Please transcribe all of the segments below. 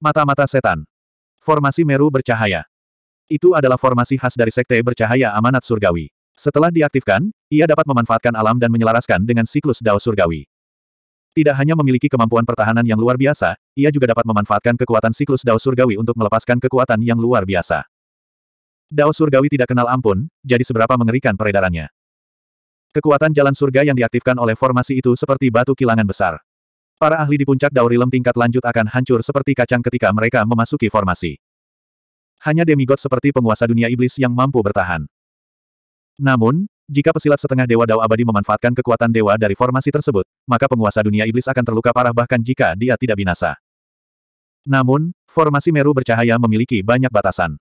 Mata-mata setan. Formasi Meru bercahaya. Itu adalah formasi khas dari Sekte Bercahaya Amanat Surgawi. Setelah diaktifkan, ia dapat memanfaatkan alam dan menyelaraskan dengan siklus Dao Surgawi. Tidak hanya memiliki kemampuan pertahanan yang luar biasa, ia juga dapat memanfaatkan kekuatan siklus Dao Surgawi untuk melepaskan kekuatan yang luar biasa. Dao Surgawi tidak kenal ampun, jadi seberapa mengerikan peredarannya. Kekuatan jalan surga yang diaktifkan oleh formasi itu seperti batu kilangan besar. Para ahli di puncak Daurilem tingkat lanjut akan hancur seperti kacang ketika mereka memasuki formasi. Hanya demigod seperti penguasa dunia iblis yang mampu bertahan. Namun, jika pesilat setengah Dewa Dao Abadi memanfaatkan kekuatan dewa dari formasi tersebut, maka penguasa dunia iblis akan terluka parah bahkan jika dia tidak binasa. Namun, formasi Meru bercahaya memiliki banyak batasan.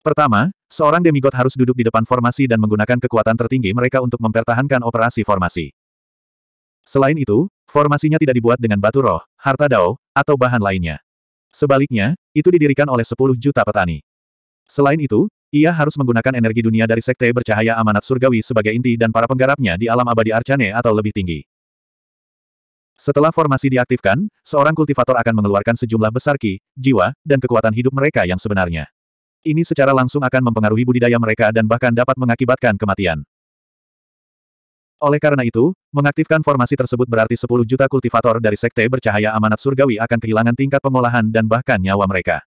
Pertama, seorang demigod harus duduk di depan formasi dan menggunakan kekuatan tertinggi mereka untuk mempertahankan operasi formasi. Selain itu, formasinya tidak dibuat dengan batu roh, harta dao, atau bahan lainnya. Sebaliknya, itu didirikan oleh 10 juta petani. Selain itu, ia harus menggunakan energi dunia dari Sekte Bercahaya Amanat Surgawi sebagai inti dan para penggarapnya di alam abadi Arcane atau lebih tinggi. Setelah formasi diaktifkan, seorang kultivator akan mengeluarkan sejumlah besar ki, jiwa, dan kekuatan hidup mereka yang sebenarnya. Ini secara langsung akan mempengaruhi budidaya mereka dan bahkan dapat mengakibatkan kematian. Oleh karena itu, mengaktifkan formasi tersebut berarti 10 juta kultivator dari Sekte Bercahaya Amanat Surgawi akan kehilangan tingkat pengolahan dan bahkan nyawa mereka.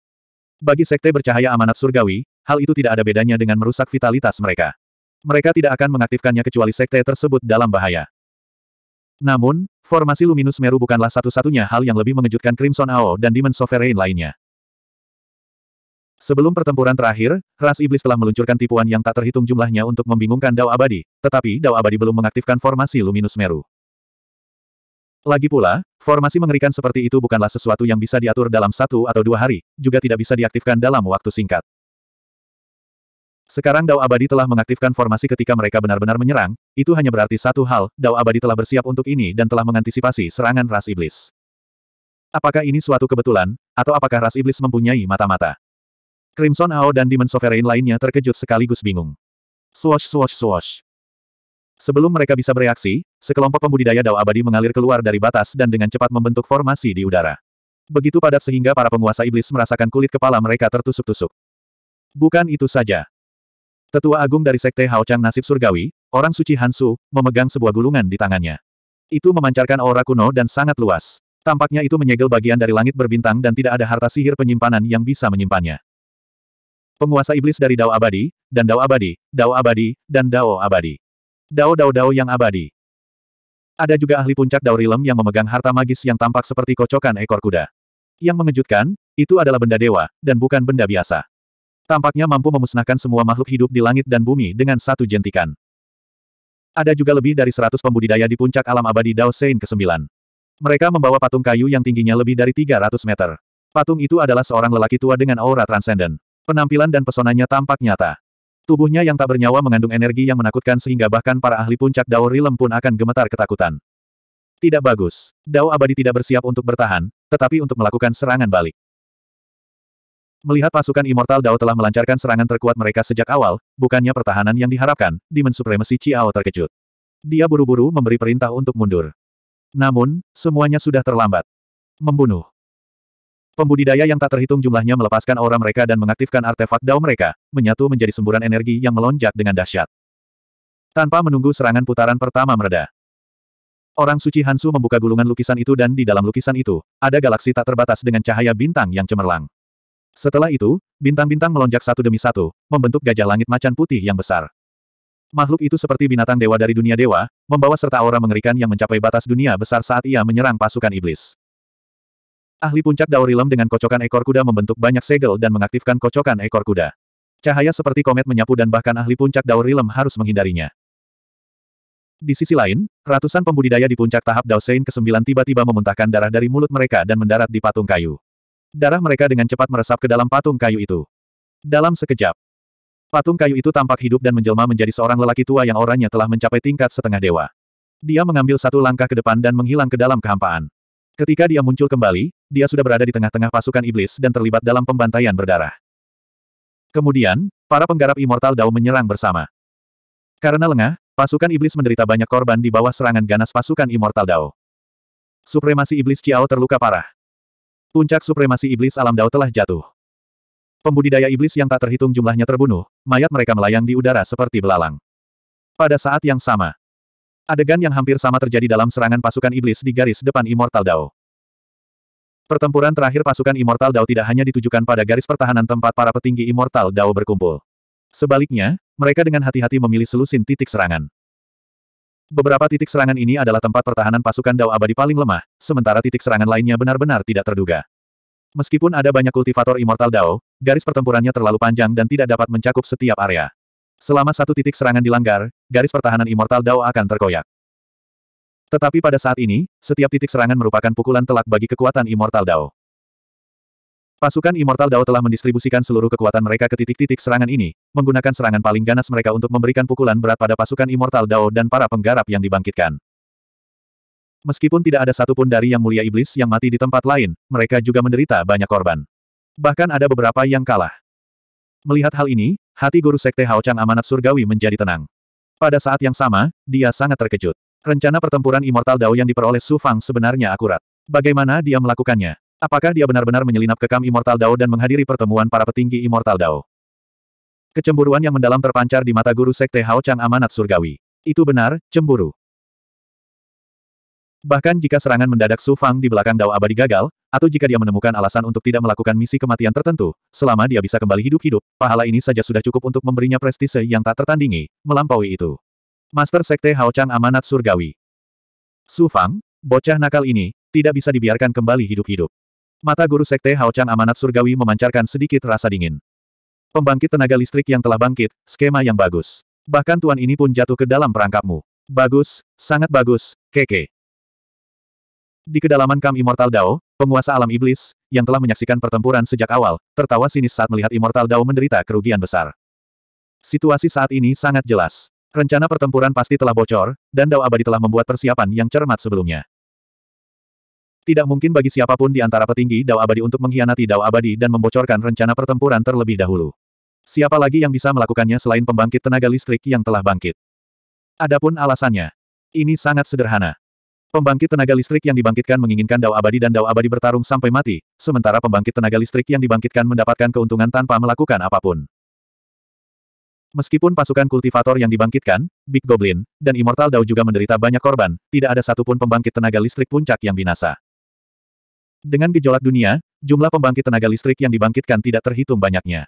Bagi Sekte Bercahaya Amanat Surgawi, hal itu tidak ada bedanya dengan merusak vitalitas mereka. Mereka tidak akan mengaktifkannya kecuali Sekte tersebut dalam bahaya. Namun, formasi Luminus Meru bukanlah satu-satunya hal yang lebih mengejutkan Crimson Ao dan Demon Sovereign lainnya. Sebelum pertempuran terakhir, ras iblis telah meluncurkan tipuan yang tak terhitung jumlahnya untuk membingungkan Dao Abadi, tetapi Dao Abadi belum mengaktifkan formasi Luminus Meru. Lagi pula, formasi mengerikan seperti itu bukanlah sesuatu yang bisa diatur dalam satu atau dua hari, juga tidak bisa diaktifkan dalam waktu singkat. Sekarang Dao Abadi telah mengaktifkan formasi ketika mereka benar-benar menyerang, itu hanya berarti satu hal, Dao Abadi telah bersiap untuk ini dan telah mengantisipasi serangan ras iblis. Apakah ini suatu kebetulan, atau apakah ras iblis mempunyai mata-mata? Crimson Ao dan Demon Sovereign lainnya terkejut sekaligus bingung. Swash swash swash. Sebelum mereka bisa bereaksi, sekelompok pembudidaya Dao Abadi mengalir keluar dari batas dan dengan cepat membentuk formasi di udara. Begitu padat sehingga para penguasa iblis merasakan kulit kepala mereka tertusuk-tusuk. Bukan itu saja. Tetua agung dari Sekte Hao Chang Nasib Surgawi, orang suci Hansu, memegang sebuah gulungan di tangannya. Itu memancarkan aura kuno dan sangat luas. Tampaknya itu menyegel bagian dari langit berbintang dan tidak ada harta sihir penyimpanan yang bisa menyimpannya. Penguasa iblis dari Dao Abadi, dan Dao Abadi, Dao Abadi, dan Dao Abadi. Dao Dao Dao yang abadi. Ada juga ahli puncak Dao Rilem yang memegang harta magis yang tampak seperti kocokan ekor kuda. Yang mengejutkan, itu adalah benda dewa, dan bukan benda biasa. Tampaknya mampu memusnahkan semua makhluk hidup di langit dan bumi dengan satu jentikan. Ada juga lebih dari seratus pembudidaya di puncak alam abadi Dao Sein ke-9. Mereka membawa patung kayu yang tingginya lebih dari 300 meter. Patung itu adalah seorang lelaki tua dengan aura transenden. Penampilan dan pesonanya tampak nyata. Tubuhnya yang tak bernyawa mengandung energi yang menakutkan sehingga bahkan para ahli puncak Dao Rilem pun akan gemetar ketakutan. Tidak bagus. Dao abadi tidak bersiap untuk bertahan, tetapi untuk melakukan serangan balik. Melihat pasukan Immortal Dao telah melancarkan serangan terkuat mereka sejak awal, bukannya pertahanan yang diharapkan, Demon Supremacy Chiao terkejut. Dia buru-buru memberi perintah untuk mundur. Namun, semuanya sudah terlambat. Membunuh. Pembudidaya yang tak terhitung jumlahnya melepaskan aura mereka dan mengaktifkan artefak dao mereka, menyatu menjadi semburan energi yang melonjak dengan dahsyat. Tanpa menunggu serangan putaran pertama mereda. Orang suci Hansu membuka gulungan lukisan itu dan di dalam lukisan itu, ada galaksi tak terbatas dengan cahaya bintang yang cemerlang. Setelah itu, bintang-bintang melonjak satu demi satu, membentuk gajah langit macan putih yang besar. Makhluk itu seperti binatang dewa dari dunia dewa, membawa serta aura mengerikan yang mencapai batas dunia besar saat ia menyerang pasukan iblis. Ahli puncak Daurilam dengan kocokan ekor kuda membentuk banyak segel dan mengaktifkan kocokan ekor kuda. Cahaya seperti komet menyapu dan bahkan ahli puncak Daurilam harus menghindarinya. Di sisi lain, ratusan pembudidaya di puncak tahap Daosein ke-9 tiba-tiba memuntahkan darah dari mulut mereka dan mendarat di patung kayu. Darah mereka dengan cepat meresap ke dalam patung kayu itu. Dalam sekejap, patung kayu itu tampak hidup dan menjelma menjadi seorang lelaki tua yang orangnya telah mencapai tingkat setengah dewa. Dia mengambil satu langkah ke depan dan menghilang ke dalam kehampaan. Ketika dia muncul kembali, dia sudah berada di tengah-tengah pasukan iblis dan terlibat dalam pembantaian berdarah. Kemudian, para penggarap Immortal Dao menyerang bersama. Karena lengah, pasukan iblis menderita banyak korban di bawah serangan ganas pasukan Immortal Dao. Supremasi iblis Ciao terluka parah. Puncak supremasi iblis alam Dao telah jatuh. Pembudidaya iblis yang tak terhitung jumlahnya terbunuh, mayat mereka melayang di udara seperti belalang. Pada saat yang sama, Adegan yang hampir sama terjadi dalam serangan pasukan iblis di garis depan Immortal Dao. Pertempuran terakhir pasukan Immortal Dao tidak hanya ditujukan pada garis pertahanan tempat para petinggi Immortal Dao berkumpul. Sebaliknya, mereka dengan hati-hati memilih selusin titik serangan. Beberapa titik serangan ini adalah tempat pertahanan pasukan Dao abadi paling lemah, sementara titik serangan lainnya benar-benar tidak terduga. Meskipun ada banyak kultivator Immortal Dao, garis pertempurannya terlalu panjang dan tidak dapat mencakup setiap area. Selama satu titik serangan dilanggar, garis pertahanan Immortal Dao akan terkoyak. Tetapi pada saat ini, setiap titik serangan merupakan pukulan telak bagi kekuatan Immortal Dao. Pasukan Immortal Dao telah mendistribusikan seluruh kekuatan mereka ke titik-titik serangan ini, menggunakan serangan paling ganas mereka untuk memberikan pukulan berat pada pasukan Immortal Dao dan para penggarap yang dibangkitkan. Meskipun tidak ada satupun dari yang mulia iblis yang mati di tempat lain, mereka juga menderita banyak korban. Bahkan ada beberapa yang kalah. Melihat hal ini, hati guru sekte Hao Chang amanat surgawi menjadi tenang. Pada saat yang sama, dia sangat terkejut. Rencana pertempuran Immortal Dao yang diperoleh Su Fang sebenarnya akurat. Bagaimana dia melakukannya? Apakah dia benar-benar menyelinap ke Kam Immortal Dao dan menghadiri pertemuan para petinggi Immortal Dao? Kecemburuan yang mendalam terpancar di mata guru sekte Hao Chang amanat surgawi. Itu benar, cemburu. Bahkan jika serangan mendadak Su Fang di belakang Dao Abadi gagal, atau jika dia menemukan alasan untuk tidak melakukan misi kematian tertentu, selama dia bisa kembali hidup-hidup, pahala ini saja sudah cukup untuk memberinya prestise yang tak tertandingi, melampaui itu. Master Sekte Hao Chang Amanat Surgawi Su Fang, bocah nakal ini, tidak bisa dibiarkan kembali hidup-hidup. Mata guru Sekte Hao Chang Amanat Surgawi memancarkan sedikit rasa dingin. Pembangkit tenaga listrik yang telah bangkit, skema yang bagus. Bahkan tuan ini pun jatuh ke dalam perangkapmu. Bagus, sangat bagus, keke. Di kedalaman Kam Immortal Dao, penguasa alam iblis, yang telah menyaksikan pertempuran sejak awal, tertawa sinis saat melihat Immortal Dao menderita kerugian besar. Situasi saat ini sangat jelas. Rencana pertempuran pasti telah bocor, dan Dao Abadi telah membuat persiapan yang cermat sebelumnya. Tidak mungkin bagi siapapun di antara petinggi Dao Abadi untuk mengkhianati Dao Abadi dan membocorkan rencana pertempuran terlebih dahulu. Siapa lagi yang bisa melakukannya selain pembangkit tenaga listrik yang telah bangkit? Adapun alasannya. Ini sangat sederhana. Pembangkit tenaga listrik yang dibangkitkan menginginkan Dao Abadi dan Dao Abadi bertarung sampai mati, sementara pembangkit tenaga listrik yang dibangkitkan mendapatkan keuntungan tanpa melakukan apapun. Meskipun pasukan kultivator yang dibangkitkan, Big Goblin, dan Immortal Dao juga menderita banyak korban, tidak ada satupun pembangkit tenaga listrik puncak yang binasa. Dengan gejolak dunia, jumlah pembangkit tenaga listrik yang dibangkitkan tidak terhitung banyaknya.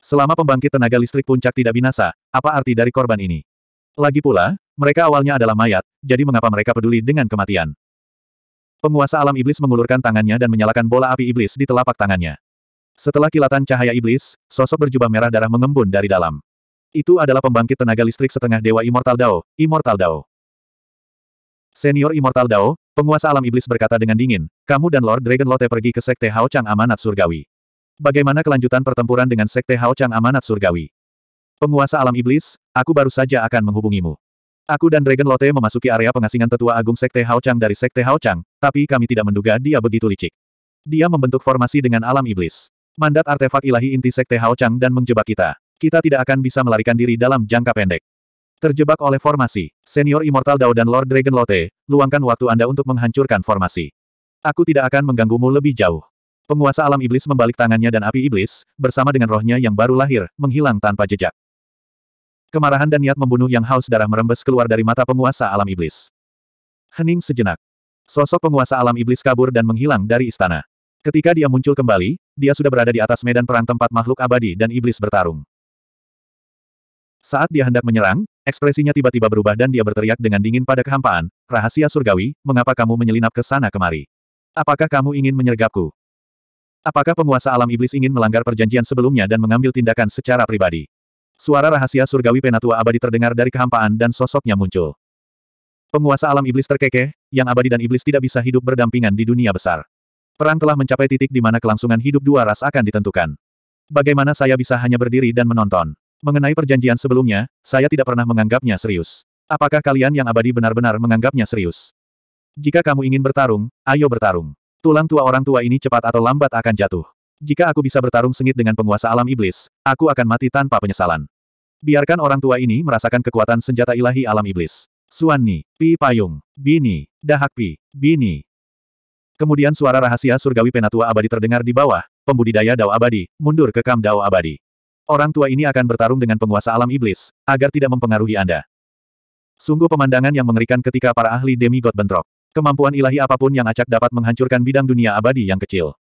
Selama pembangkit tenaga listrik puncak tidak binasa, apa arti dari korban ini? Lagi pula, mereka awalnya adalah mayat, jadi mengapa mereka peduli dengan kematian? Penguasa alam iblis mengulurkan tangannya dan menyalakan bola api iblis di telapak tangannya. Setelah kilatan cahaya iblis, sosok berjubah merah darah mengembun dari dalam. Itu adalah pembangkit tenaga listrik setengah dewa Immortal Dao, Immortal Dao. Senior Immortal Dao, penguasa alam iblis berkata dengan dingin, kamu dan Lord Dragon Lotte pergi ke Sekte Hao Chang Amanat Surgawi. Bagaimana kelanjutan pertempuran dengan Sekte Hao Chang Amanat Surgawi? Penguasa alam iblis, aku baru saja akan menghubungimu. Aku dan Dragon Lotte memasuki area pengasingan tetua agung Sekte Hao Chang dari Sekte Hao Chang, tapi kami tidak menduga dia begitu licik. Dia membentuk formasi dengan alam iblis. Mandat artefak ilahi inti Sekte Hao Chang dan menjebak kita. Kita tidak akan bisa melarikan diri dalam jangka pendek. Terjebak oleh formasi, senior Immortal Dao dan Lord Dragon Lotte, luangkan waktu Anda untuk menghancurkan formasi. Aku tidak akan mengganggumu lebih jauh. Penguasa alam iblis membalik tangannya dan api iblis, bersama dengan rohnya yang baru lahir, menghilang tanpa jejak. Kemarahan dan niat membunuh yang haus darah merembes keluar dari mata penguasa alam iblis. Hening sejenak. Sosok penguasa alam iblis kabur dan menghilang dari istana. Ketika dia muncul kembali, dia sudah berada di atas medan perang tempat makhluk abadi dan iblis bertarung. Saat dia hendak menyerang, ekspresinya tiba-tiba berubah dan dia berteriak dengan dingin pada kehampaan, rahasia surgawi, mengapa kamu menyelinap ke sana kemari? Apakah kamu ingin menyergapku? Apakah penguasa alam iblis ingin melanggar perjanjian sebelumnya dan mengambil tindakan secara pribadi? Suara rahasia surgawi penatua abadi terdengar dari kehampaan dan sosoknya muncul. Penguasa alam iblis terkekeh, yang abadi dan iblis tidak bisa hidup berdampingan di dunia besar. Perang telah mencapai titik di mana kelangsungan hidup dua ras akan ditentukan. Bagaimana saya bisa hanya berdiri dan menonton? Mengenai perjanjian sebelumnya, saya tidak pernah menganggapnya serius. Apakah kalian yang abadi benar-benar menganggapnya serius? Jika kamu ingin bertarung, ayo bertarung. Tulang tua orang tua ini cepat atau lambat akan jatuh. Jika aku bisa bertarung sengit dengan penguasa alam iblis, aku akan mati tanpa penyesalan. Biarkan orang tua ini merasakan kekuatan senjata ilahi alam iblis. Suan Ni, Pi Payung, Bini, Dahak Pi, Bini. Kemudian suara rahasia surgawi penatua abadi terdengar di bawah, pembudidaya dao abadi, mundur ke kam dao abadi. Orang tua ini akan bertarung dengan penguasa alam iblis, agar tidak mempengaruhi Anda. Sungguh pemandangan yang mengerikan ketika para ahli demigod bentrok. Kemampuan ilahi apapun yang acak dapat menghancurkan bidang dunia abadi yang kecil.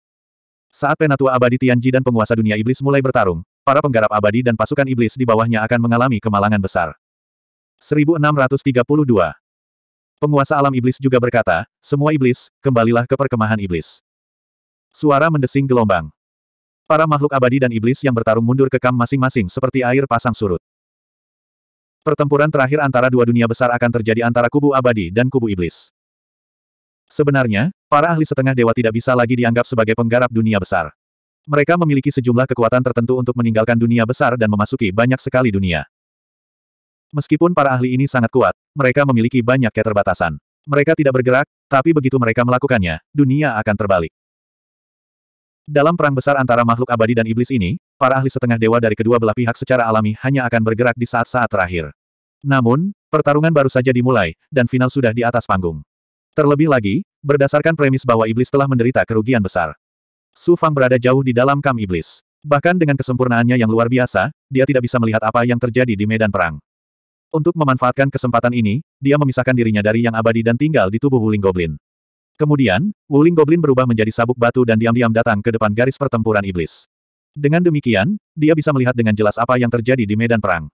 Saat penatua abadi Tianji dan penguasa dunia iblis mulai bertarung, para penggarap abadi dan pasukan iblis di bawahnya akan mengalami kemalangan besar. 1632 Penguasa alam iblis juga berkata, semua iblis, kembalilah ke perkemahan iblis. Suara mendesing gelombang. Para makhluk abadi dan iblis yang bertarung mundur ke kam masing-masing seperti air pasang surut. Pertempuran terakhir antara dua dunia besar akan terjadi antara kubu abadi dan kubu iblis. Sebenarnya, para ahli setengah dewa tidak bisa lagi dianggap sebagai penggarap dunia besar. Mereka memiliki sejumlah kekuatan tertentu untuk meninggalkan dunia besar dan memasuki banyak sekali dunia. Meskipun para ahli ini sangat kuat, mereka memiliki banyak keterbatasan. Mereka tidak bergerak, tapi begitu mereka melakukannya, dunia akan terbalik. Dalam perang besar antara makhluk abadi dan iblis ini, para ahli setengah dewa dari kedua belah pihak secara alami hanya akan bergerak di saat-saat terakhir. Namun, pertarungan baru saja dimulai, dan final sudah di atas panggung. Terlebih lagi, berdasarkan premis bahwa iblis telah menderita kerugian besar. Su Fang berada jauh di dalam kam iblis. Bahkan dengan kesempurnaannya yang luar biasa, dia tidak bisa melihat apa yang terjadi di medan perang. Untuk memanfaatkan kesempatan ini, dia memisahkan dirinya dari yang abadi dan tinggal di tubuh Wuling Goblin. Kemudian, Wuling Goblin berubah menjadi sabuk batu dan diam-diam datang ke depan garis pertempuran iblis. Dengan demikian, dia bisa melihat dengan jelas apa yang terjadi di medan perang.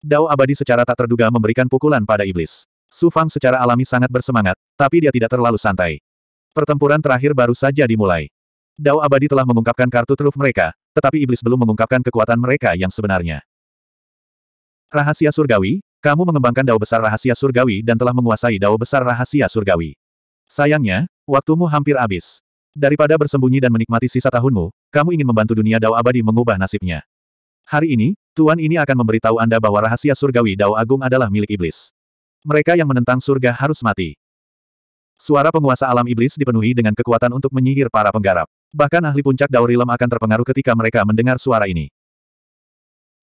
Dao abadi secara tak terduga memberikan pukulan pada iblis. Su Fang secara alami sangat bersemangat, tapi dia tidak terlalu santai. Pertempuran terakhir baru saja dimulai. Dao Abadi telah mengungkapkan kartu truf mereka, tetapi iblis belum mengungkapkan kekuatan mereka yang sebenarnya. Rahasia Surgawi, kamu mengembangkan dao besar rahasia surgawi dan telah menguasai dao besar rahasia surgawi. Sayangnya, waktumu hampir habis. Daripada bersembunyi dan menikmati sisa tahunmu, kamu ingin membantu dunia dao abadi mengubah nasibnya. Hari ini, Tuan ini akan memberitahu Anda bahwa rahasia surgawi dao agung adalah milik iblis. Mereka yang menentang surga harus mati. Suara penguasa alam iblis dipenuhi dengan kekuatan untuk menyihir para penggarap. Bahkan ahli puncak Daurilem akan terpengaruh ketika mereka mendengar suara ini.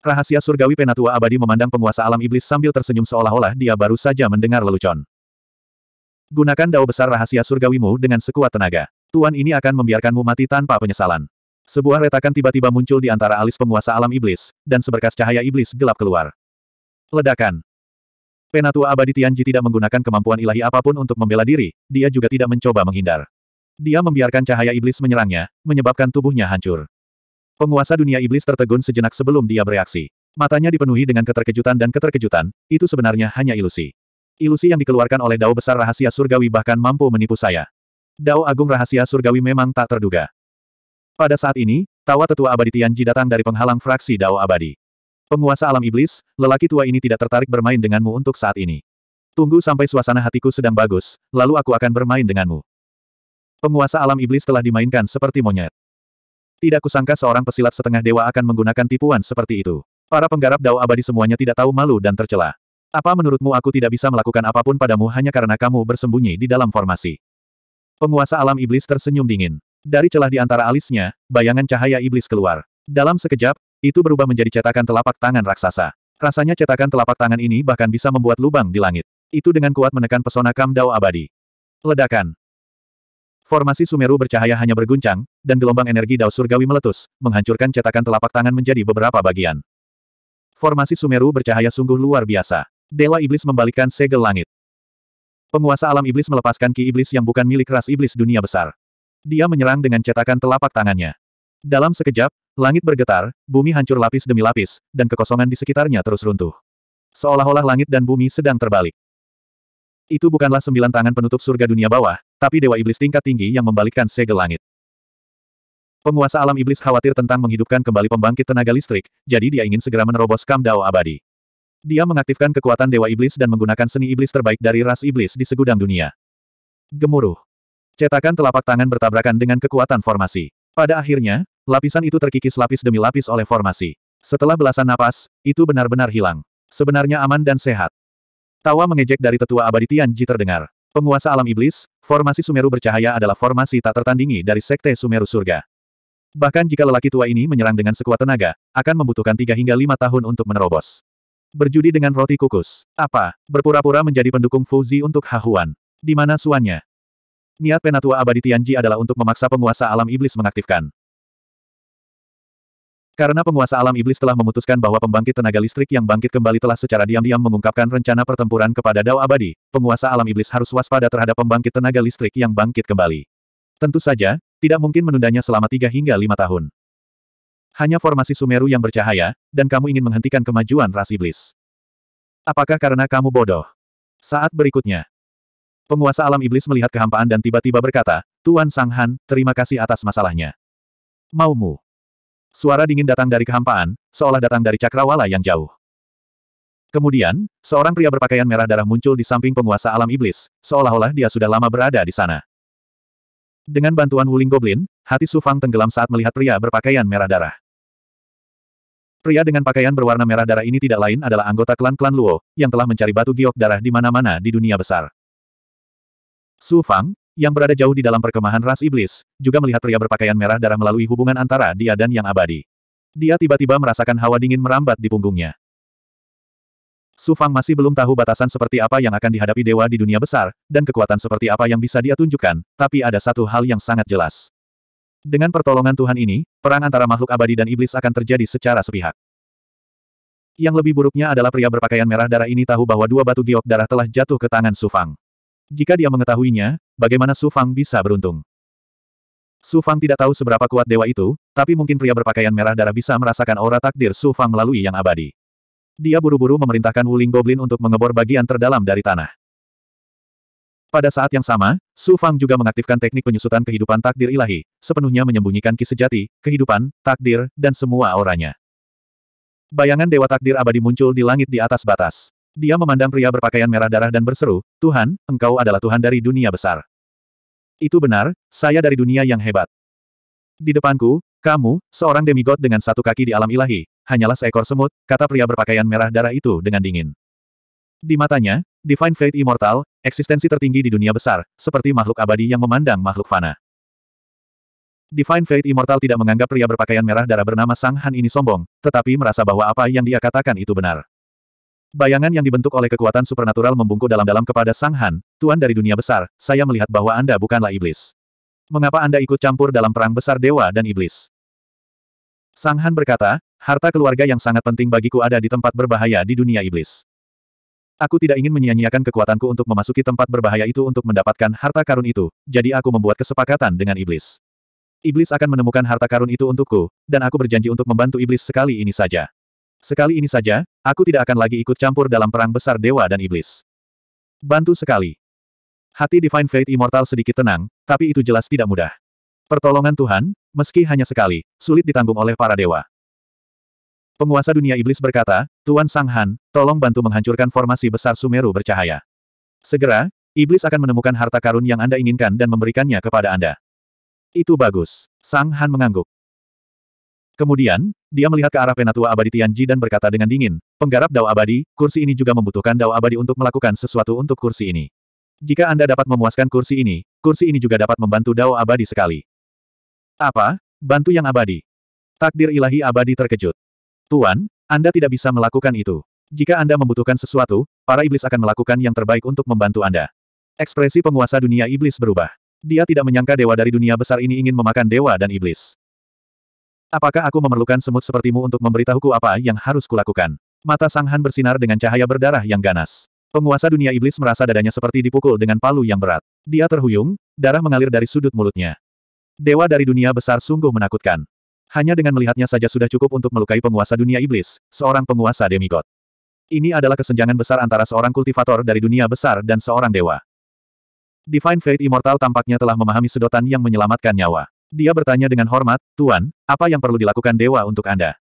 Rahasia surgawi penatua abadi memandang penguasa alam iblis sambil tersenyum seolah-olah dia baru saja mendengar lelucon. Gunakan dao besar rahasia surgawimu dengan sekuat tenaga. Tuan ini akan membiarkanmu mati tanpa penyesalan. Sebuah retakan tiba-tiba muncul di antara alis penguasa alam iblis, dan seberkas cahaya iblis gelap keluar. Ledakan. Penatua Abadi Tianji tidak menggunakan kemampuan ilahi apapun untuk membela diri, dia juga tidak mencoba menghindar. Dia membiarkan cahaya iblis menyerangnya, menyebabkan tubuhnya hancur. Penguasa dunia iblis tertegun sejenak sebelum dia bereaksi. Matanya dipenuhi dengan keterkejutan dan keterkejutan, itu sebenarnya hanya ilusi. Ilusi yang dikeluarkan oleh dao besar rahasia surgawi bahkan mampu menipu saya. Dao agung rahasia surgawi memang tak terduga. Pada saat ini, tawa tetua abadi Tianji datang dari penghalang fraksi dao abadi. Penguasa alam iblis, lelaki tua ini tidak tertarik bermain denganmu untuk saat ini. Tunggu sampai suasana hatiku sedang bagus, lalu aku akan bermain denganmu. Penguasa alam iblis telah dimainkan seperti monyet. Tidak kusangka seorang pesilat setengah dewa akan menggunakan tipuan seperti itu. Para penggarap dao abadi semuanya tidak tahu malu dan tercela. Apa menurutmu aku tidak bisa melakukan apapun padamu hanya karena kamu bersembunyi di dalam formasi? Penguasa alam iblis tersenyum dingin. Dari celah di antara alisnya, bayangan cahaya iblis keluar. Dalam sekejap, itu berubah menjadi cetakan telapak tangan raksasa. Rasanya cetakan telapak tangan ini bahkan bisa membuat lubang di langit. Itu dengan kuat menekan pesona Kam Dao abadi. Ledakan. Formasi Sumeru bercahaya hanya berguncang, dan gelombang energi Dao Surgawi meletus, menghancurkan cetakan telapak tangan menjadi beberapa bagian. Formasi Sumeru bercahaya sungguh luar biasa. Dewa Iblis membalikkan segel langit. Penguasa alam iblis melepaskan ki iblis yang bukan milik ras iblis dunia besar. Dia menyerang dengan cetakan telapak tangannya. Dalam sekejap, Langit bergetar, bumi hancur lapis demi lapis, dan kekosongan di sekitarnya terus runtuh. Seolah-olah langit dan bumi sedang terbalik. Itu bukanlah sembilan tangan penutup surga dunia bawah, tapi dewa iblis tingkat tinggi yang membalikkan segel langit. Penguasa alam iblis khawatir tentang menghidupkan kembali pembangkit tenaga listrik, jadi dia ingin segera menerobos Kam Dao abadi. Dia mengaktifkan kekuatan dewa iblis dan menggunakan seni iblis terbaik dari ras iblis di segudang dunia. Gemuruh. Cetakan telapak tangan bertabrakan dengan kekuatan formasi. Pada akhirnya, lapisan itu terkikis lapis demi lapis oleh formasi. Setelah belasan napas, itu benar-benar hilang. Sebenarnya aman dan sehat. Tawa mengejek dari tetua abadi Tianji terdengar. Penguasa alam iblis, formasi Sumeru bercahaya adalah formasi tak tertandingi dari sekte Sumeru surga. Bahkan jika lelaki tua ini menyerang dengan sekuat tenaga, akan membutuhkan tiga hingga lima tahun untuk menerobos. Berjudi dengan roti kukus. Apa? Berpura-pura menjadi pendukung Fuzi untuk Hahuan. Di mana suannya? Niat penatua abadi Tianji adalah untuk memaksa penguasa alam iblis mengaktifkan. Karena penguasa alam iblis telah memutuskan bahwa pembangkit tenaga listrik yang bangkit kembali telah secara diam-diam mengungkapkan rencana pertempuran kepada Dao Abadi, penguasa alam iblis harus waspada terhadap pembangkit tenaga listrik yang bangkit kembali. Tentu saja, tidak mungkin menundanya selama tiga hingga lima tahun. Hanya formasi Sumeru yang bercahaya, dan kamu ingin menghentikan kemajuan ras iblis. Apakah karena kamu bodoh? Saat berikutnya, Penguasa alam iblis melihat kehampaan dan tiba-tiba berkata, Tuan Sang Han, terima kasih atas masalahnya. Maumu. Suara dingin datang dari kehampaan, seolah datang dari cakrawala yang jauh. Kemudian, seorang pria berpakaian merah darah muncul di samping penguasa alam iblis, seolah-olah dia sudah lama berada di sana. Dengan bantuan Wuling Goblin, hati Sufang tenggelam saat melihat pria berpakaian merah darah. Pria dengan pakaian berwarna merah darah ini tidak lain adalah anggota klan-klan Luo, yang telah mencari batu giok darah di mana-mana di dunia besar. Su Fang, yang berada jauh di dalam perkemahan ras iblis, juga melihat pria berpakaian merah darah melalui hubungan antara dia dan yang abadi. Dia tiba-tiba merasakan hawa dingin merambat di punggungnya. Su Fang masih belum tahu batasan seperti apa yang akan dihadapi dewa di dunia besar, dan kekuatan seperti apa yang bisa dia tunjukkan, tapi ada satu hal yang sangat jelas. Dengan pertolongan Tuhan ini, perang antara makhluk abadi dan iblis akan terjadi secara sepihak. Yang lebih buruknya adalah pria berpakaian merah darah ini tahu bahwa dua batu giok darah telah jatuh ke tangan Su Fang. Jika dia mengetahuinya, bagaimana Su Fang bisa beruntung? Su Fang tidak tahu seberapa kuat dewa itu, tapi mungkin pria berpakaian merah darah bisa merasakan aura takdir Su Fang melalui yang abadi. Dia buru-buru memerintahkan Wuling Goblin untuk mengebor bagian terdalam dari tanah. Pada saat yang sama, Su Fang juga mengaktifkan teknik penyusutan kehidupan takdir ilahi, sepenuhnya menyembunyikan ki sejati, kehidupan, takdir, dan semua auranya. Bayangan dewa takdir abadi muncul di langit di atas batas. Dia memandang pria berpakaian merah darah dan berseru, Tuhan, engkau adalah Tuhan dari dunia besar. Itu benar, saya dari dunia yang hebat. Di depanku, kamu, seorang demigod dengan satu kaki di alam ilahi, hanyalah seekor semut, kata pria berpakaian merah darah itu dengan dingin. Di matanya, Divine Fate Immortal, eksistensi tertinggi di dunia besar, seperti makhluk abadi yang memandang makhluk fana. Divine Fate Immortal tidak menganggap pria berpakaian merah darah bernama Sang Han ini sombong, tetapi merasa bahwa apa yang dia katakan itu benar. Bayangan yang dibentuk oleh kekuatan supernatural membungkuk dalam-dalam kepada Sang Han, Tuan dari dunia besar, saya melihat bahwa Anda bukanlah iblis. Mengapa Anda ikut campur dalam perang besar dewa dan iblis? Sang Han berkata, harta keluarga yang sangat penting bagiku ada di tempat berbahaya di dunia iblis. Aku tidak ingin menyia-nyiakan kekuatanku untuk memasuki tempat berbahaya itu untuk mendapatkan harta karun itu, jadi aku membuat kesepakatan dengan iblis. Iblis akan menemukan harta karun itu untukku, dan aku berjanji untuk membantu iblis sekali ini saja. Sekali ini saja, aku tidak akan lagi ikut campur dalam perang besar dewa dan iblis. Bantu sekali. Hati Divine Fate Immortal sedikit tenang, tapi itu jelas tidak mudah. Pertolongan Tuhan, meski hanya sekali, sulit ditanggung oleh para dewa. Penguasa dunia iblis berkata, Tuan Sang Han, tolong bantu menghancurkan formasi besar Sumeru bercahaya. Segera, iblis akan menemukan harta karun yang Anda inginkan dan memberikannya kepada Anda. Itu bagus. Sang Han mengangguk. Kemudian, dia melihat ke arah penatua abadi Tianji dan berkata dengan dingin, penggarap dao abadi, kursi ini juga membutuhkan dao abadi untuk melakukan sesuatu untuk kursi ini. Jika Anda dapat memuaskan kursi ini, kursi ini juga dapat membantu dao abadi sekali. Apa? Bantu yang abadi. Takdir ilahi abadi terkejut. Tuan, Anda tidak bisa melakukan itu. Jika Anda membutuhkan sesuatu, para iblis akan melakukan yang terbaik untuk membantu Anda. Ekspresi penguasa dunia iblis berubah. Dia tidak menyangka dewa dari dunia besar ini ingin memakan dewa dan iblis. Apakah aku memerlukan semut sepertimu untuk memberitahuku apa yang harus kulakukan? Mata Sang Han bersinar dengan cahaya berdarah yang ganas. Penguasa dunia iblis merasa dadanya seperti dipukul dengan palu yang berat. Dia terhuyung, darah mengalir dari sudut mulutnya. Dewa dari dunia besar sungguh menakutkan. Hanya dengan melihatnya saja sudah cukup untuk melukai penguasa dunia iblis, seorang penguasa demigod. Ini adalah kesenjangan besar antara seorang kultivator dari dunia besar dan seorang dewa. Divine Fate Immortal tampaknya telah memahami sedotan yang menyelamatkan nyawa. Dia bertanya dengan hormat, Tuan, apa yang perlu dilakukan dewa untuk Anda?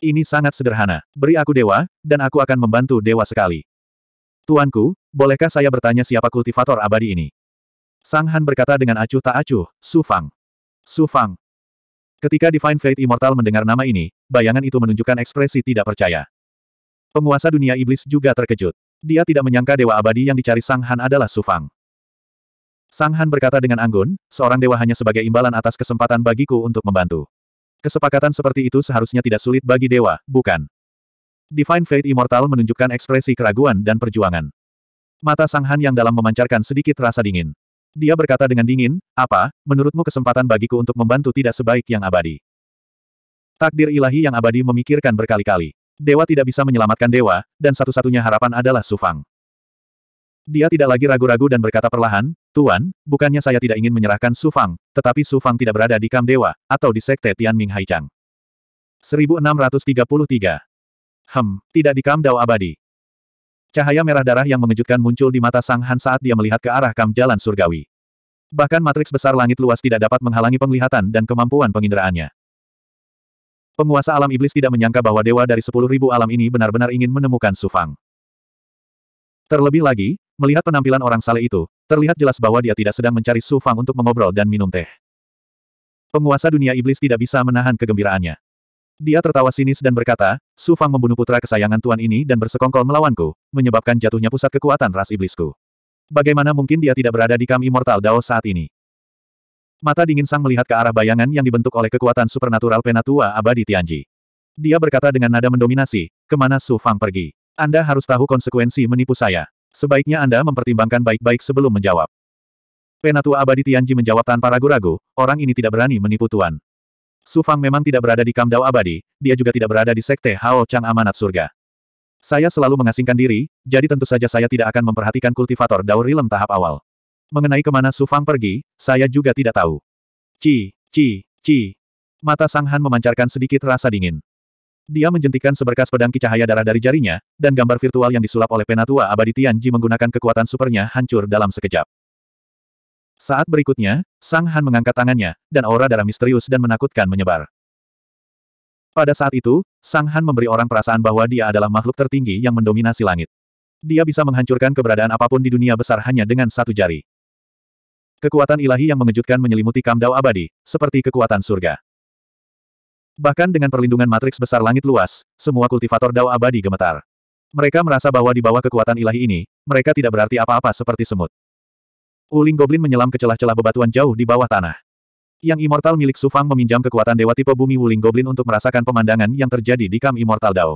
Ini sangat sederhana. Beri aku dewa, dan aku akan membantu dewa sekali. Tuanku, bolehkah saya bertanya siapa kultivator abadi ini? Sang Han berkata dengan acuh tak acuh, Su Fang. Su Fang. Ketika Divine Fate Immortal mendengar nama ini, bayangan itu menunjukkan ekspresi tidak percaya. Penguasa dunia iblis juga terkejut. Dia tidak menyangka dewa abadi yang dicari Sang Han adalah Su Fang. Sang Han berkata dengan anggun, seorang dewa hanya sebagai imbalan atas kesempatan bagiku untuk membantu. Kesepakatan seperti itu seharusnya tidak sulit bagi dewa, bukan? Divine Fate Immortal menunjukkan ekspresi keraguan dan perjuangan. Mata Sang Han yang dalam memancarkan sedikit rasa dingin. Dia berkata dengan dingin, apa, menurutmu kesempatan bagiku untuk membantu tidak sebaik yang abadi? Takdir ilahi yang abadi memikirkan berkali-kali. Dewa tidak bisa menyelamatkan dewa, dan satu-satunya harapan adalah Sufang. Dia tidak lagi ragu-ragu dan berkata perlahan, Tuan, bukannya saya tidak ingin menyerahkan Su Fang, tetapi Su Fang tidak berada di Kam Dewa, atau di Sekte Tian Ming Haichang. 1633 Hem, tidak di Kam Dao Abadi. Cahaya merah darah yang mengejutkan muncul di mata Sang Han saat dia melihat ke arah Kam Jalan Surgawi. Bahkan matriks besar langit luas tidak dapat menghalangi penglihatan dan kemampuan penginderaannya. Penguasa alam iblis tidak menyangka bahwa dewa dari sepuluh ribu alam ini benar-benar ingin menemukan Su Fang. Terlebih lagi, Melihat penampilan orang saleh itu, terlihat jelas bahwa dia tidak sedang mencari Su Fang untuk mengobrol dan minum teh. Penguasa dunia iblis tidak bisa menahan kegembiraannya. Dia tertawa sinis dan berkata, Su Fang membunuh putra kesayangan tuan ini dan bersekongkol melawanku, menyebabkan jatuhnya pusat kekuatan ras iblisku. Bagaimana mungkin dia tidak berada di Kam Immortal Dao saat ini? Mata dingin sang melihat ke arah bayangan yang dibentuk oleh kekuatan supernatural penatua abadi Tianji. Dia berkata dengan nada mendominasi, kemana Su Fang pergi? Anda harus tahu konsekuensi menipu saya. Sebaiknya Anda mempertimbangkan baik-baik sebelum menjawab. Penatua abadi Tianji menjawab tanpa ragu-ragu, orang ini tidak berani menipu Tuan. Su Fang memang tidak berada di Kamdao abadi, dia juga tidak berada di Sekte Hao Chang Amanat Surga. Saya selalu mengasingkan diri, jadi tentu saja saya tidak akan memperhatikan kultivator Dao rilem tahap awal. Mengenai kemana Su Fang pergi, saya juga tidak tahu. Ci, ci, ci. Mata Sang Han memancarkan sedikit rasa dingin. Dia menjentikan seberkas pedang cahaya darah dari jarinya, dan gambar virtual yang disulap oleh penatua abadi Tianji menggunakan kekuatan supernya hancur dalam sekejap. Saat berikutnya, Sang Han mengangkat tangannya, dan aura darah misterius dan menakutkan menyebar. Pada saat itu, Sang Han memberi orang perasaan bahwa dia adalah makhluk tertinggi yang mendominasi langit. Dia bisa menghancurkan keberadaan apapun di dunia besar hanya dengan satu jari. Kekuatan ilahi yang mengejutkan menyelimuti Kamdau abadi, seperti kekuatan surga. Bahkan dengan perlindungan matriks besar langit luas, semua kultivator Dao abadi gemetar. Mereka merasa bahwa di bawah kekuatan ilahi ini, mereka tidak berarti apa-apa seperti semut. Uling Goblin menyelam ke celah-celah bebatuan jauh di bawah tanah. Yang Immortal milik Sufang meminjam kekuatan dewa tipe bumi Wuling Goblin untuk merasakan pemandangan yang terjadi di Kam Immortal Dao.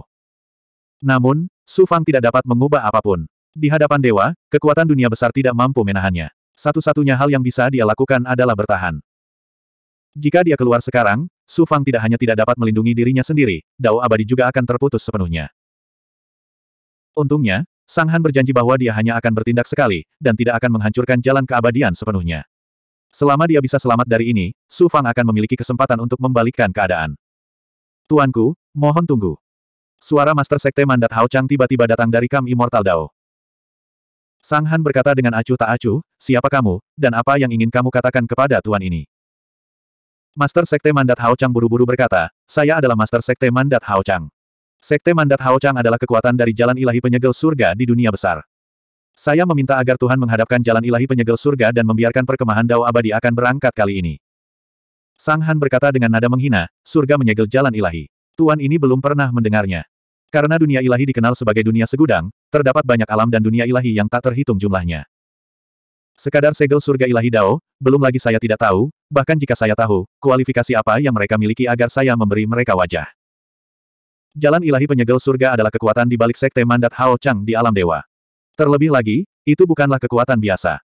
Namun, Sufang tidak dapat mengubah apapun. Di hadapan dewa, kekuatan dunia besar tidak mampu menahannya. Satu-satunya hal yang bisa dia lakukan adalah bertahan. Jika dia keluar sekarang, Su Fang tidak hanya tidak dapat melindungi dirinya sendiri, Dao abadi juga akan terputus sepenuhnya. Untungnya, Sang Han berjanji bahwa dia hanya akan bertindak sekali, dan tidak akan menghancurkan jalan keabadian sepenuhnya. Selama dia bisa selamat dari ini, Su Fang akan memiliki kesempatan untuk membalikkan keadaan. Tuanku, mohon tunggu. Suara Master Sekte Mandat Hao Chang tiba-tiba datang dari Kam Immortal Dao. Sang Han berkata dengan acuh tak acuh, siapa kamu, dan apa yang ingin kamu katakan kepada Tuan ini? Master Sekte Mandat Hao Chang buru-buru berkata, saya adalah Master Sekte Mandat Hao Chang. Sekte Mandat Hao Chang adalah kekuatan dari jalan ilahi penyegel surga di dunia besar. Saya meminta agar Tuhan menghadapkan jalan ilahi penyegel surga dan membiarkan perkemahan Dao abadi akan berangkat kali ini. Sang Han berkata dengan nada menghina, surga menyegel jalan ilahi. Tuan ini belum pernah mendengarnya. Karena dunia ilahi dikenal sebagai dunia segudang, terdapat banyak alam dan dunia ilahi yang tak terhitung jumlahnya. Sekadar segel surga ilahi Dao, belum lagi saya tidak tahu, bahkan jika saya tahu, kualifikasi apa yang mereka miliki agar saya memberi mereka wajah. Jalan ilahi penyegel surga adalah kekuatan di balik sekte mandat Hao Chang di alam dewa. Terlebih lagi, itu bukanlah kekuatan biasa.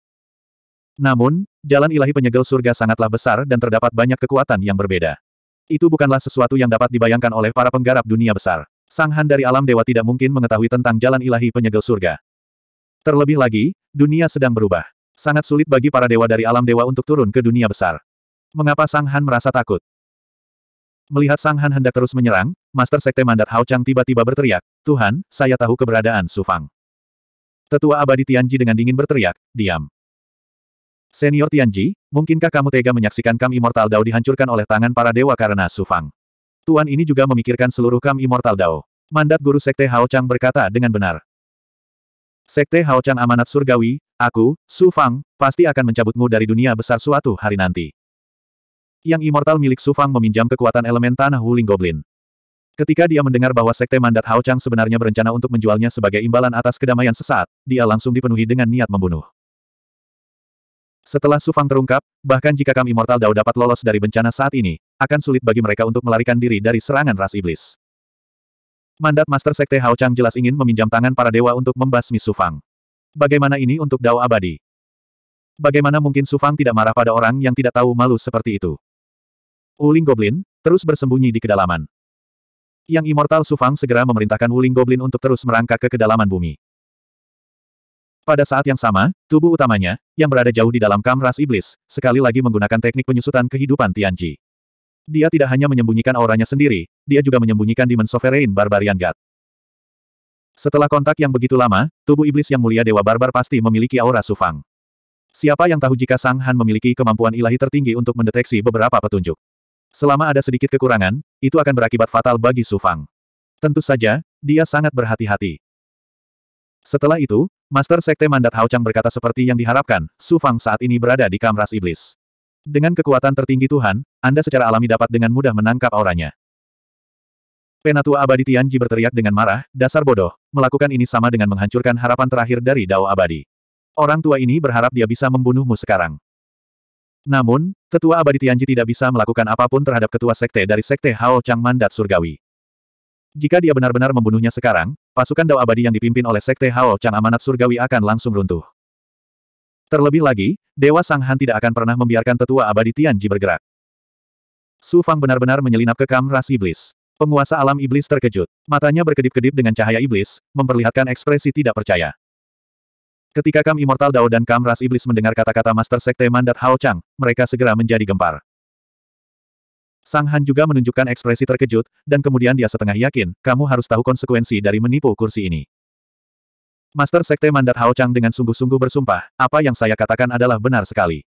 Namun, jalan ilahi penyegel surga sangatlah besar dan terdapat banyak kekuatan yang berbeda. Itu bukanlah sesuatu yang dapat dibayangkan oleh para penggarap dunia besar. Sang Han dari alam dewa tidak mungkin mengetahui tentang jalan ilahi penyegel surga. Terlebih lagi, dunia sedang berubah. Sangat sulit bagi para dewa dari alam dewa untuk turun ke dunia besar. Mengapa Sang Han merasa takut? Melihat Sang Han hendak terus menyerang, Master Sekte Mandat Hao Chang tiba-tiba berteriak, Tuhan, saya tahu keberadaan Su Fang. Tetua abadi Tianji dengan dingin berteriak, diam. Senior Tianji, mungkinkah kamu tega menyaksikan Kam Immortal Dao dihancurkan oleh tangan para dewa karena Su Fang? Tuan ini juga memikirkan seluruh Kam Immortal Dao. Mandat Guru Sekte Hao Chang berkata dengan benar. Sekte Haochan Amanat Surgawi, aku, Su Fang, pasti akan mencabutmu dari dunia besar suatu hari nanti. Yang immortal milik Su Fang meminjam kekuatan elemen tanah Wuling Goblin. Ketika dia mendengar bahwa Sekte Mandat Haochang sebenarnya berencana untuk menjualnya sebagai imbalan atas kedamaian sesaat, dia langsung dipenuhi dengan niat membunuh. Setelah Su Fang terungkap, bahkan jika kami immortal Dao dapat lolos dari bencana saat ini, akan sulit bagi mereka untuk melarikan diri dari serangan ras iblis. Mandat Master Sekte Hao Chang jelas ingin meminjam tangan para dewa untuk membasmi Sufang. Bagaimana ini untuk Dao Abadi? Bagaimana mungkin Sufang tidak marah pada orang yang tidak tahu malu seperti itu? Uling Goblin, terus bersembunyi di kedalaman. Yang Immortal Sufang segera memerintahkan Uling Goblin untuk terus merangkak ke kedalaman bumi. Pada saat yang sama, tubuh utamanya, yang berada jauh di dalam kamras iblis, sekali lagi menggunakan teknik penyusutan kehidupan Tianji. Dia tidak hanya menyembunyikan auranya sendiri, dia juga menyembunyikan Demon Sovereign Barbarian God. Setelah kontak yang begitu lama, tubuh iblis yang mulia Dewa Barbar pasti memiliki aura sufang. Siapa yang tahu jika Sang Han memiliki kemampuan ilahi tertinggi untuk mendeteksi beberapa petunjuk. Selama ada sedikit kekurangan, itu akan berakibat fatal bagi Sufang. Tentu saja, dia sangat berhati-hati. Setelah itu, Master Sekte Mandat Hao Chang berkata seperti yang diharapkan, sufang saat ini berada di Kamras Iblis. Dengan kekuatan tertinggi Tuhan, Anda secara alami dapat dengan mudah menangkap auranya. Penatua abadi Tianji berteriak dengan marah, dasar bodoh, melakukan ini sama dengan menghancurkan harapan terakhir dari Dao abadi. Orang tua ini berharap dia bisa membunuhmu sekarang. Namun, tetua abadi Tianji tidak bisa melakukan apapun terhadap ketua sekte dari sekte Hao Chang Mandat Surgawi. Jika dia benar-benar membunuhnya sekarang, pasukan Dao abadi yang dipimpin oleh sekte Hao Chang Amanat Surgawi akan langsung runtuh. Terlebih lagi, Dewa Sanghan tidak akan pernah membiarkan tetua abadi Tianji bergerak. Su Fang benar-benar menyelinap ke kam ras iblis. Penguasa alam iblis terkejut. Matanya berkedip-kedip dengan cahaya iblis, memperlihatkan ekspresi tidak percaya. Ketika Kam Immortal Dao dan Kam Ras Iblis mendengar kata-kata Master Sekte Mandat Hao Chang, mereka segera menjadi gempar. Sang Han juga menunjukkan ekspresi terkejut, dan kemudian dia setengah yakin, kamu harus tahu konsekuensi dari menipu kursi ini. Master Sekte Mandat Hao Chang dengan sungguh-sungguh bersumpah, apa yang saya katakan adalah benar sekali.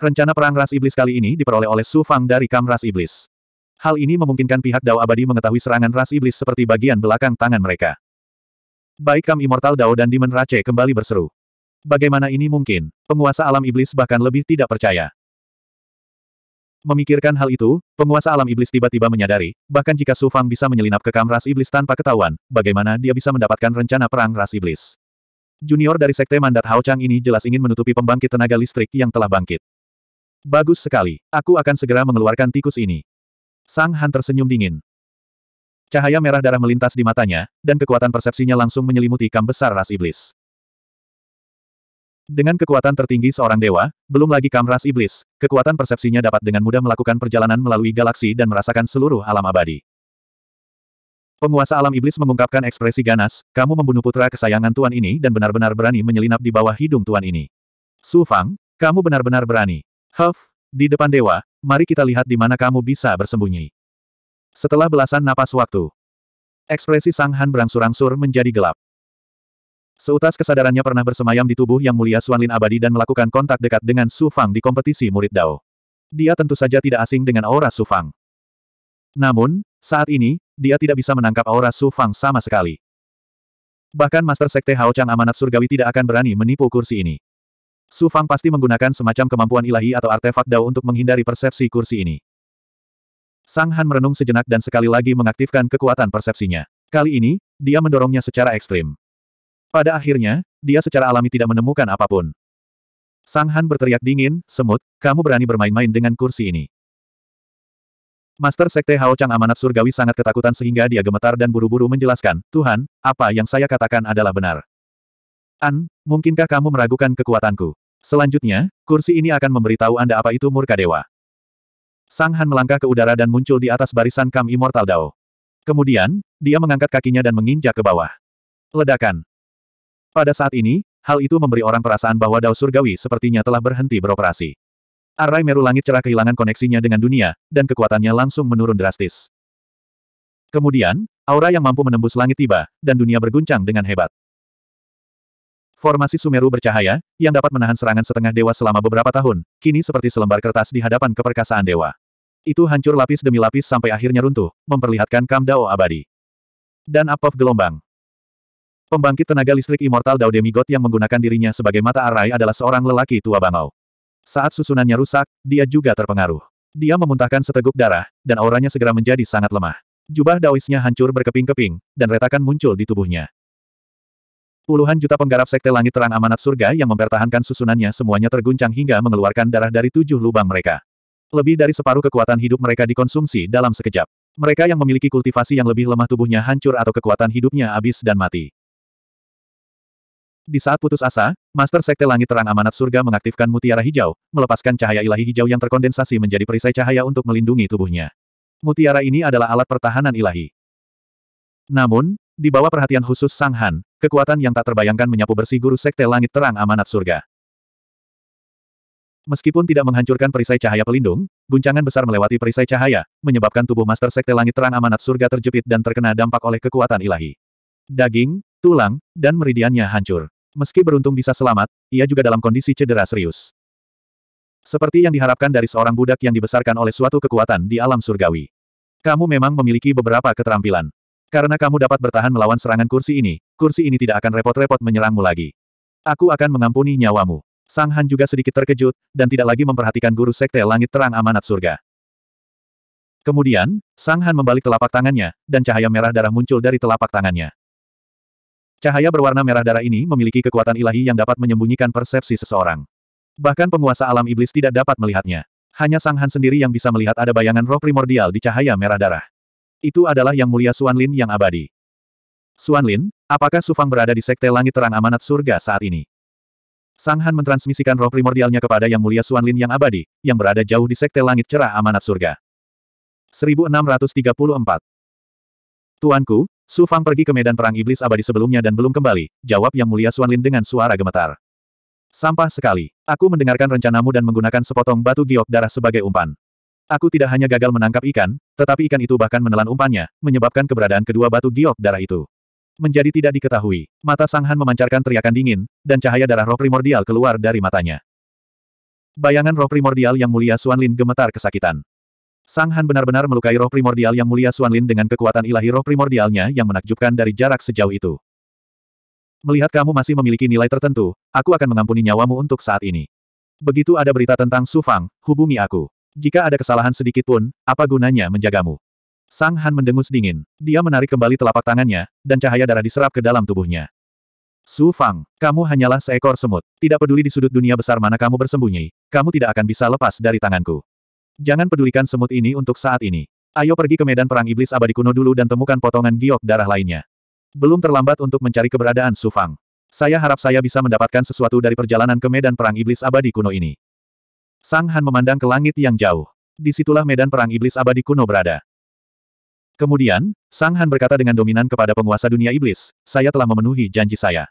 Rencana perang ras iblis kali ini diperoleh oleh Su Fang dari kam ras iblis. Hal ini memungkinkan pihak Dao Abadi mengetahui serangan ras iblis seperti bagian belakang tangan mereka. Baik Kam Immortal Dao dan Demon Rache kembali berseru. Bagaimana ini mungkin? Penguasa alam iblis bahkan lebih tidak percaya. Memikirkan hal itu, penguasa alam iblis tiba-tiba menyadari, bahkan jika Su Fang bisa menyelinap ke kam ras iblis tanpa ketahuan, bagaimana dia bisa mendapatkan rencana perang ras iblis. Junior dari Sekte Mandat Hao Chang ini jelas ingin menutupi pembangkit tenaga listrik yang telah bangkit. Bagus sekali, aku akan segera mengeluarkan tikus ini. Sang Han tersenyum dingin. Cahaya merah darah melintas di matanya, dan kekuatan persepsinya langsung menyelimuti kam besar ras iblis. Dengan kekuatan tertinggi seorang dewa, belum lagi kam ras iblis, kekuatan persepsinya dapat dengan mudah melakukan perjalanan melalui galaksi dan merasakan seluruh alam abadi. Penguasa alam iblis mengungkapkan ekspresi ganas, kamu membunuh putra kesayangan tuan ini dan benar-benar berani menyelinap di bawah hidung tuan ini. Su Fang, kamu benar-benar berani. Huff, di depan dewa, mari kita lihat di mana kamu bisa bersembunyi. Setelah belasan napas waktu, ekspresi Sang Han berangsur-angsur menjadi gelap. Seutas kesadarannya pernah bersemayam di tubuh yang mulia Lin abadi dan melakukan kontak dekat dengan Su Fang di kompetisi murid Dao. Dia tentu saja tidak asing dengan aura Su Fang. Namun, saat ini, dia tidak bisa menangkap aura Su Fang sama sekali. Bahkan Master Sekte Hao Chang Amanat Surgawi tidak akan berani menipu kursi ini. Su Fang pasti menggunakan semacam kemampuan ilahi atau artefak dao untuk menghindari persepsi kursi ini. Sang Han merenung sejenak dan sekali lagi mengaktifkan kekuatan persepsinya. Kali ini, dia mendorongnya secara ekstrim. Pada akhirnya, dia secara alami tidak menemukan apapun. Sang Han berteriak dingin, semut, kamu berani bermain-main dengan kursi ini. Master Sekte Hao Chang Amanat Surgawi sangat ketakutan sehingga dia gemetar dan buru-buru menjelaskan, Tuhan, apa yang saya katakan adalah benar. An, mungkinkah kamu meragukan kekuatanku? Selanjutnya, kursi ini akan memberitahu Anda apa itu murka dewa. Sang Han melangkah ke udara dan muncul di atas barisan Kam Immortal Dao. Kemudian, dia mengangkat kakinya dan menginjak ke bawah. Ledakan. Pada saat ini, hal itu memberi orang perasaan bahwa Dao Surgawi sepertinya telah berhenti beroperasi. Arai Meru Langit Cerah kehilangan koneksinya dengan dunia, dan kekuatannya langsung menurun drastis. Kemudian, aura yang mampu menembus langit tiba, dan dunia berguncang dengan hebat. Formasi Sumeru bercahaya, yang dapat menahan serangan setengah dewa selama beberapa tahun, kini seperti selembar kertas di hadapan keperkasaan dewa. Itu hancur lapis demi lapis sampai akhirnya runtuh, memperlihatkan Kam Dao abadi. Dan of gelombang. Pembangkit tenaga listrik immortal Dao Demigod yang menggunakan dirinya sebagai mata arai adalah seorang lelaki tua bangau. Saat susunannya rusak, dia juga terpengaruh. Dia memuntahkan seteguk darah, dan auranya segera menjadi sangat lemah. Jubah daoisnya hancur berkeping-keping, dan retakan muncul di tubuhnya. Puluhan juta penggarap sekte langit terang amanat surga yang mempertahankan susunannya semuanya terguncang hingga mengeluarkan darah dari tujuh lubang mereka. Lebih dari separuh kekuatan hidup mereka dikonsumsi dalam sekejap. Mereka yang memiliki kultivasi yang lebih lemah tubuhnya hancur atau kekuatan hidupnya habis dan mati. Di saat putus asa, Master Sekte Langit Terang Amanat Surga mengaktifkan mutiara hijau, melepaskan cahaya ilahi hijau yang terkondensasi menjadi perisai cahaya untuk melindungi tubuhnya. Mutiara ini adalah alat pertahanan ilahi. Namun, di bawah perhatian khusus Sang Han, kekuatan yang tak terbayangkan menyapu bersih guru Sekte Langit Terang Amanat Surga. Meskipun tidak menghancurkan perisai cahaya pelindung, guncangan besar melewati perisai cahaya, menyebabkan tubuh Master Sekte Langit Terang Amanat Surga terjepit dan terkena dampak oleh kekuatan ilahi. Daging, tulang, dan meridiannya hancur. Meski beruntung bisa selamat, ia juga dalam kondisi cedera serius. Seperti yang diharapkan dari seorang budak yang dibesarkan oleh suatu kekuatan di alam surgawi. Kamu memang memiliki beberapa keterampilan. Karena kamu dapat bertahan melawan serangan kursi ini, kursi ini tidak akan repot-repot menyerangmu lagi. Aku akan mengampuni nyawamu. Sang Han juga sedikit terkejut, dan tidak lagi memperhatikan guru sekte langit terang amanat surga. Kemudian, Sang Han membalik telapak tangannya, dan cahaya merah darah muncul dari telapak tangannya. Cahaya berwarna merah darah ini memiliki kekuatan ilahi yang dapat menyembunyikan persepsi seseorang. Bahkan penguasa alam iblis tidak dapat melihatnya. Hanya Sang Han sendiri yang bisa melihat ada bayangan roh primordial di cahaya merah darah. Itu adalah Yang Mulia Suan Lin yang abadi. Suan Lin, apakah Sufang berada di Sekte Langit Terang Amanat Surga saat ini? Sang Han mentransmisikan roh primordialnya kepada Yang Mulia Suan Lin yang abadi, yang berada jauh di Sekte Langit Cerah Amanat Surga. 1634 Tuanku, Su Fang pergi ke medan perang iblis abadi sebelumnya dan belum kembali, jawab Yang Mulia Suan dengan suara gemetar. Sampah sekali. Aku mendengarkan rencanamu dan menggunakan sepotong batu giok darah sebagai umpan. Aku tidak hanya gagal menangkap ikan, tetapi ikan itu bahkan menelan umpannya, menyebabkan keberadaan kedua batu giok darah itu. Menjadi tidak diketahui, mata Sang Han memancarkan teriakan dingin, dan cahaya darah roh primordial keluar dari matanya. Bayangan roh primordial yang mulia Suan gemetar kesakitan. Sang Han benar-benar melukai roh primordial yang mulia Suan Lin dengan kekuatan ilahi roh primordialnya yang menakjubkan dari jarak sejauh itu. Melihat kamu masih memiliki nilai tertentu, aku akan mengampuni nyawamu untuk saat ini. Begitu ada berita tentang Su Fang, hubungi aku. Jika ada kesalahan sedikit pun, apa gunanya menjagamu? Sang Han mendengus dingin. Dia menarik kembali telapak tangannya, dan cahaya darah diserap ke dalam tubuhnya. Su Fang, kamu hanyalah seekor semut. Tidak peduli di sudut dunia besar mana kamu bersembunyi, kamu tidak akan bisa lepas dari tanganku. Jangan pedulikan semut ini untuk saat ini. Ayo pergi ke medan perang iblis abadi kuno dulu dan temukan potongan giok darah lainnya. Belum terlambat untuk mencari keberadaan Sufang. Saya harap saya bisa mendapatkan sesuatu dari perjalanan ke medan perang iblis abadi kuno ini. Sang Han memandang ke langit yang jauh. Disitulah medan perang iblis abadi kuno berada. Kemudian, Sang Han berkata dengan dominan kepada penguasa dunia iblis, saya telah memenuhi janji saya.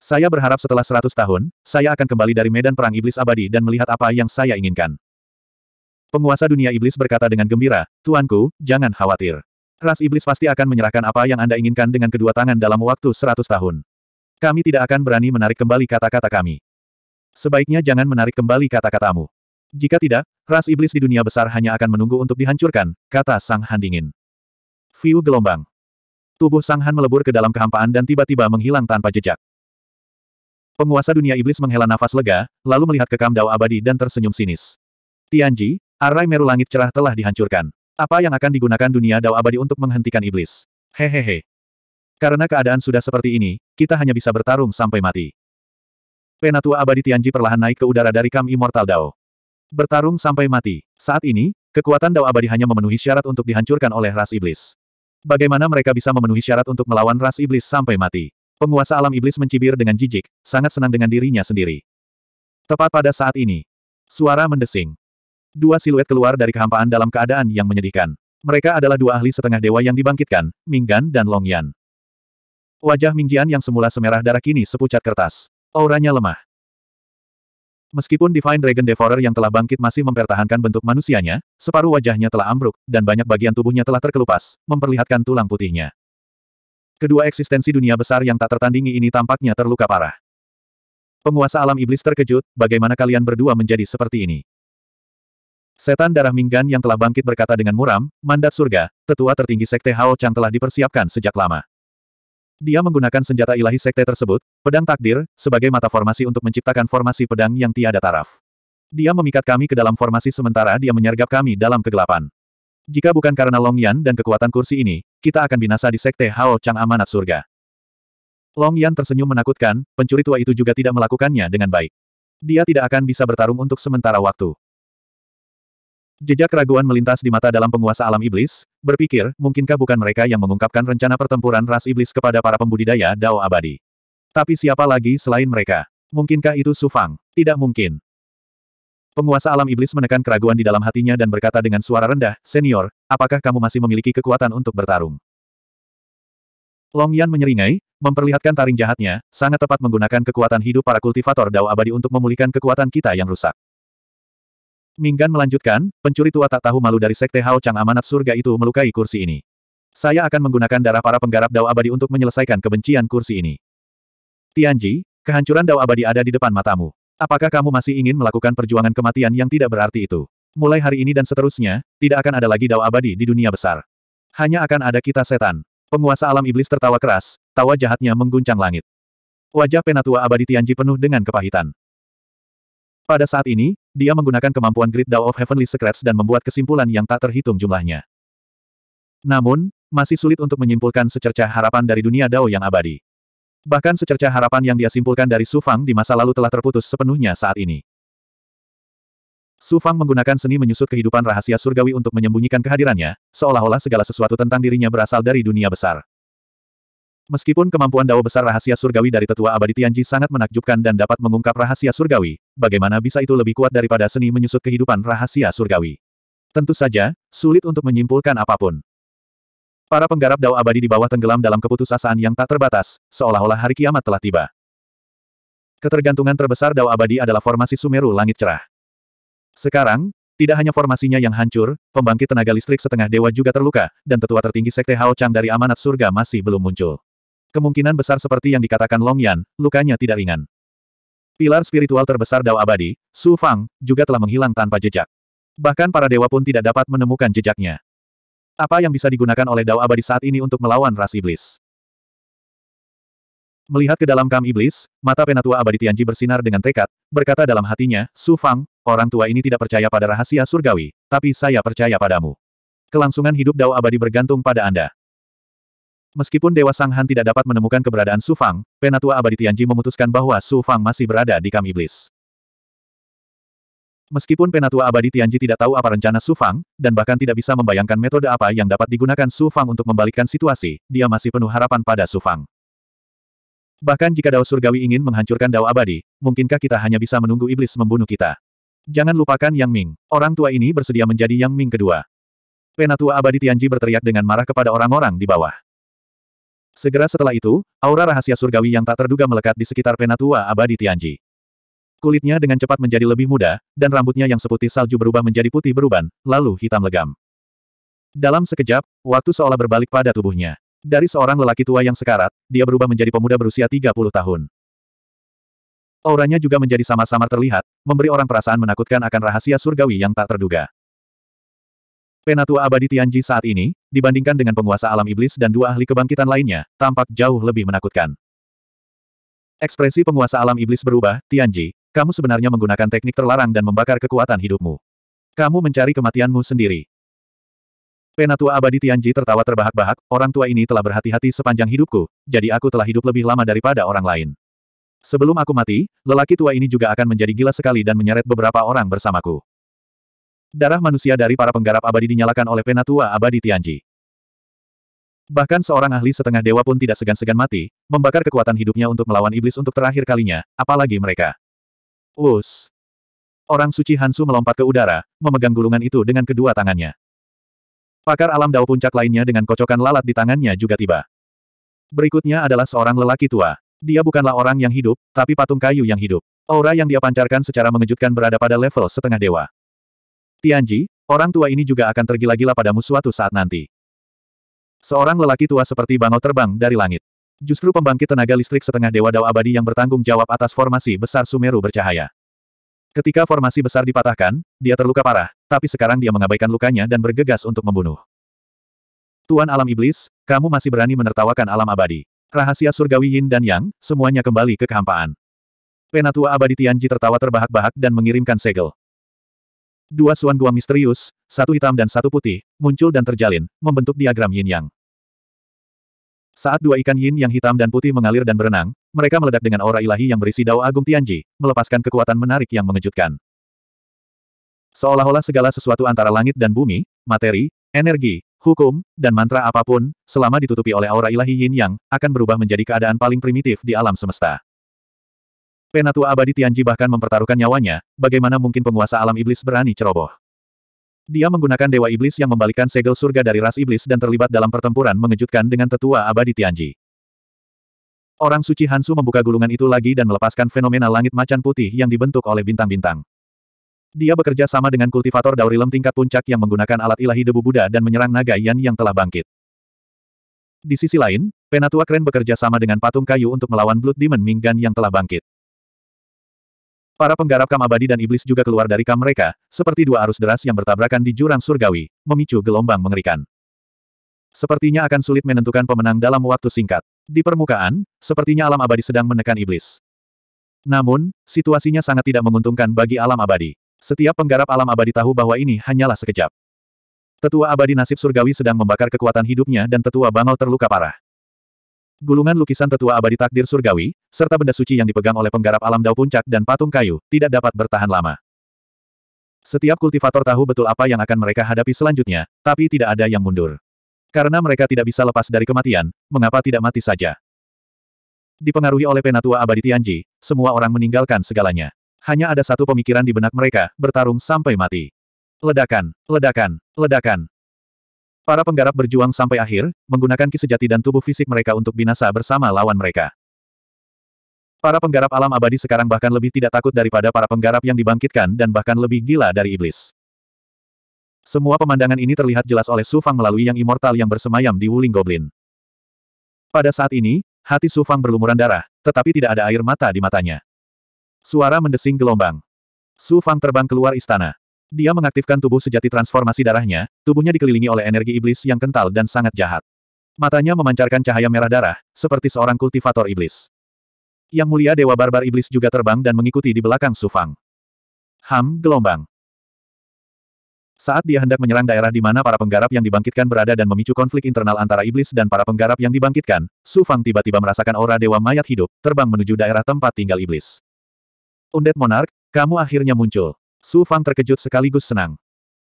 Saya berharap setelah seratus tahun, saya akan kembali dari medan perang iblis abadi dan melihat apa yang saya inginkan. Penguasa dunia iblis berkata dengan gembira, Tuanku, jangan khawatir. Ras iblis pasti akan menyerahkan apa yang Anda inginkan dengan kedua tangan dalam waktu seratus tahun. Kami tidak akan berani menarik kembali kata-kata kami. Sebaiknya jangan menarik kembali kata-katamu. Jika tidak, ras iblis di dunia besar hanya akan menunggu untuk dihancurkan, kata Sang Han dingin. View gelombang. Tubuh Sang Han melebur ke dalam kehampaan dan tiba-tiba menghilang tanpa jejak. Penguasa dunia iblis menghela nafas lega, lalu melihat kekam Dao abadi dan tersenyum sinis. Tianji, Arai meru langit cerah telah dihancurkan. Apa yang akan digunakan dunia dao abadi untuk menghentikan iblis? Hehehe. Karena keadaan sudah seperti ini, kita hanya bisa bertarung sampai mati. Penatua abadi Tianji perlahan naik ke udara dari Kam Immortal Dao. Bertarung sampai mati. Saat ini, kekuatan Dao abadi hanya memenuhi syarat untuk dihancurkan oleh ras iblis. Bagaimana mereka bisa memenuhi syarat untuk melawan ras iblis sampai mati? Penguasa alam iblis mencibir dengan jijik, sangat senang dengan dirinya sendiri. Tepat pada saat ini, suara mendesing dua siluet keluar dari kehampaan dalam keadaan yang menyedihkan. Mereka adalah dua ahli setengah dewa yang dibangkitkan, Minggan dan Longyan. Wajah Mingjian yang semula semerah darah kini sepucat kertas. Auranya lemah. Meskipun Divine Dragon Devourer yang telah bangkit masih mempertahankan bentuk manusianya, separuh wajahnya telah ambruk, dan banyak bagian tubuhnya telah terkelupas, memperlihatkan tulang putihnya. Kedua eksistensi dunia besar yang tak tertandingi ini tampaknya terluka parah. Penguasa alam iblis terkejut, bagaimana kalian berdua menjadi seperti ini? Setan darah Minggan yang telah bangkit berkata dengan muram, mandat surga, tetua tertinggi Sekte Hao Chang telah dipersiapkan sejak lama. Dia menggunakan senjata ilahi Sekte tersebut, pedang takdir, sebagai mata formasi untuk menciptakan formasi pedang yang tiada taraf. Dia memikat kami ke dalam formasi sementara dia menyergap kami dalam kegelapan. Jika bukan karena Long Yan dan kekuatan kursi ini, kita akan binasa di Sekte Hao Chang amanat surga. Long Yan tersenyum menakutkan, pencuri tua itu juga tidak melakukannya dengan baik. Dia tidak akan bisa bertarung untuk sementara waktu. Jejak keraguan melintas di mata dalam penguasa alam iblis, berpikir, mungkinkah bukan mereka yang mengungkapkan rencana pertempuran ras iblis kepada para pembudidaya Dao abadi. Tapi siapa lagi selain mereka? Mungkinkah itu Su Fang? Tidak mungkin. Penguasa alam iblis menekan keraguan di dalam hatinya dan berkata dengan suara rendah, Senior, apakah kamu masih memiliki kekuatan untuk bertarung? Long Yan menyeringai, memperlihatkan taring jahatnya, sangat tepat menggunakan kekuatan hidup para kultivator Dao abadi untuk memulihkan kekuatan kita yang rusak. Minggan melanjutkan, pencuri tua tak tahu malu dari Sekte Hao Chang amanat surga itu melukai kursi ini. Saya akan menggunakan darah para penggarap Dao Abadi untuk menyelesaikan kebencian kursi ini. Tianji, kehancuran Dao Abadi ada di depan matamu. Apakah kamu masih ingin melakukan perjuangan kematian yang tidak berarti itu? Mulai hari ini dan seterusnya, tidak akan ada lagi Dao Abadi di dunia besar. Hanya akan ada kita setan. Penguasa alam iblis tertawa keras, tawa jahatnya mengguncang langit. Wajah penatua abadi Tianji penuh dengan kepahitan. Pada saat ini, dia menggunakan kemampuan Great Dao of Heavenly Secrets dan membuat kesimpulan yang tak terhitung jumlahnya. Namun, masih sulit untuk menyimpulkan secerca harapan dari dunia Dao yang abadi. Bahkan secerca harapan yang dia simpulkan dari Su Fang di masa lalu telah terputus sepenuhnya saat ini. Su Fang menggunakan seni menyusut kehidupan rahasia surgawi untuk menyembunyikan kehadirannya, seolah-olah segala sesuatu tentang dirinya berasal dari dunia besar. Meskipun kemampuan dao besar rahasia surgawi dari tetua abadi Tianji sangat menakjubkan dan dapat mengungkap rahasia surgawi, bagaimana bisa itu lebih kuat daripada seni menyusut kehidupan rahasia surgawi? Tentu saja, sulit untuk menyimpulkan apapun. Para penggarap dao abadi di bawah tenggelam dalam keputusasaan yang tak terbatas, seolah-olah hari kiamat telah tiba. Ketergantungan terbesar dao abadi adalah formasi Sumeru Langit Cerah. Sekarang, tidak hanya formasinya yang hancur, pembangkit tenaga listrik setengah dewa juga terluka, dan tetua tertinggi Sekte Hao Chang dari amanat surga masih belum muncul. Kemungkinan besar seperti yang dikatakan Long Yan, lukanya tidak ringan. Pilar spiritual terbesar Dao Abadi, Su Fang, juga telah menghilang tanpa jejak. Bahkan para dewa pun tidak dapat menemukan jejaknya. Apa yang bisa digunakan oleh Dao Abadi saat ini untuk melawan ras iblis? Melihat ke dalam kam iblis, mata penatua abadi Tianji bersinar dengan tekad, berkata dalam hatinya, Su Fang, orang tua ini tidak percaya pada rahasia surgawi, tapi saya percaya padamu. Kelangsungan hidup Dao Abadi bergantung pada Anda. Meskipun Dewa Sang Han tidak dapat menemukan keberadaan Su Fang, Penatua Abadi Tianji memutuskan bahwa Su Fang masih berada di Kam Iblis. Meskipun Penatua Abadi Tianji tidak tahu apa rencana Su Fang, dan bahkan tidak bisa membayangkan metode apa yang dapat digunakan Su Fang untuk membalikkan situasi, dia masih penuh harapan pada Su Fang. Bahkan jika Dao Surgawi ingin menghancurkan Dao Abadi, mungkinkah kita hanya bisa menunggu iblis membunuh kita? Jangan lupakan Yang Ming. Orang tua ini bersedia menjadi Yang Ming kedua. Penatua Abadi Tianji berteriak dengan marah kepada orang-orang di bawah. Segera setelah itu, aura rahasia surgawi yang tak terduga melekat di sekitar penatua abadi Tianji. Kulitnya dengan cepat menjadi lebih muda, dan rambutnya yang seputih salju berubah menjadi putih beruban, lalu hitam legam. Dalam sekejap, waktu seolah berbalik pada tubuhnya. Dari seorang lelaki tua yang sekarat, dia berubah menjadi pemuda berusia 30 tahun. Auranya juga menjadi samar-samar terlihat, memberi orang perasaan menakutkan akan rahasia surgawi yang tak terduga. Penatua abadi Tianji saat ini, dibandingkan dengan penguasa alam iblis dan dua ahli kebangkitan lainnya, tampak jauh lebih menakutkan. Ekspresi penguasa alam iblis berubah, Tianji, kamu sebenarnya menggunakan teknik terlarang dan membakar kekuatan hidupmu. Kamu mencari kematianmu sendiri. Penatua abadi Tianji tertawa terbahak-bahak, orang tua ini telah berhati-hati sepanjang hidupku, jadi aku telah hidup lebih lama daripada orang lain. Sebelum aku mati, lelaki tua ini juga akan menjadi gila sekali dan menyeret beberapa orang bersamaku. Darah manusia dari para penggarap abadi dinyalakan oleh penatua abadi Tianji. Bahkan seorang ahli setengah dewa pun tidak segan-segan mati, membakar kekuatan hidupnya untuk melawan iblis untuk terakhir kalinya, apalagi mereka. Us. Orang suci Hansu melompat ke udara, memegang gulungan itu dengan kedua tangannya. Pakar alam dao puncak lainnya dengan kocokan lalat di tangannya juga tiba. Berikutnya adalah seorang lelaki tua. Dia bukanlah orang yang hidup, tapi patung kayu yang hidup. Aura yang dia pancarkan secara mengejutkan berada pada level setengah dewa. Tianji, orang tua ini juga akan tergila-gila padamu suatu saat nanti. Seorang lelaki tua seperti bangau terbang dari langit. Justru pembangkit tenaga listrik setengah dewa Dao abadi yang bertanggung jawab atas formasi besar Sumeru bercahaya. Ketika formasi besar dipatahkan, dia terluka parah, tapi sekarang dia mengabaikan lukanya dan bergegas untuk membunuh. Tuan alam iblis, kamu masih berani menertawakan alam abadi. Rahasia surgawi yin dan yang, semuanya kembali ke kehampaan. Penatua abadi Tianji tertawa terbahak-bahak dan mengirimkan segel. Dua suan gua misterius, satu hitam dan satu putih, muncul dan terjalin, membentuk diagram yin-yang. Saat dua ikan yin yang hitam dan putih mengalir dan berenang, mereka meledak dengan aura ilahi yang berisi dao agung Tianji, melepaskan kekuatan menarik yang mengejutkan. Seolah-olah segala sesuatu antara langit dan bumi, materi, energi, hukum, dan mantra apapun, selama ditutupi oleh aura ilahi yin yang, akan berubah menjadi keadaan paling primitif di alam semesta. Penatua abadi Tianji bahkan mempertaruhkan nyawanya, bagaimana mungkin penguasa alam iblis berani ceroboh. Dia menggunakan dewa iblis yang membalikkan segel surga dari ras iblis dan terlibat dalam pertempuran mengejutkan dengan tetua abadi Tianji. Orang suci Hansu membuka gulungan itu lagi dan melepaskan fenomena langit macan putih yang dibentuk oleh bintang-bintang. Dia bekerja sama dengan kultivator Daurilem tingkat puncak yang menggunakan alat ilahi debu Buddha dan menyerang naga Yan yang telah bangkit. Di sisi lain, Penatua Kren bekerja sama dengan patung kayu untuk melawan Blood Demon Minggan yang telah bangkit. Para penggarap kam abadi dan iblis juga keluar dari kam mereka, seperti dua arus deras yang bertabrakan di jurang surgawi, memicu gelombang mengerikan. Sepertinya akan sulit menentukan pemenang dalam waktu singkat. Di permukaan, sepertinya alam abadi sedang menekan iblis. Namun, situasinya sangat tidak menguntungkan bagi alam abadi. Setiap penggarap alam abadi tahu bahwa ini hanyalah sekejap. Tetua abadi nasib surgawi sedang membakar kekuatan hidupnya dan tetua bangau terluka parah. Gulungan lukisan tetua abadi takdir surgawi, serta benda suci yang dipegang oleh penggarap alam dao puncak dan patung kayu, tidak dapat bertahan lama. Setiap kultivator tahu betul apa yang akan mereka hadapi selanjutnya, tapi tidak ada yang mundur. Karena mereka tidak bisa lepas dari kematian, mengapa tidak mati saja? Dipengaruhi oleh penatua abadi Tianji, semua orang meninggalkan segalanya. Hanya ada satu pemikiran di benak mereka, bertarung sampai mati. Ledakan, ledakan, ledakan. Para penggarap berjuang sampai akhir, menggunakan ki sejati dan tubuh fisik mereka untuk binasa bersama lawan mereka. Para penggarap alam abadi sekarang bahkan lebih tidak takut daripada para penggarap yang dibangkitkan dan bahkan lebih gila dari iblis. Semua pemandangan ini terlihat jelas oleh Su Fang melalui yang immortal yang bersemayam di Wuling Goblin. Pada saat ini, hati Su Fang berlumuran darah, tetapi tidak ada air mata di matanya. Suara mendesing gelombang. Su Fang terbang keluar istana. Dia mengaktifkan tubuh sejati transformasi darahnya, tubuhnya dikelilingi oleh energi iblis yang kental dan sangat jahat. Matanya memancarkan cahaya merah darah, seperti seorang kultivator iblis. Yang mulia Dewa Barbar Iblis juga terbang dan mengikuti di belakang Sufang. Ham, gelombang. Saat dia hendak menyerang daerah di mana para penggarap yang dibangkitkan berada dan memicu konflik internal antara iblis dan para penggarap yang dibangkitkan, Sufang tiba-tiba merasakan aura dewa mayat hidup, terbang menuju daerah tempat tinggal iblis. Undet Monarch, kamu akhirnya muncul. Su Fang terkejut sekaligus senang.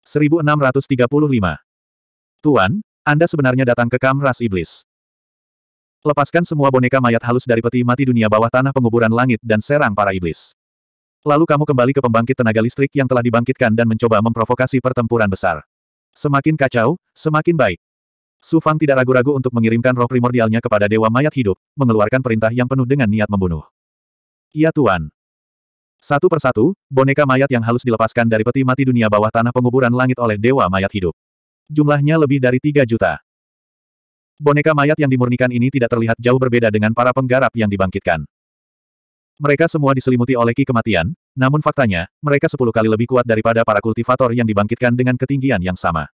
1635. Tuan, Anda sebenarnya datang ke Kam Ras Iblis. Lepaskan semua boneka mayat halus dari peti mati dunia bawah tanah penguburan langit dan serang para iblis. Lalu kamu kembali ke pembangkit tenaga listrik yang telah dibangkitkan dan mencoba memprovokasi pertempuran besar. Semakin kacau, semakin baik. Su Fang tidak ragu-ragu untuk mengirimkan roh primordialnya kepada Dewa Mayat Hidup, mengeluarkan perintah yang penuh dengan niat membunuh. Iya Tuan, satu persatu, boneka mayat yang halus dilepaskan dari peti mati dunia bawah tanah penguburan langit oleh Dewa Mayat Hidup. Jumlahnya lebih dari 3 juta. Boneka mayat yang dimurnikan ini tidak terlihat jauh berbeda dengan para penggarap yang dibangkitkan. Mereka semua diselimuti oleh ki kematian, namun faktanya, mereka sepuluh kali lebih kuat daripada para kultivator yang dibangkitkan dengan ketinggian yang sama.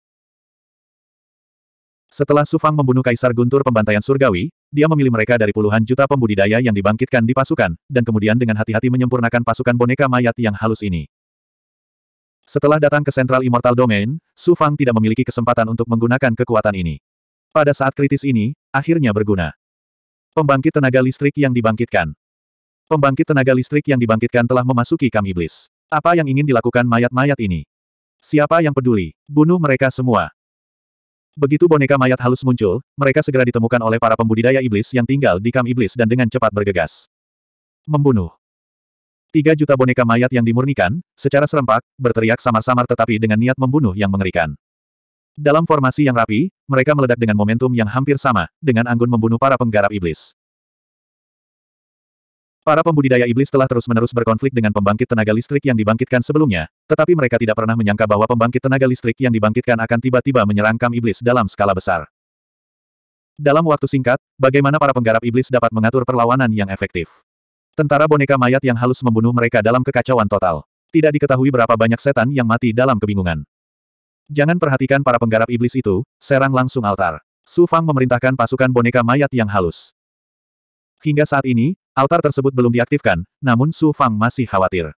Setelah Sufang membunuh Kaisar Guntur pembantaian surgawi, dia memilih mereka dari puluhan juta pembudidaya yang dibangkitkan di pasukan, dan kemudian dengan hati-hati menyempurnakan pasukan boneka mayat yang halus ini. Setelah datang ke Central Immortal Domain, Sufang tidak memiliki kesempatan untuk menggunakan kekuatan ini. Pada saat kritis ini, akhirnya berguna. Pembangkit tenaga listrik yang dibangkitkan. Pembangkit tenaga listrik yang dibangkitkan telah memasuki kam iblis. Apa yang ingin dilakukan mayat-mayat ini? Siapa yang peduli? Bunuh mereka semua. Begitu boneka mayat halus muncul, mereka segera ditemukan oleh para pembudidaya iblis yang tinggal di kam iblis dan dengan cepat bergegas. Membunuh. Tiga juta boneka mayat yang dimurnikan, secara serempak, berteriak samar-samar tetapi dengan niat membunuh yang mengerikan. Dalam formasi yang rapi, mereka meledak dengan momentum yang hampir sama, dengan anggun membunuh para penggarap iblis. Para pembudidaya iblis telah terus-menerus berkonflik dengan pembangkit tenaga listrik yang dibangkitkan sebelumnya, tetapi mereka tidak pernah menyangka bahwa pembangkit tenaga listrik yang dibangkitkan akan tiba-tiba menyerang kam iblis dalam skala besar. Dalam waktu singkat, bagaimana para penggarap iblis dapat mengatur perlawanan yang efektif? Tentara boneka mayat yang halus membunuh mereka dalam kekacauan total. Tidak diketahui berapa banyak setan yang mati dalam kebingungan. Jangan perhatikan para penggarap iblis itu, serang langsung altar. Su Fang memerintahkan pasukan boneka mayat yang halus. Hingga saat ini, Altar tersebut belum diaktifkan, namun Su Fang masih khawatir.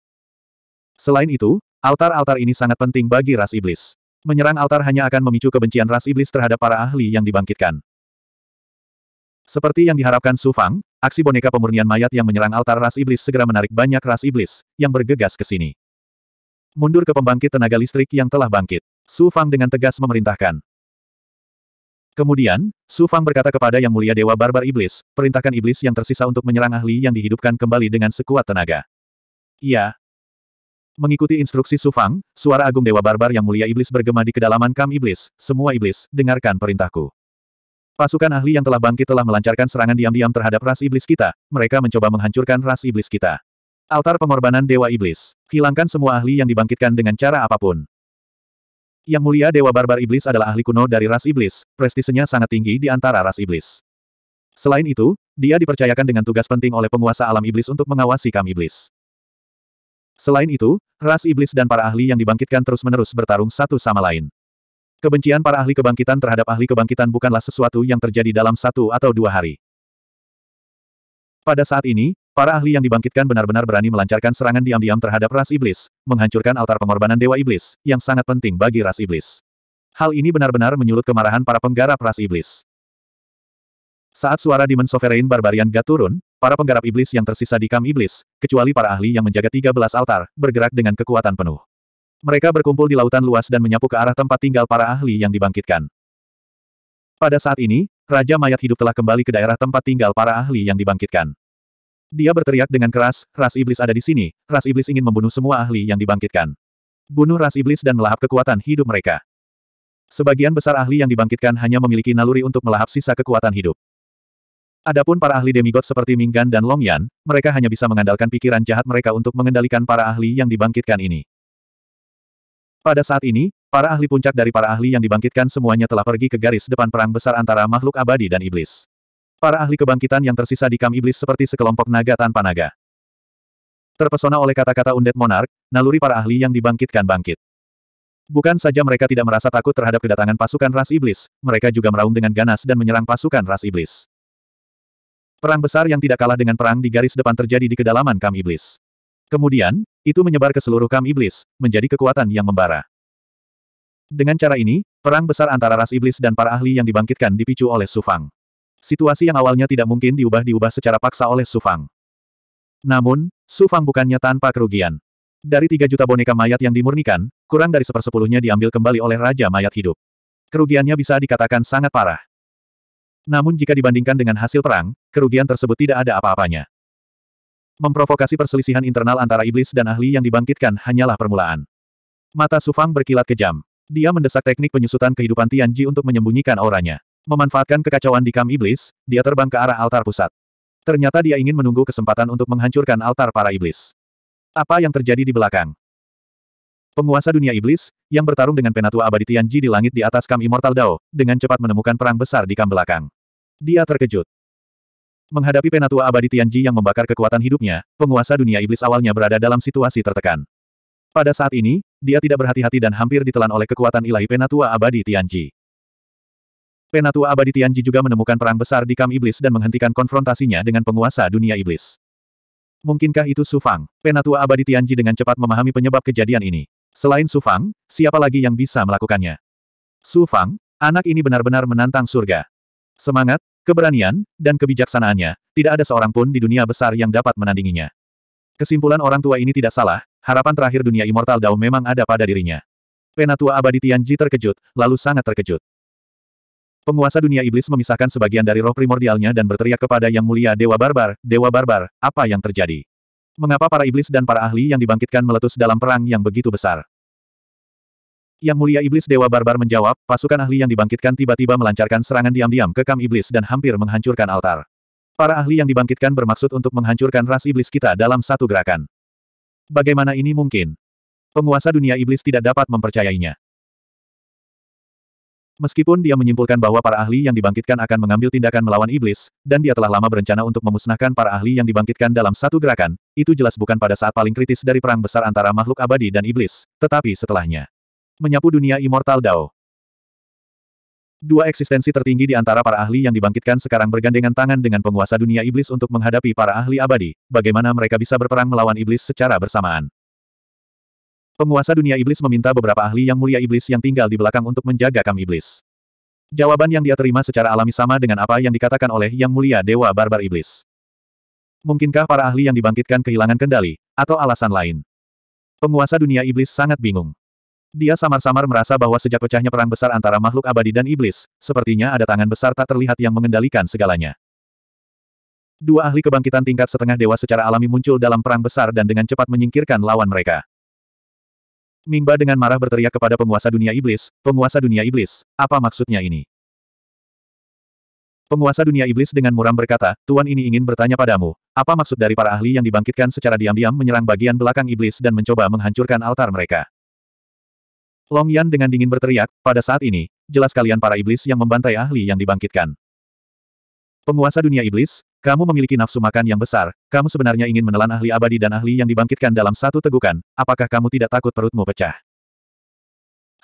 Selain itu, altar-altar ini sangat penting bagi ras iblis. Menyerang altar hanya akan memicu kebencian ras iblis terhadap para ahli yang dibangkitkan. Seperti yang diharapkan Su Fang, aksi boneka pemurnian mayat yang menyerang altar ras iblis segera menarik banyak ras iblis, yang bergegas ke sini. Mundur ke pembangkit tenaga listrik yang telah bangkit. Su Fang dengan tegas memerintahkan. Kemudian, Su Fang berkata kepada Yang Mulia Dewa Barbar Iblis, perintahkan iblis yang tersisa untuk menyerang ahli yang dihidupkan kembali dengan sekuat tenaga. Iya. Mengikuti instruksi Su Fang, suara agung Dewa Barbar Yang Mulia Iblis bergema di kedalaman kam iblis, semua iblis, dengarkan perintahku. Pasukan ahli yang telah bangkit telah melancarkan serangan diam-diam terhadap ras iblis kita, mereka mencoba menghancurkan ras iblis kita. Altar pengorbanan Dewa Iblis. Hilangkan semua ahli yang dibangkitkan dengan cara apapun. Yang mulia Dewa Barbar Iblis adalah ahli kuno dari ras iblis, prestisenya sangat tinggi di antara ras iblis. Selain itu, dia dipercayakan dengan tugas penting oleh penguasa alam iblis untuk mengawasi kam iblis. Selain itu, ras iblis dan para ahli yang dibangkitkan terus-menerus bertarung satu sama lain. Kebencian para ahli kebangkitan terhadap ahli kebangkitan bukanlah sesuatu yang terjadi dalam satu atau dua hari. Pada saat ini, Para ahli yang dibangkitkan benar-benar berani melancarkan serangan diam-diam terhadap ras iblis, menghancurkan altar pengorbanan dewa iblis, yang sangat penting bagi ras iblis. Hal ini benar-benar menyulut kemarahan para penggarap ras iblis. Saat suara Demon Sovereign Barbarian Gat turun, para penggarap iblis yang tersisa di kam iblis, kecuali para ahli yang menjaga 13 altar, bergerak dengan kekuatan penuh. Mereka berkumpul di lautan luas dan menyapu ke arah tempat tinggal para ahli yang dibangkitkan. Pada saat ini, Raja Mayat Hidup telah kembali ke daerah tempat tinggal para ahli yang dibangkitkan. Dia berteriak dengan keras, ras iblis ada di sini, ras iblis ingin membunuh semua ahli yang dibangkitkan. Bunuh ras iblis dan melahap kekuatan hidup mereka. Sebagian besar ahli yang dibangkitkan hanya memiliki naluri untuk melahap sisa kekuatan hidup. Adapun para ahli demigod seperti Minggan dan Longyan, mereka hanya bisa mengandalkan pikiran jahat mereka untuk mengendalikan para ahli yang dibangkitkan ini. Pada saat ini, para ahli puncak dari para ahli yang dibangkitkan semuanya telah pergi ke garis depan perang besar antara makhluk abadi dan iblis. Para ahli kebangkitan yang tersisa di kam iblis seperti sekelompok naga tanpa naga. Terpesona oleh kata-kata undet monark, naluri para ahli yang dibangkitkan bangkit. Bukan saja mereka tidak merasa takut terhadap kedatangan pasukan ras iblis, mereka juga meraung dengan ganas dan menyerang pasukan ras iblis. Perang besar yang tidak kalah dengan perang di garis depan terjadi di kedalaman kam iblis. Kemudian, itu menyebar ke seluruh kam iblis, menjadi kekuatan yang membara. Dengan cara ini, perang besar antara ras iblis dan para ahli yang dibangkitkan dipicu oleh Sufang. Situasi yang awalnya tidak mungkin diubah-diubah secara paksa oleh Sufang. Namun, Sufang bukannya tanpa kerugian. Dari tiga juta boneka mayat yang dimurnikan, kurang dari sepersepuluhnya diambil kembali oleh Raja Mayat Hidup. Kerugiannya bisa dikatakan sangat parah. Namun jika dibandingkan dengan hasil perang, kerugian tersebut tidak ada apa-apanya. Memprovokasi perselisihan internal antara iblis dan ahli yang dibangkitkan hanyalah permulaan. Mata Sufang berkilat kejam. Dia mendesak teknik penyusutan kehidupan Tianji untuk menyembunyikan auranya. Memanfaatkan kekacauan di kam iblis, dia terbang ke arah altar pusat. Ternyata dia ingin menunggu kesempatan untuk menghancurkan altar para iblis. Apa yang terjadi di belakang? Penguasa dunia iblis, yang bertarung dengan penatua abadi Tianji di langit di atas kam Immortal Dao, dengan cepat menemukan perang besar di kam belakang. Dia terkejut. Menghadapi penatua abadi Tianji yang membakar kekuatan hidupnya, penguasa dunia iblis awalnya berada dalam situasi tertekan. Pada saat ini, dia tidak berhati-hati dan hampir ditelan oleh kekuatan ilahi penatua abadi Tianji. Penatua Abadi Tianji juga menemukan perang besar di Kam Iblis dan menghentikan konfrontasinya dengan penguasa dunia iblis. Mungkinkah itu Su Fang? Penatua Abadi Tianji dengan cepat memahami penyebab kejadian ini. Selain Su Fang, siapa lagi yang bisa melakukannya? Su Fang, anak ini benar-benar menantang surga. Semangat, keberanian, dan kebijaksanaannya, tidak ada seorang pun di dunia besar yang dapat menandinginya. Kesimpulan orang tua ini tidak salah, harapan terakhir dunia immortal Dao memang ada pada dirinya. Penatua abadi Tianji terkejut, lalu sangat terkejut. Penguasa dunia iblis memisahkan sebagian dari roh primordialnya dan berteriak kepada Yang Mulia Dewa Barbar, Dewa Barbar, apa yang terjadi? Mengapa para iblis dan para ahli yang dibangkitkan meletus dalam perang yang begitu besar? Yang Mulia Iblis Dewa Barbar menjawab, pasukan ahli yang dibangkitkan tiba-tiba melancarkan serangan diam-diam ke kam iblis dan hampir menghancurkan altar. Para ahli yang dibangkitkan bermaksud untuk menghancurkan ras iblis kita dalam satu gerakan. Bagaimana ini mungkin? Penguasa dunia iblis tidak dapat mempercayainya. Meskipun dia menyimpulkan bahwa para ahli yang dibangkitkan akan mengambil tindakan melawan iblis, dan dia telah lama berencana untuk memusnahkan para ahli yang dibangkitkan dalam satu gerakan, itu jelas bukan pada saat paling kritis dari perang besar antara makhluk abadi dan iblis, tetapi setelahnya. Menyapu dunia Immortal Dao. Dua eksistensi tertinggi di antara para ahli yang dibangkitkan sekarang bergandengan tangan dengan penguasa dunia iblis untuk menghadapi para ahli abadi, bagaimana mereka bisa berperang melawan iblis secara bersamaan. Penguasa dunia iblis meminta beberapa ahli yang mulia iblis yang tinggal di belakang untuk menjaga kam iblis. Jawaban yang dia terima secara alami sama dengan apa yang dikatakan oleh yang mulia dewa barbar iblis. Mungkinkah para ahli yang dibangkitkan kehilangan kendali, atau alasan lain? Penguasa dunia iblis sangat bingung. Dia samar-samar merasa bahwa sejak pecahnya perang besar antara makhluk abadi dan iblis, sepertinya ada tangan besar tak terlihat yang mengendalikan segalanya. Dua ahli kebangkitan tingkat setengah dewa secara alami muncul dalam perang besar dan dengan cepat menyingkirkan lawan mereka. Mingba dengan marah berteriak kepada penguasa dunia iblis, penguasa dunia iblis, apa maksudnya ini? Penguasa dunia iblis dengan muram berkata, Tuan ini ingin bertanya padamu, apa maksud dari para ahli yang dibangkitkan secara diam-diam menyerang bagian belakang iblis dan mencoba menghancurkan altar mereka? Long Yan dengan dingin berteriak, pada saat ini, jelas kalian para iblis yang membantai ahli yang dibangkitkan. Penguasa dunia iblis, kamu memiliki nafsu makan yang besar, kamu sebenarnya ingin menelan ahli abadi dan ahli yang dibangkitkan dalam satu tegukan, apakah kamu tidak takut perutmu pecah?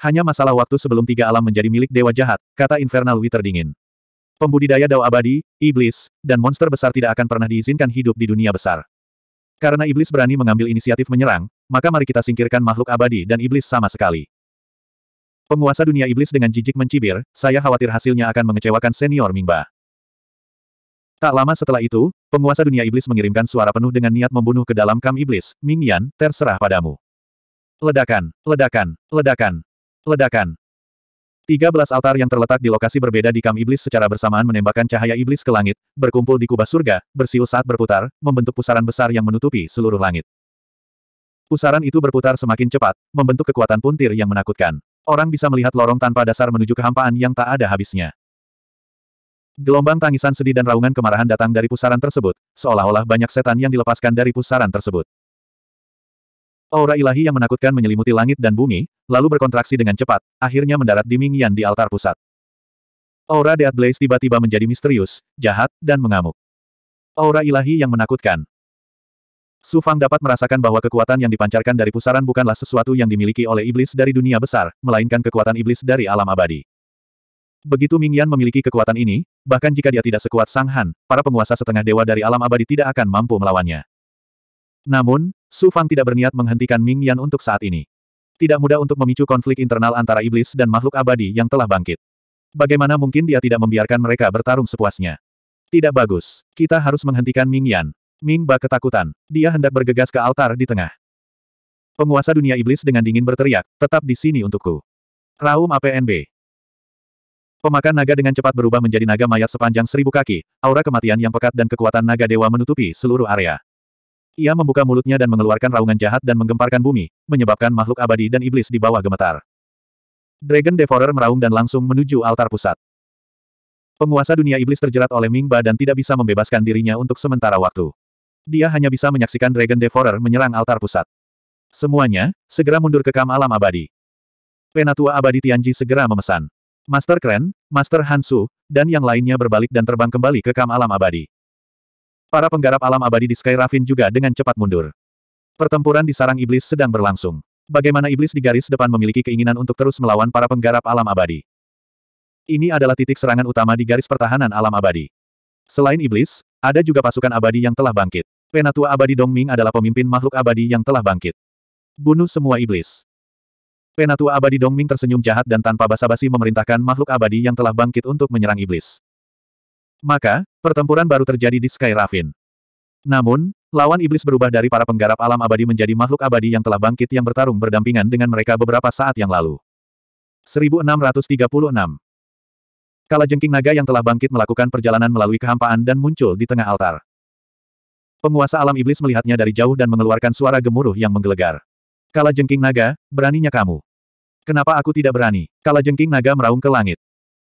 Hanya masalah waktu sebelum tiga alam menjadi milik dewa jahat, kata Infernal Wither dingin. Pembudidaya dao abadi, iblis, dan monster besar tidak akan pernah diizinkan hidup di dunia besar. Karena iblis berani mengambil inisiatif menyerang, maka mari kita singkirkan makhluk abadi dan iblis sama sekali. Penguasa dunia iblis dengan jijik mencibir, saya khawatir hasilnya akan mengecewakan senior Mingba. Tak lama setelah itu, penguasa dunia iblis mengirimkan suara penuh dengan niat membunuh ke dalam kam iblis, Ming Yan, terserah padamu. Ledakan, ledakan, ledakan, ledakan. Tiga belas altar yang terletak di lokasi berbeda di kam iblis secara bersamaan menembakkan cahaya iblis ke langit, berkumpul di kubah surga, bersiul saat berputar, membentuk pusaran besar yang menutupi seluruh langit. Pusaran itu berputar semakin cepat, membentuk kekuatan puntir yang menakutkan. Orang bisa melihat lorong tanpa dasar menuju kehampaan yang tak ada habisnya. Gelombang tangisan sedih dan raungan kemarahan datang dari pusaran tersebut, seolah-olah banyak setan yang dilepaskan dari pusaran tersebut. Aura ilahi yang menakutkan menyelimuti langit dan bumi, lalu berkontraksi dengan cepat, akhirnya mendarat di Mingyan di altar pusat. Aura Deat Blaze tiba-tiba menjadi misterius, jahat, dan mengamuk. Aura ilahi yang menakutkan, Su Fang dapat merasakan bahwa kekuatan yang dipancarkan dari pusaran bukanlah sesuatu yang dimiliki oleh iblis dari dunia besar, melainkan kekuatan iblis dari alam abadi. Begitu Ming Yan memiliki kekuatan ini, bahkan jika dia tidak sekuat Sang Han, para penguasa setengah dewa dari alam abadi tidak akan mampu melawannya. Namun, Su Fang tidak berniat menghentikan Ming Yan untuk saat ini. Tidak mudah untuk memicu konflik internal antara iblis dan makhluk abadi yang telah bangkit. Bagaimana mungkin dia tidak membiarkan mereka bertarung sepuasnya? Tidak bagus. Kita harus menghentikan Ming Yan. Ming Ba ketakutan. Dia hendak bergegas ke altar di tengah. Penguasa dunia iblis dengan dingin berteriak, tetap di sini untukku. Raum APNB. Pemakan naga dengan cepat berubah menjadi naga mayat sepanjang seribu kaki, aura kematian yang pekat dan kekuatan naga dewa menutupi seluruh area. Ia membuka mulutnya dan mengeluarkan raungan jahat dan menggemparkan bumi, menyebabkan makhluk abadi dan iblis di bawah gemetar. Dragon Devourer meraung dan langsung menuju altar pusat. Penguasa dunia iblis terjerat oleh Mingba dan tidak bisa membebaskan dirinya untuk sementara waktu. Dia hanya bisa menyaksikan Dragon Devourer menyerang altar pusat. Semuanya, segera mundur ke kam alam abadi. Penatua abadi Tianji segera memesan. Master Kren, Master Hansu, dan yang lainnya berbalik dan terbang kembali ke kam alam abadi. Para penggarap alam abadi di Sky Ravine juga dengan cepat mundur. Pertempuran di sarang iblis sedang berlangsung. Bagaimana iblis di garis depan memiliki keinginan untuk terus melawan para penggarap alam abadi. Ini adalah titik serangan utama di garis pertahanan alam abadi. Selain iblis, ada juga pasukan abadi yang telah bangkit. Penatua abadi Dongming adalah pemimpin makhluk abadi yang telah bangkit. Bunuh semua iblis. Penatua abadi Dongming tersenyum jahat dan tanpa basa-basi memerintahkan makhluk abadi yang telah bangkit untuk menyerang iblis. Maka, pertempuran baru terjadi di Sky Raffin. Namun, lawan iblis berubah dari para penggarap alam abadi menjadi makhluk abadi yang telah bangkit yang bertarung berdampingan dengan mereka beberapa saat yang lalu. 1636 Kala jengking naga yang telah bangkit melakukan perjalanan melalui kehampaan dan muncul di tengah altar. Penguasa alam iblis melihatnya dari jauh dan mengeluarkan suara gemuruh yang menggelegar. Kala jengking naga, beraninya kamu. Kenapa aku tidak berani? jengking naga meraung ke langit.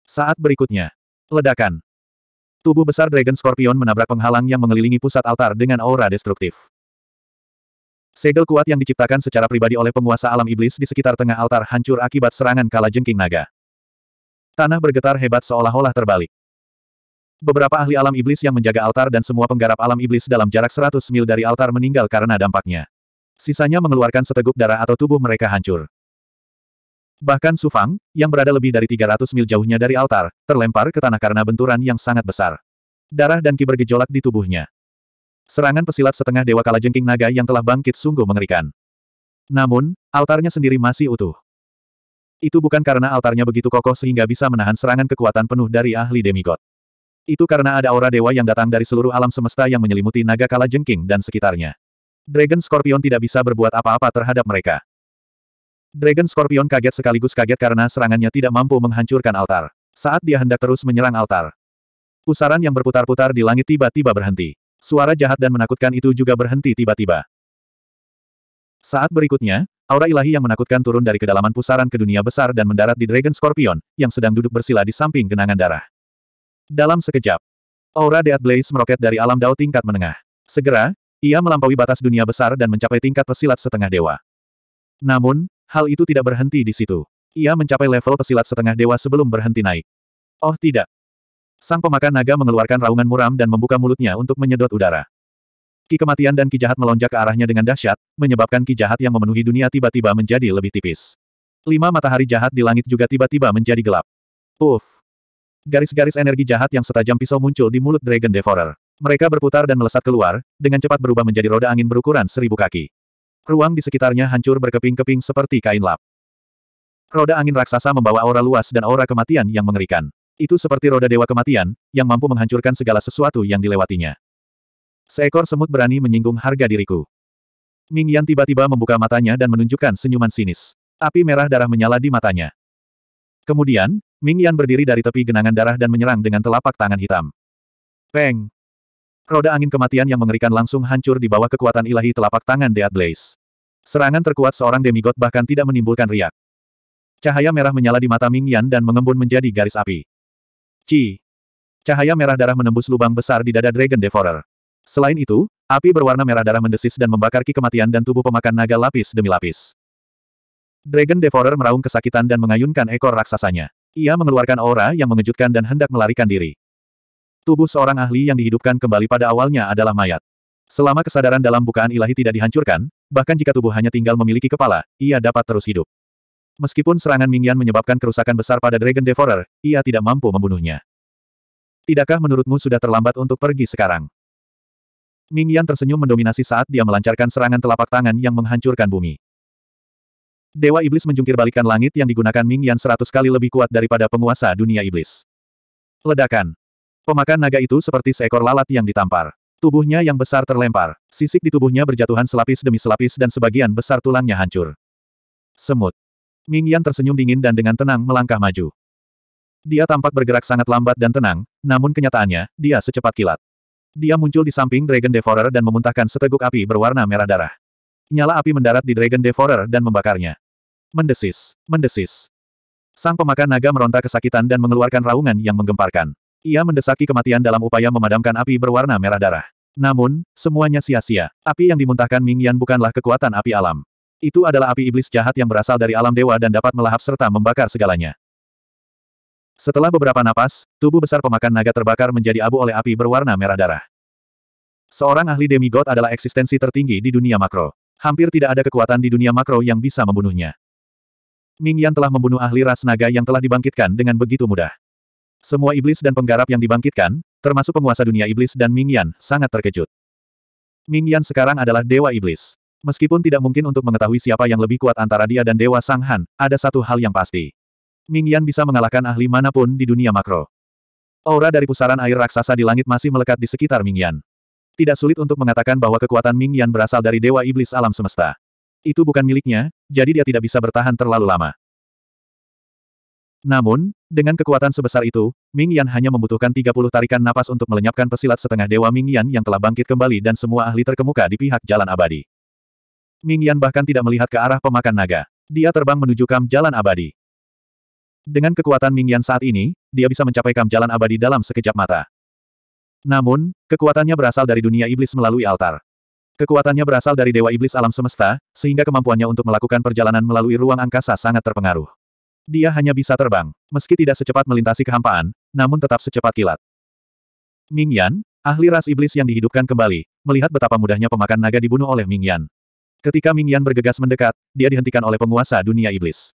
Saat berikutnya. Ledakan. Tubuh besar Dragon Scorpion menabrak penghalang yang mengelilingi pusat altar dengan aura destruktif. Segel kuat yang diciptakan secara pribadi oleh penguasa alam iblis di sekitar tengah altar hancur akibat serangan jengking naga. Tanah bergetar hebat seolah-olah terbalik. Beberapa ahli alam iblis yang menjaga altar dan semua penggarap alam iblis dalam jarak 100 mil dari altar meninggal karena dampaknya. Sisanya mengeluarkan seteguk darah atau tubuh mereka hancur. Bahkan Su Fang, yang berada lebih dari 300 mil jauhnya dari altar, terlempar ke tanah karena benturan yang sangat besar. Darah dan ki bergejolak di tubuhnya. Serangan pesilat setengah Dewa Kala Jengking Naga yang telah bangkit sungguh mengerikan. Namun, altarnya sendiri masih utuh. Itu bukan karena altarnya begitu kokoh sehingga bisa menahan serangan kekuatan penuh dari ahli demigod. Itu karena ada aura dewa yang datang dari seluruh alam semesta yang menyelimuti naga kala jengking dan sekitarnya. Dragon Scorpion tidak bisa berbuat apa-apa terhadap mereka. Dragon Scorpion kaget sekaligus kaget karena serangannya tidak mampu menghancurkan altar. Saat dia hendak terus menyerang altar. Pusaran yang berputar-putar di langit tiba-tiba berhenti. Suara jahat dan menakutkan itu juga berhenti tiba-tiba. Saat berikutnya, aura ilahi yang menakutkan turun dari kedalaman pusaran ke dunia besar dan mendarat di Dragon Scorpion, yang sedang duduk bersila di samping genangan darah. Dalam sekejap, aura Death Blaze meroket dari alam dao tingkat menengah. Segera, ia melampaui batas dunia besar dan mencapai tingkat pesilat setengah dewa. Namun, Hal itu tidak berhenti di situ. Ia mencapai level pesilat setengah dewa sebelum berhenti naik. Oh tidak. Sang pemakan naga mengeluarkan raungan muram dan membuka mulutnya untuk menyedot udara. Ki kematian dan ki jahat melonjak ke arahnya dengan dahsyat, menyebabkan ki jahat yang memenuhi dunia tiba-tiba menjadi lebih tipis. Lima matahari jahat di langit juga tiba-tiba menjadi gelap. Uff. Garis-garis energi jahat yang setajam pisau muncul di mulut Dragon Devourer. Mereka berputar dan melesat keluar, dengan cepat berubah menjadi roda angin berukuran seribu kaki. Ruang di sekitarnya hancur berkeping-keping seperti kain lap. Roda angin raksasa membawa aura luas dan aura kematian yang mengerikan. Itu seperti roda dewa kematian, yang mampu menghancurkan segala sesuatu yang dilewatinya. Seekor semut berani menyinggung harga diriku. Ming Yan tiba-tiba membuka matanya dan menunjukkan senyuman sinis. Api merah darah menyala di matanya. Kemudian, Ming Yan berdiri dari tepi genangan darah dan menyerang dengan telapak tangan hitam. Peng! Roda angin kematian yang mengerikan langsung hancur di bawah kekuatan ilahi telapak tangan Dead Blaze. Serangan terkuat seorang demigod bahkan tidak menimbulkan riak. Cahaya merah menyala di mata Ming Yan dan mengembun menjadi garis api. Ci. Cahaya merah darah menembus lubang besar di dada Dragon Devourer. Selain itu, api berwarna merah darah mendesis dan membakar ki kematian dan tubuh pemakan naga lapis demi lapis. Dragon Devourer meraung kesakitan dan mengayunkan ekor raksasanya. Ia mengeluarkan aura yang mengejutkan dan hendak melarikan diri. Tubuh seorang ahli yang dihidupkan kembali pada awalnya adalah mayat. Selama kesadaran dalam bukaan ilahi tidak dihancurkan, bahkan jika tubuh hanya tinggal memiliki kepala, ia dapat terus hidup. Meskipun serangan Mingyan menyebabkan kerusakan besar pada Dragon Devourer, ia tidak mampu membunuhnya. Tidakkah menurutmu sudah terlambat untuk pergi sekarang? Mingyan tersenyum mendominasi saat dia melancarkan serangan telapak tangan yang menghancurkan bumi. Dewa Iblis menjungkir langit yang digunakan Mingyan seratus kali lebih kuat daripada penguasa dunia iblis. Ledakan. Pemakan naga itu seperti seekor lalat yang ditampar. Tubuhnya yang besar terlempar, sisik di tubuhnya berjatuhan selapis demi selapis dan sebagian besar tulangnya hancur. Semut. Ming Yan tersenyum dingin dan dengan tenang melangkah maju. Dia tampak bergerak sangat lambat dan tenang, namun kenyataannya, dia secepat kilat. Dia muncul di samping Dragon Devourer dan memuntahkan seteguk api berwarna merah darah. Nyala api mendarat di Dragon Devourer dan membakarnya. Mendesis, mendesis. Sang pemakan naga meronta kesakitan dan mengeluarkan raungan yang menggemparkan. Ia mendesaki kematian dalam upaya memadamkan api berwarna merah darah. Namun, semuanya sia-sia. Api yang dimuntahkan Ming Yan bukanlah kekuatan api alam. Itu adalah api iblis jahat yang berasal dari alam dewa dan dapat melahap serta membakar segalanya. Setelah beberapa napas, tubuh besar pemakan naga terbakar menjadi abu oleh api berwarna merah darah. Seorang ahli demigod adalah eksistensi tertinggi di dunia makro. Hampir tidak ada kekuatan di dunia makro yang bisa membunuhnya. Ming Yan telah membunuh ahli ras naga yang telah dibangkitkan dengan begitu mudah. Semua iblis dan penggarap yang dibangkitkan, termasuk penguasa dunia iblis dan Ming Yan, sangat terkejut. Ming Yan sekarang adalah dewa iblis. Meskipun tidak mungkin untuk mengetahui siapa yang lebih kuat antara dia dan dewa Sang Han, ada satu hal yang pasti. Ming Yan bisa mengalahkan ahli manapun di dunia makro. Aura dari pusaran air raksasa di langit masih melekat di sekitar Ming Yan. Tidak sulit untuk mengatakan bahwa kekuatan Ming Yan berasal dari Dewa Iblis Alam Semesta. Itu bukan miliknya, jadi dia tidak bisa bertahan terlalu lama. Namun, dengan kekuatan sebesar itu, Ming Yan hanya membutuhkan 30 tarikan napas untuk melenyapkan pesilat setengah dewa Ming Yan yang telah bangkit kembali dan semua ahli terkemuka di pihak jalan abadi. Ming Yan bahkan tidak melihat ke arah pemakan naga. Dia terbang menuju kam jalan abadi. Dengan kekuatan Ming Yan saat ini, dia bisa mencapai kam jalan abadi dalam sekejap mata. Namun, kekuatannya berasal dari dunia iblis melalui altar. Kekuatannya berasal dari dewa iblis alam semesta, sehingga kemampuannya untuk melakukan perjalanan melalui ruang angkasa sangat terpengaruh. Dia hanya bisa terbang, meski tidak secepat melintasi kehampaan, namun tetap secepat kilat. Ming Yan, ahli ras iblis yang dihidupkan kembali, melihat betapa mudahnya pemakan naga dibunuh oleh Ming Yan. Ketika Ming Yan bergegas mendekat, dia dihentikan oleh penguasa dunia iblis.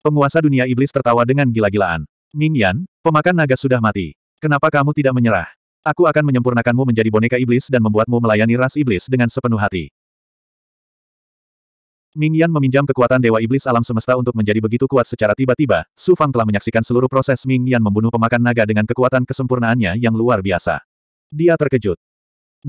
Penguasa dunia iblis tertawa dengan gila-gilaan. Ming Yan, pemakan naga sudah mati. Kenapa kamu tidak menyerah? Aku akan menyempurnakanmu menjadi boneka iblis dan membuatmu melayani ras iblis dengan sepenuh hati. Ming Yan meminjam kekuatan Dewa Iblis Alam Semesta untuk menjadi begitu kuat secara tiba-tiba, Su Fang telah menyaksikan seluruh proses Ming Yan membunuh pemakan naga dengan kekuatan kesempurnaannya yang luar biasa. Dia terkejut.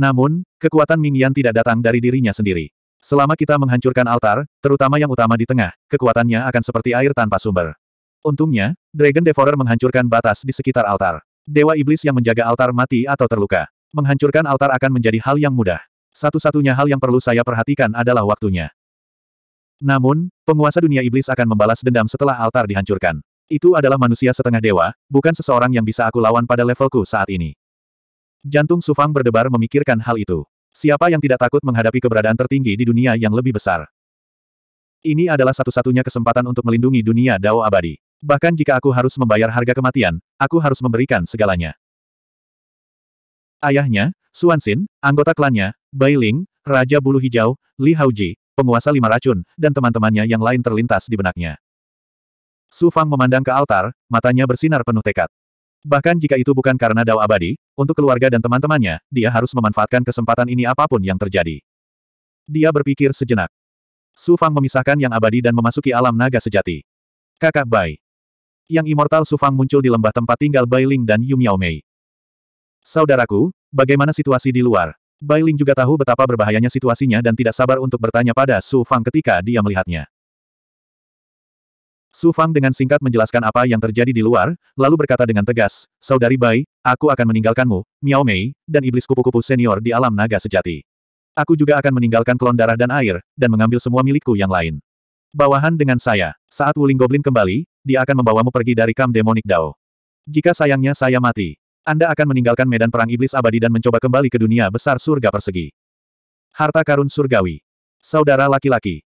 Namun, kekuatan Ming Yan tidak datang dari dirinya sendiri. Selama kita menghancurkan altar, terutama yang utama di tengah, kekuatannya akan seperti air tanpa sumber. Untungnya, Dragon Devourer menghancurkan batas di sekitar altar. Dewa Iblis yang menjaga altar mati atau terluka. Menghancurkan altar akan menjadi hal yang mudah. Satu-satunya hal yang perlu saya perhatikan adalah waktunya. Namun, penguasa dunia iblis akan membalas dendam setelah altar dihancurkan. Itu adalah manusia setengah dewa, bukan seseorang yang bisa aku lawan pada levelku saat ini. Jantung Sufang berdebar memikirkan hal itu. Siapa yang tidak takut menghadapi keberadaan tertinggi di dunia yang lebih besar? Ini adalah satu-satunya kesempatan untuk melindungi dunia Dao abadi. Bahkan jika aku harus membayar harga kematian, aku harus memberikan segalanya. Ayahnya, Suansin, anggota klannya, Ling, Raja Bulu Hijau, Li Hauji, penguasa lima racun, dan teman-temannya yang lain terlintas di benaknya. Su Fang memandang ke altar, matanya bersinar penuh tekad. Bahkan jika itu bukan karena dao abadi, untuk keluarga dan teman-temannya, dia harus memanfaatkan kesempatan ini apapun yang terjadi. Dia berpikir sejenak. Su Fang memisahkan yang abadi dan memasuki alam naga sejati. Kakak Bai. Yang immortal Su Fang muncul di lembah tempat tinggal Bai Ling dan Yu Miao Mei. Saudaraku, bagaimana situasi di luar? Bailing juga tahu betapa berbahayanya situasinya dan tidak sabar untuk bertanya pada Su Fang ketika dia melihatnya. Su Fang dengan singkat menjelaskan apa yang terjadi di luar, lalu berkata dengan tegas, Saudari Bai, aku akan meninggalkanmu, Miao Mei, dan iblis kupu-kupu senior di alam naga sejati. Aku juga akan meninggalkan klon darah dan air, dan mengambil semua milikku yang lain. Bawahan dengan saya. Saat Wuling Goblin kembali, dia akan membawamu pergi dari kam demonik Dao. Jika sayangnya saya mati. Anda akan meninggalkan medan perang iblis abadi dan mencoba kembali ke dunia besar surga persegi. Harta karun surgawi. Saudara laki-laki.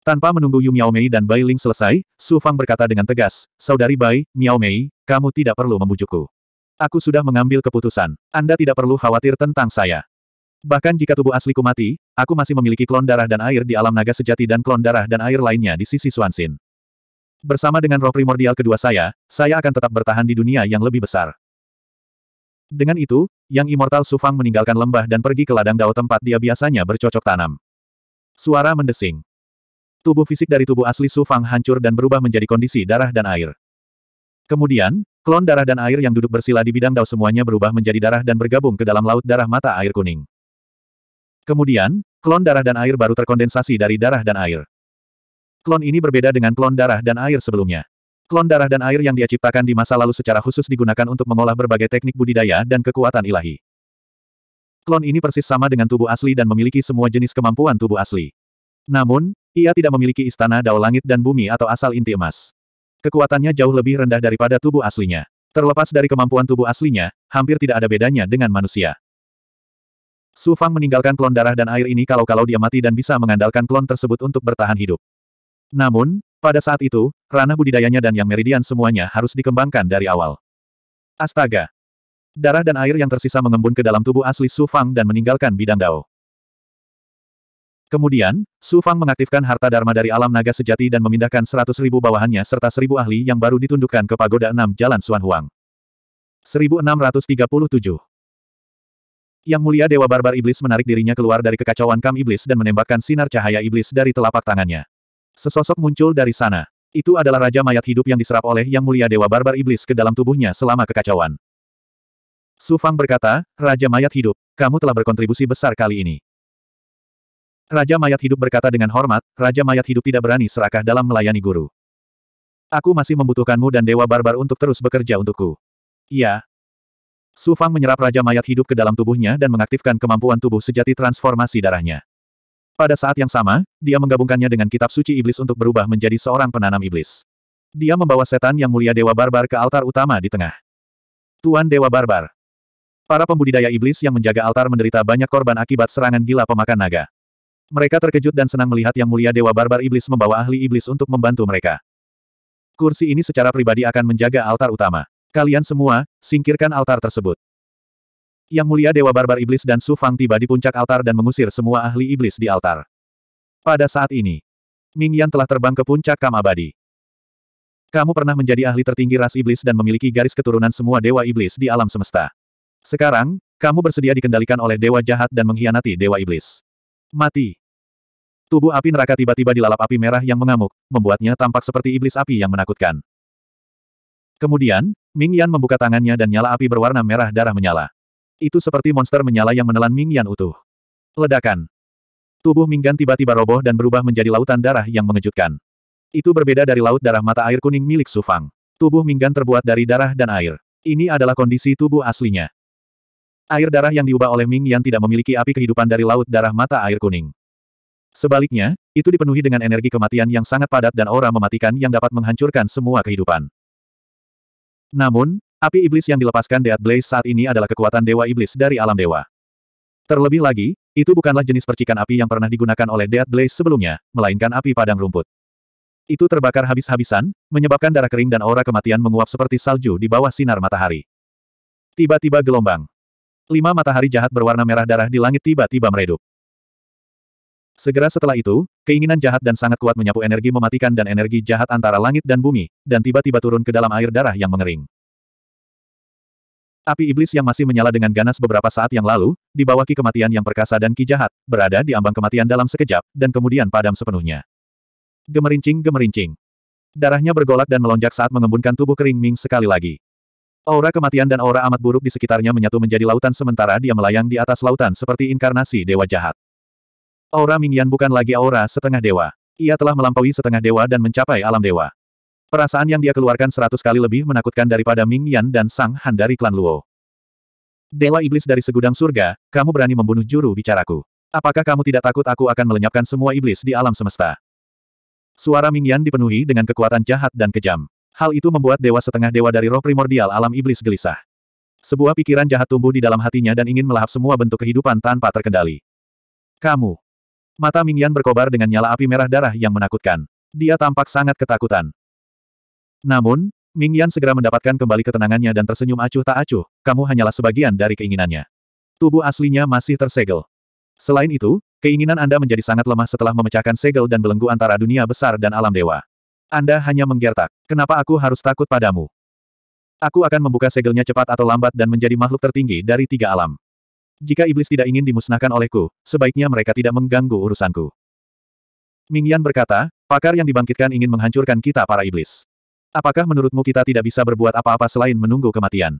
Tanpa menunggu Yu Miaomei dan Bai Ling selesai, Su Fang berkata dengan tegas, Saudari Bai, Miaomei, kamu tidak perlu membujukku. Aku sudah mengambil keputusan. Anda tidak perlu khawatir tentang saya. Bahkan jika tubuh asliku mati, aku masih memiliki klon darah dan air di alam naga sejati dan klon darah dan air lainnya di sisi Suansin. Bersama dengan roh primordial kedua saya, saya akan tetap bertahan di dunia yang lebih besar. Dengan itu, Yang Immortal Sufang meninggalkan lembah dan pergi ke ladang dao tempat dia biasanya bercocok tanam. Suara mendesing. Tubuh fisik dari tubuh asli Sufang hancur dan berubah menjadi kondisi darah dan air. Kemudian, klon darah dan air yang duduk bersila di bidang dao semuanya berubah menjadi darah dan bergabung ke dalam laut darah mata air kuning. Kemudian, klon darah dan air baru terkondensasi dari darah dan air. Klon ini berbeda dengan klon darah dan air sebelumnya. Klon darah dan air yang dia ciptakan di masa lalu secara khusus digunakan untuk mengolah berbagai teknik budidaya dan kekuatan ilahi. Klon ini persis sama dengan tubuh asli dan memiliki semua jenis kemampuan tubuh asli. Namun, ia tidak memiliki istana dao langit dan bumi atau asal inti emas. Kekuatannya jauh lebih rendah daripada tubuh aslinya. Terlepas dari kemampuan tubuh aslinya, hampir tidak ada bedanya dengan manusia. Su Fang meninggalkan klon darah dan air ini kalau-kalau dia mati dan bisa mengandalkan klon tersebut untuk bertahan hidup. Namun, pada saat itu, ranah budidayanya dan yang meridian semuanya harus dikembangkan dari awal. Astaga! Darah dan air yang tersisa mengembun ke dalam tubuh asli Su Fang dan meninggalkan bidang Dao. Kemudian, Su Fang mengaktifkan harta dharma dari alam naga sejati dan memindahkan seratus ribu bawahannya serta seribu ahli yang baru ditundukkan ke pagoda enam Jalan Suan Huang. 1637 yang mulia Dewa Barbar Iblis menarik dirinya keluar dari kekacauan Kam Iblis dan menembakkan sinar cahaya Iblis dari telapak tangannya. Sesosok muncul dari sana. Itu adalah Raja Mayat Hidup yang diserap oleh Yang Mulia Dewa Barbar Iblis ke dalam tubuhnya selama kekacauan. Su Fang berkata, Raja Mayat Hidup, kamu telah berkontribusi besar kali ini. Raja Mayat Hidup berkata dengan hormat, Raja Mayat Hidup tidak berani serakah dalam melayani guru. Aku masih membutuhkanmu dan Dewa Barbar untuk terus bekerja untukku. Ya. Su Fang menyerap Raja Mayat Hidup ke dalam tubuhnya dan mengaktifkan kemampuan tubuh sejati transformasi darahnya. Pada saat yang sama, dia menggabungkannya dengan kitab suci iblis untuk berubah menjadi seorang penanam iblis. Dia membawa setan yang mulia Dewa Barbar ke altar utama di tengah. Tuan Dewa Barbar. Para pembudidaya iblis yang menjaga altar menderita banyak korban akibat serangan gila pemakan naga. Mereka terkejut dan senang melihat yang mulia Dewa Barbar Iblis membawa ahli iblis untuk membantu mereka. Kursi ini secara pribadi akan menjaga altar utama. Kalian semua, singkirkan altar tersebut. Yang mulia Dewa Barbar Iblis dan Su Fang tiba di puncak altar dan mengusir semua ahli iblis di altar. Pada saat ini, Ming Yan telah terbang ke puncak Kam Abadi. Kamu pernah menjadi ahli tertinggi ras iblis dan memiliki garis keturunan semua dewa iblis di alam semesta. Sekarang, kamu bersedia dikendalikan oleh dewa jahat dan mengkhianati dewa iblis. Mati. Tubuh api neraka tiba-tiba dilalap api merah yang mengamuk, membuatnya tampak seperti iblis api yang menakutkan. Kemudian, Ming Yan membuka tangannya dan nyala api berwarna merah darah menyala. Itu seperti monster menyala yang menelan Ming Yan utuh. Ledakan. Tubuh Minggan tiba-tiba roboh dan berubah menjadi lautan darah yang mengejutkan. Itu berbeda dari laut darah mata air kuning milik Su Fang. Tubuh Minggan terbuat dari darah dan air. Ini adalah kondisi tubuh aslinya. Air darah yang diubah oleh Ming Yan tidak memiliki api kehidupan dari laut darah mata air kuning. Sebaliknya, itu dipenuhi dengan energi kematian yang sangat padat dan aura mematikan yang dapat menghancurkan semua kehidupan. Namun, Api iblis yang dilepaskan Death Blaze saat ini adalah kekuatan dewa iblis dari alam dewa. Terlebih lagi, itu bukanlah jenis percikan api yang pernah digunakan oleh Death Blaze sebelumnya, melainkan api padang rumput. Itu terbakar habis-habisan, menyebabkan darah kering dan aura kematian menguap seperti salju di bawah sinar matahari. Tiba-tiba gelombang. Lima matahari jahat berwarna merah darah di langit tiba-tiba meredup. Segera setelah itu, keinginan jahat dan sangat kuat menyapu energi mematikan dan energi jahat antara langit dan bumi, dan tiba-tiba turun ke dalam air darah yang mengering. Api iblis yang masih menyala dengan ganas beberapa saat yang lalu, di bawah ki kematian yang perkasa dan ki jahat, berada di ambang kematian dalam sekejap, dan kemudian padam sepenuhnya. Gemerincing-gemerincing. Darahnya bergolak dan melonjak saat mengembunkan tubuh kering Ming sekali lagi. Aura kematian dan aura amat buruk di sekitarnya menyatu menjadi lautan sementara dia melayang di atas lautan seperti inkarnasi dewa jahat. Aura Mingyan bukan lagi aura setengah dewa. Ia telah melampaui setengah dewa dan mencapai alam dewa. Perasaan yang dia keluarkan seratus kali lebih menakutkan daripada Ming Yan dan Sang Han dari klan Luo. Dewa Iblis dari segudang surga, kamu berani membunuh juru bicaraku. Apakah kamu tidak takut aku akan melenyapkan semua iblis di alam semesta? Suara Ming Yan dipenuhi dengan kekuatan jahat dan kejam. Hal itu membuat dewa setengah dewa dari roh primordial alam iblis gelisah. Sebuah pikiran jahat tumbuh di dalam hatinya dan ingin melahap semua bentuk kehidupan tanpa terkendali. Kamu. Mata Ming Yan berkobar dengan nyala api merah darah yang menakutkan. Dia tampak sangat ketakutan. Namun, Ming Yan segera mendapatkan kembali ketenangannya dan tersenyum acuh tak acuh, kamu hanyalah sebagian dari keinginannya. Tubuh aslinya masih tersegel. Selain itu, keinginan Anda menjadi sangat lemah setelah memecahkan segel dan belenggu antara dunia besar dan alam dewa. Anda hanya menggertak, kenapa aku harus takut padamu? Aku akan membuka segelnya cepat atau lambat dan menjadi makhluk tertinggi dari tiga alam. Jika iblis tidak ingin dimusnahkan olehku, sebaiknya mereka tidak mengganggu urusanku. Ming Yan berkata, pakar yang dibangkitkan ingin menghancurkan kita para iblis. Apakah menurutmu kita tidak bisa berbuat apa-apa selain menunggu kematian?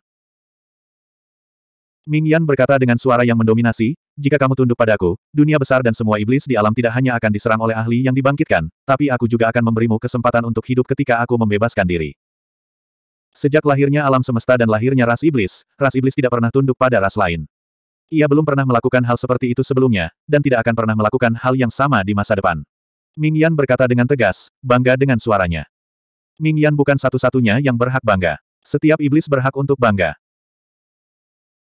Ming Yan berkata dengan suara yang mendominasi, jika kamu tunduk padaku, dunia besar dan semua iblis di alam tidak hanya akan diserang oleh ahli yang dibangkitkan, tapi aku juga akan memberimu kesempatan untuk hidup ketika aku membebaskan diri. Sejak lahirnya alam semesta dan lahirnya ras iblis, ras iblis tidak pernah tunduk pada ras lain. Ia belum pernah melakukan hal seperti itu sebelumnya, dan tidak akan pernah melakukan hal yang sama di masa depan. Ming Yan berkata dengan tegas, bangga dengan suaranya. Ming Yan bukan satu-satunya yang berhak bangga. Setiap iblis berhak untuk bangga.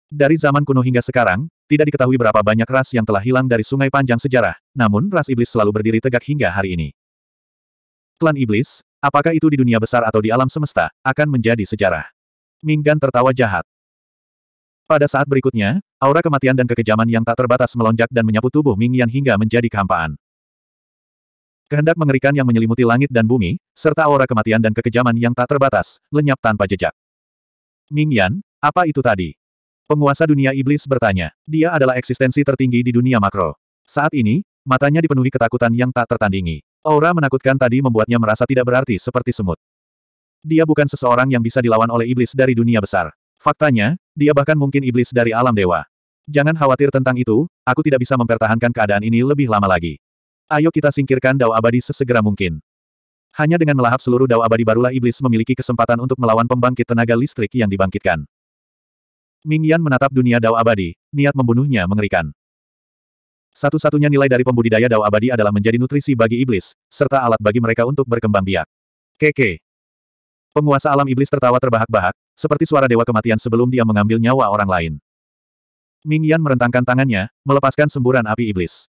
Dari zaman kuno hingga sekarang, tidak diketahui berapa banyak ras yang telah hilang dari sungai panjang sejarah, namun ras iblis selalu berdiri tegak hingga hari ini. Klan iblis, apakah itu di dunia besar atau di alam semesta, akan menjadi sejarah. Ming Gan tertawa jahat. Pada saat berikutnya, aura kematian dan kekejaman yang tak terbatas melonjak dan menyapu tubuh Ming Yan hingga menjadi kehampaan. Kehendak mengerikan yang menyelimuti langit dan bumi, serta aura kematian dan kekejaman yang tak terbatas, lenyap tanpa jejak. Ming Yan, apa itu tadi? Penguasa dunia iblis bertanya. Dia adalah eksistensi tertinggi di dunia makro. Saat ini, matanya dipenuhi ketakutan yang tak tertandingi. Aura menakutkan tadi membuatnya merasa tidak berarti seperti semut. Dia bukan seseorang yang bisa dilawan oleh iblis dari dunia besar. Faktanya, dia bahkan mungkin iblis dari alam dewa. Jangan khawatir tentang itu, aku tidak bisa mempertahankan keadaan ini lebih lama lagi. Ayo kita singkirkan dao abadi sesegera mungkin. Hanya dengan melahap seluruh dao abadi barulah iblis memiliki kesempatan untuk melawan pembangkit tenaga listrik yang dibangkitkan. Ming Yan menatap dunia dao abadi, niat membunuhnya mengerikan. Satu-satunya nilai dari pembudidaya dao abadi adalah menjadi nutrisi bagi iblis, serta alat bagi mereka untuk berkembang biak. Keke. Penguasa alam iblis tertawa terbahak-bahak, seperti suara dewa kematian sebelum dia mengambil nyawa orang lain. Ming Yan merentangkan tangannya, melepaskan semburan api iblis.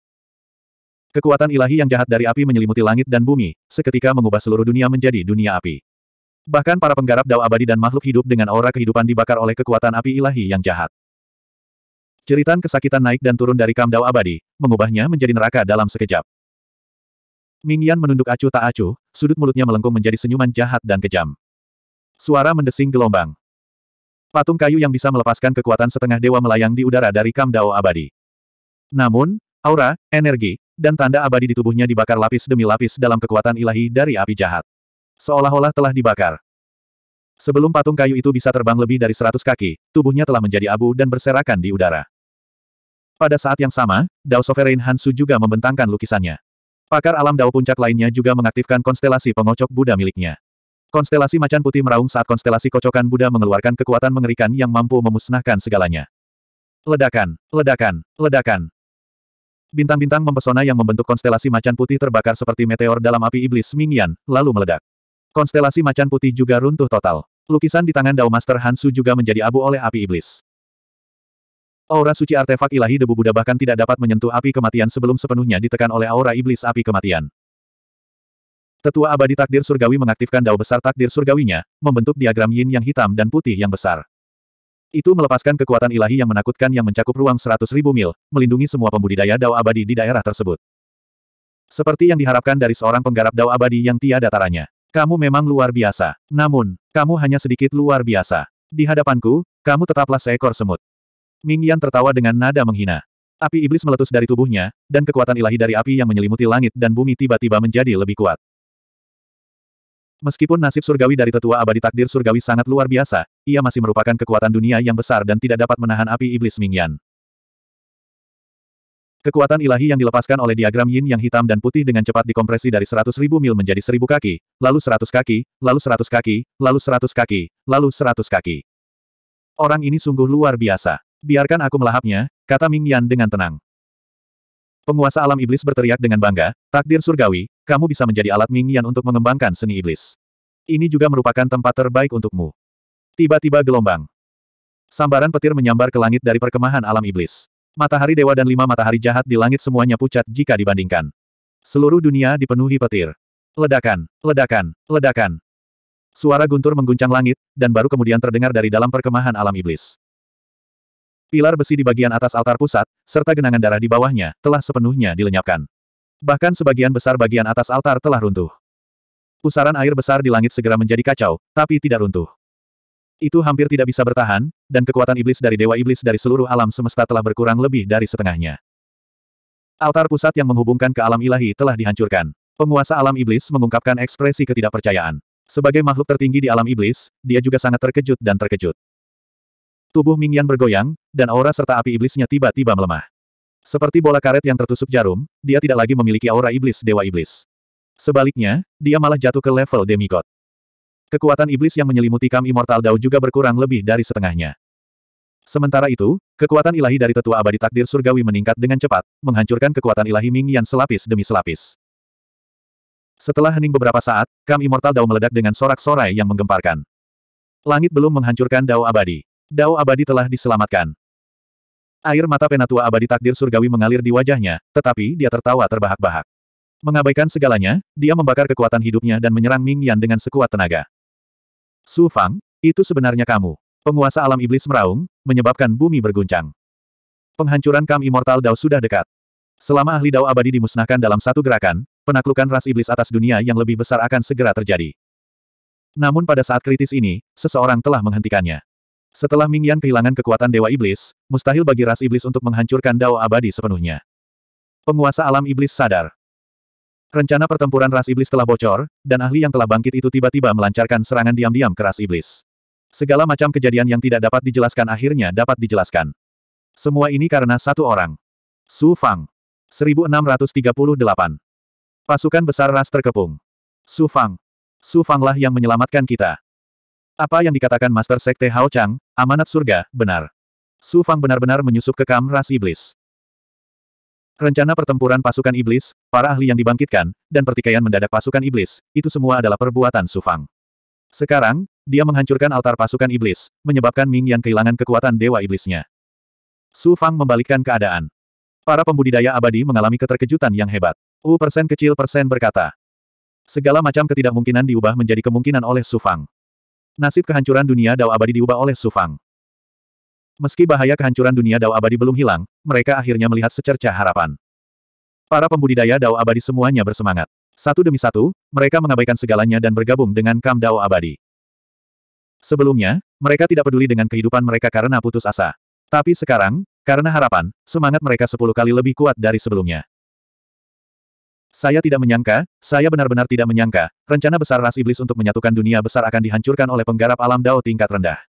Kekuatan ilahi yang jahat dari api menyelimuti langit dan bumi, seketika mengubah seluruh dunia menjadi dunia api. Bahkan para penggarap dao abadi dan makhluk hidup dengan aura kehidupan dibakar oleh kekuatan api ilahi yang jahat. Ceritan kesakitan naik dan turun dari kam dao abadi, mengubahnya menjadi neraka dalam sekejap. Mingyan menunduk acuh tak acuh, sudut mulutnya melengkung menjadi senyuman jahat dan kejam. Suara mendesing gelombang. Patung kayu yang bisa melepaskan kekuatan setengah dewa melayang di udara dari Kam Dao abadi. Namun, aura, energi, dan tanda abadi di tubuhnya dibakar lapis demi lapis dalam kekuatan ilahi dari api jahat. Seolah-olah telah dibakar. Sebelum patung kayu itu bisa terbang lebih dari seratus kaki, tubuhnya telah menjadi abu dan berserakan di udara. Pada saat yang sama, Dao Sovereign Hansu juga membentangkan lukisannya. Pakar alam Dao Puncak lainnya juga mengaktifkan konstelasi pengocok Buddha miliknya. Konstelasi macan putih meraung saat konstelasi kocokan Buddha mengeluarkan kekuatan mengerikan yang mampu memusnahkan segalanya. Ledakan, ledakan, ledakan. Bintang-bintang mempesona yang membentuk konstelasi macan putih terbakar seperti meteor dalam api iblis Mingyan, lalu meledak. Konstelasi macan putih juga runtuh total. Lukisan di tangan Dao Master Hansu juga menjadi abu oleh api iblis. Aura suci artefak ilahi debu Buddha bahkan tidak dapat menyentuh api kematian sebelum sepenuhnya ditekan oleh aura iblis api kematian. Tetua abadi takdir surgawi mengaktifkan dao besar takdir surgawinya, membentuk diagram yin yang hitam dan putih yang besar. Itu melepaskan kekuatan ilahi yang menakutkan yang mencakup ruang seratus ribu mil, melindungi semua pembudidaya dao abadi di daerah tersebut. Seperti yang diharapkan dari seorang penggarap dao abadi yang tiada taranya. Kamu memang luar biasa. Namun, kamu hanya sedikit luar biasa. Di hadapanku, kamu tetaplah seekor semut. Ming Yan tertawa dengan nada menghina. Api iblis meletus dari tubuhnya, dan kekuatan ilahi dari api yang menyelimuti langit dan bumi tiba-tiba menjadi lebih kuat. Meskipun nasib surgawi dari tetua abadi takdir surgawi sangat luar biasa, ia masih merupakan kekuatan dunia yang besar dan tidak dapat menahan api iblis Mingyan. Kekuatan ilahi yang dilepaskan oleh diagram yin yang hitam dan putih dengan cepat dikompresi dari 100.000 mil menjadi seribu kaki, lalu seratus kaki, lalu seratus kaki, lalu seratus kaki, lalu 100 kaki. Orang ini sungguh luar biasa. Biarkan aku melahapnya, kata Mingyan dengan tenang. Penguasa alam iblis berteriak dengan bangga, takdir surgawi, kamu bisa menjadi alat Ming Yan untuk mengembangkan seni iblis. Ini juga merupakan tempat terbaik untukmu. Tiba-tiba gelombang. Sambaran petir menyambar ke langit dari perkemahan alam iblis. Matahari dewa dan lima matahari jahat di langit semuanya pucat jika dibandingkan. Seluruh dunia dipenuhi petir. Ledakan, ledakan, ledakan. Suara guntur mengguncang langit, dan baru kemudian terdengar dari dalam perkemahan alam iblis. Pilar besi di bagian atas altar pusat, serta genangan darah di bawahnya, telah sepenuhnya dilenyapkan. Bahkan sebagian besar bagian atas altar telah runtuh. Pusaran air besar di langit segera menjadi kacau, tapi tidak runtuh. Itu hampir tidak bisa bertahan, dan kekuatan iblis dari Dewa Iblis dari seluruh alam semesta telah berkurang lebih dari setengahnya. Altar pusat yang menghubungkan ke alam ilahi telah dihancurkan. Penguasa alam iblis mengungkapkan ekspresi ketidakpercayaan. Sebagai makhluk tertinggi di alam iblis, dia juga sangat terkejut dan terkejut. Tubuh Mingyan bergoyang, dan aura serta api iblisnya tiba-tiba melemah. Seperti bola karet yang tertusuk jarum, dia tidak lagi memiliki aura iblis Dewa Iblis. Sebaliknya, dia malah jatuh ke level demigod. Kekuatan iblis yang menyelimuti Kam Immortal Dao juga berkurang lebih dari setengahnya. Sementara itu, kekuatan ilahi dari tetua abadi takdir surgawi meningkat dengan cepat, menghancurkan kekuatan ilahi Ming Yan selapis demi selapis. Setelah hening beberapa saat, Kam Immortal Dao meledak dengan sorak-sorai yang menggemparkan. Langit belum menghancurkan Dao abadi. Dao abadi telah diselamatkan. Air mata penatua abadi takdir surgawi mengalir di wajahnya, tetapi dia tertawa terbahak-bahak. Mengabaikan segalanya, dia membakar kekuatan hidupnya dan menyerang Ming Yan dengan sekuat tenaga. Su Fang, itu sebenarnya kamu. Penguasa alam iblis meraung, menyebabkan bumi berguncang. Penghancuran Kam Immortal Dao sudah dekat. Selama ahli Dao abadi dimusnahkan dalam satu gerakan, penaklukan ras iblis atas dunia yang lebih besar akan segera terjadi. Namun pada saat kritis ini, seseorang telah menghentikannya. Setelah Ming Yan kehilangan kekuatan Dewa Iblis, mustahil bagi ras iblis untuk menghancurkan Dao abadi sepenuhnya. Penguasa alam iblis sadar. Rencana pertempuran ras iblis telah bocor, dan ahli yang telah bangkit itu tiba-tiba melancarkan serangan diam-diam ke ras iblis. Segala macam kejadian yang tidak dapat dijelaskan akhirnya dapat dijelaskan. Semua ini karena satu orang. Su Fang. 1638. Pasukan besar ras terkepung. Su Fang. Su Fanglah yang menyelamatkan kita. Apa yang dikatakan Master Sekte Hao Chang, amanat surga, benar. Su Fang benar-benar menyusup ke ras iblis. Rencana pertempuran pasukan iblis, para ahli yang dibangkitkan, dan pertikaian mendadak pasukan iblis, itu semua adalah perbuatan Su Fang. Sekarang, dia menghancurkan altar pasukan iblis, menyebabkan Ming Yan kehilangan kekuatan dewa iblisnya. Su Fang membalikkan keadaan. Para pembudidaya abadi mengalami keterkejutan yang hebat. U persen kecil persen berkata. Segala macam ketidakmungkinan diubah menjadi kemungkinan oleh Su Fang. Nasib kehancuran dunia Dao Abadi diubah oleh Sufang. Meski bahaya kehancuran dunia Dao Abadi belum hilang, mereka akhirnya melihat secerca harapan. Para pembudidaya Dao Abadi semuanya bersemangat. Satu demi satu, mereka mengabaikan segalanya dan bergabung dengan Kam Dao Abadi. Sebelumnya, mereka tidak peduli dengan kehidupan mereka karena putus asa. Tapi sekarang, karena harapan, semangat mereka sepuluh kali lebih kuat dari sebelumnya. Saya tidak menyangka, saya benar-benar tidak menyangka, rencana besar ras iblis untuk menyatukan dunia besar akan dihancurkan oleh penggarap alam dao tingkat rendah.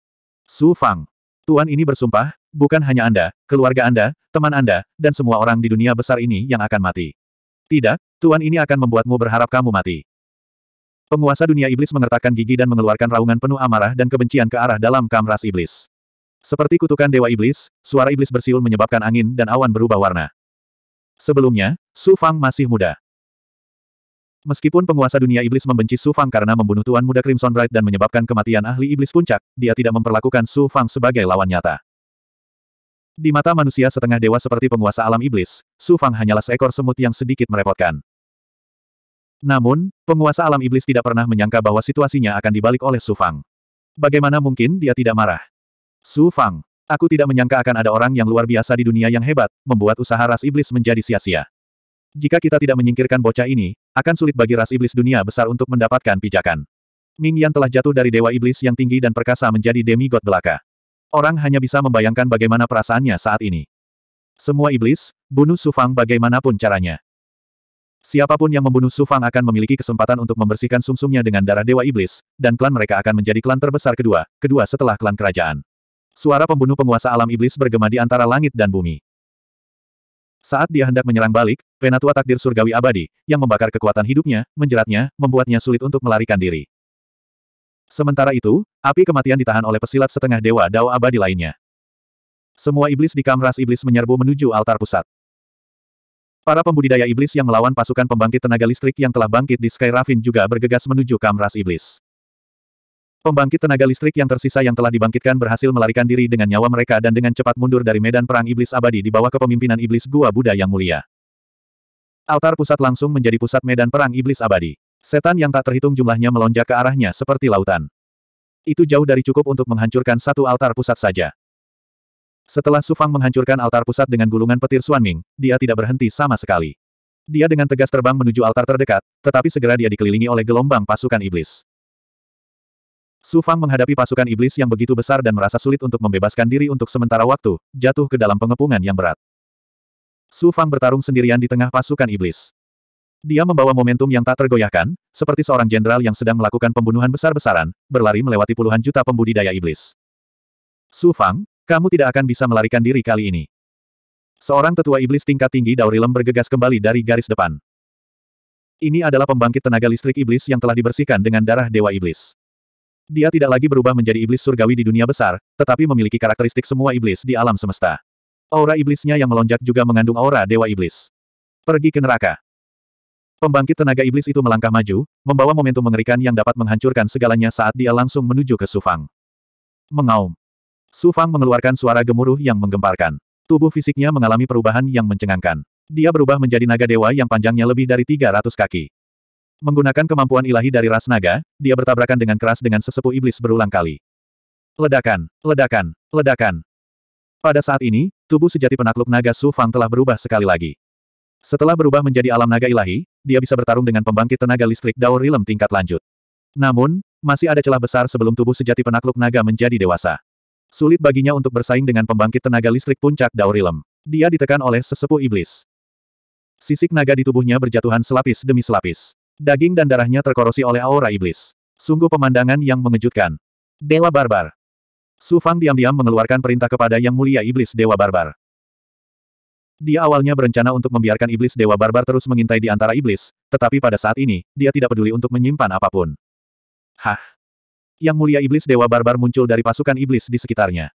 Su Fang. Tuan ini bersumpah, bukan hanya Anda, keluarga Anda, teman Anda, dan semua orang di dunia besar ini yang akan mati. Tidak, Tuan ini akan membuatmu berharap kamu mati. Penguasa dunia iblis mengertakkan gigi dan mengeluarkan raungan penuh amarah dan kebencian ke arah dalam kam ras iblis. Seperti kutukan dewa iblis, suara iblis bersiul menyebabkan angin dan awan berubah warna. Sebelumnya, Su Fang masih muda. Meskipun penguasa dunia iblis membenci Su Fang karena membunuh Tuan Muda Crimson Bright dan menyebabkan kematian ahli iblis puncak, dia tidak memperlakukan Su Fang sebagai lawan nyata. Di mata manusia setengah dewa seperti penguasa alam iblis, Su Fang hanyalah seekor semut yang sedikit merepotkan. Namun, penguasa alam iblis tidak pernah menyangka bahwa situasinya akan dibalik oleh Su Fang. Bagaimana mungkin dia tidak marah? Su Fang, aku tidak menyangka akan ada orang yang luar biasa di dunia yang hebat, membuat usaha ras iblis menjadi sia-sia. Jika kita tidak menyingkirkan bocah ini, akan sulit bagi ras iblis dunia besar untuk mendapatkan pijakan. Ming Yan telah jatuh dari dewa iblis yang tinggi dan perkasa menjadi demigod belaka. Orang hanya bisa membayangkan bagaimana perasaannya saat ini. Semua iblis, bunuh Sufang bagaimanapun caranya. Siapapun yang membunuh Sufang akan memiliki kesempatan untuk membersihkan sumsumnya dengan darah dewa iblis, dan klan mereka akan menjadi klan terbesar kedua, kedua setelah klan kerajaan. Suara pembunuh penguasa alam iblis bergema di antara langit dan bumi. Saat dia hendak menyerang balik, penatua takdir surgawi abadi, yang membakar kekuatan hidupnya, menjeratnya, membuatnya sulit untuk melarikan diri. Sementara itu, api kematian ditahan oleh pesilat setengah dewa Dao abadi lainnya. Semua iblis di kamras iblis menyerbu menuju altar pusat. Para pembudidaya iblis yang melawan pasukan pembangkit tenaga listrik yang telah bangkit di Sky Ravine juga bergegas menuju kamras iblis. Pembangkit tenaga listrik yang tersisa yang telah dibangkitkan berhasil melarikan diri dengan nyawa mereka dan dengan cepat mundur dari medan perang iblis abadi di bawah kepemimpinan iblis Gua Buddha yang mulia. Altar pusat langsung menjadi pusat medan perang iblis abadi. Setan yang tak terhitung jumlahnya melonjak ke arahnya seperti lautan. Itu jauh dari cukup untuk menghancurkan satu altar pusat saja. Setelah Sufang menghancurkan altar pusat dengan gulungan petir Suanming, dia tidak berhenti sama sekali. Dia dengan tegas terbang menuju altar terdekat, tetapi segera dia dikelilingi oleh gelombang pasukan iblis. Su Fang menghadapi pasukan iblis yang begitu besar dan merasa sulit untuk membebaskan diri untuk sementara waktu, jatuh ke dalam pengepungan yang berat. Su Fang bertarung sendirian di tengah pasukan iblis. Dia membawa momentum yang tak tergoyahkan, seperti seorang jenderal yang sedang melakukan pembunuhan besar-besaran, berlari melewati puluhan juta pembudidaya iblis. Su Fang, kamu tidak akan bisa melarikan diri kali ini. Seorang tetua iblis tingkat tinggi Daurilem bergegas kembali dari garis depan. Ini adalah pembangkit tenaga listrik iblis yang telah dibersihkan dengan darah Dewa Iblis. Dia tidak lagi berubah menjadi iblis surgawi di dunia besar, tetapi memiliki karakteristik semua iblis di alam semesta. Aura iblisnya yang melonjak juga mengandung aura dewa iblis. Pergi ke neraka. Pembangkit tenaga iblis itu melangkah maju, membawa momentum mengerikan yang dapat menghancurkan segalanya saat dia langsung menuju ke Sufang. Mengaum. Sufang mengeluarkan suara gemuruh yang menggemparkan. Tubuh fisiknya mengalami perubahan yang mencengangkan. Dia berubah menjadi naga dewa yang panjangnya lebih dari 300 kaki. Menggunakan kemampuan ilahi dari ras naga, dia bertabrakan dengan keras dengan sesepuh iblis berulang kali. Ledakan, ledakan, ledakan. Pada saat ini, tubuh sejati penakluk naga Su Fang telah berubah sekali lagi. Setelah berubah menjadi alam naga ilahi, dia bisa bertarung dengan pembangkit tenaga listrik Dao Rilem tingkat lanjut. Namun, masih ada celah besar sebelum tubuh sejati penakluk naga menjadi dewasa. Sulit baginya untuk bersaing dengan pembangkit tenaga listrik puncak Dao Rilem. Dia ditekan oleh sesepuh iblis. Sisik naga di tubuhnya berjatuhan selapis demi selapis. Daging dan darahnya terkorosi oleh aura iblis. Sungguh pemandangan yang mengejutkan. Dewa Barbar. Su Fang diam-diam mengeluarkan perintah kepada Yang Mulia Iblis Dewa Barbar. Dia awalnya berencana untuk membiarkan iblis Dewa Barbar terus mengintai di antara iblis, tetapi pada saat ini, dia tidak peduli untuk menyimpan apapun. Hah? Yang Mulia Iblis Dewa Barbar muncul dari pasukan iblis di sekitarnya.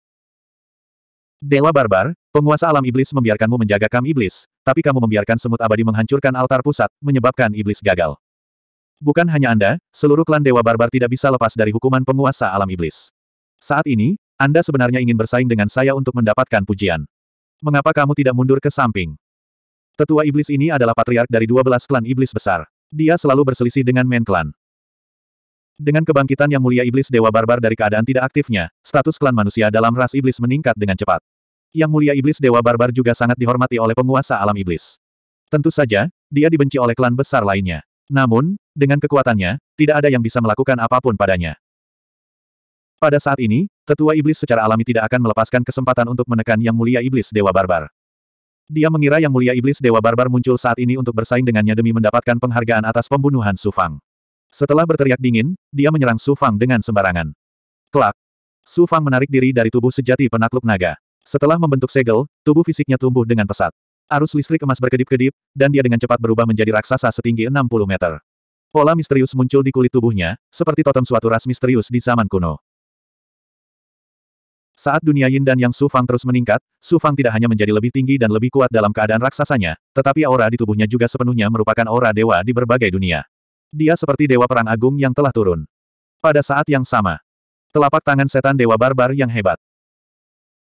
Dewa Barbar, penguasa alam iblis membiarkanmu menjaga kam iblis, tapi kamu membiarkan semut abadi menghancurkan altar pusat, menyebabkan iblis gagal. Bukan hanya Anda, seluruh klan Dewa Barbar tidak bisa lepas dari hukuman penguasa alam iblis. Saat ini, Anda sebenarnya ingin bersaing dengan saya untuk mendapatkan pujian. Mengapa kamu tidak mundur ke samping? Tetua iblis ini adalah patriark dari 12 klan iblis besar. Dia selalu berselisih dengan main klan. Dengan kebangkitan yang mulia iblis Dewa Barbar dari keadaan tidak aktifnya, status klan manusia dalam ras iblis meningkat dengan cepat. Yang mulia iblis Dewa Barbar juga sangat dihormati oleh penguasa alam iblis. Tentu saja, dia dibenci oleh klan besar lainnya. Namun, dengan kekuatannya, tidak ada yang bisa melakukan apapun padanya. Pada saat ini, tetua iblis secara alami tidak akan melepaskan kesempatan untuk menekan yang mulia iblis Dewa Barbar. Dia mengira yang mulia iblis Dewa Barbar muncul saat ini untuk bersaing dengannya demi mendapatkan penghargaan atas pembunuhan Sufang. Setelah berteriak dingin, dia menyerang Sufang dengan sembarangan. Klak. Sufang menarik diri dari tubuh sejati penakluk naga. Setelah membentuk segel, tubuh fisiknya tumbuh dengan pesat. Arus listrik emas berkedip-kedip, dan dia dengan cepat berubah menjadi raksasa setinggi 60 meter. Pola misterius muncul di kulit tubuhnya, seperti totem suatu ras misterius di zaman kuno. Saat dunia Yin dan Yang Su Fang terus meningkat, Su Fang tidak hanya menjadi lebih tinggi dan lebih kuat dalam keadaan raksasanya, tetapi aura di tubuhnya juga sepenuhnya merupakan aura dewa di berbagai dunia. Dia seperti dewa perang agung yang telah turun. Pada saat yang sama, telapak tangan setan dewa barbar yang hebat.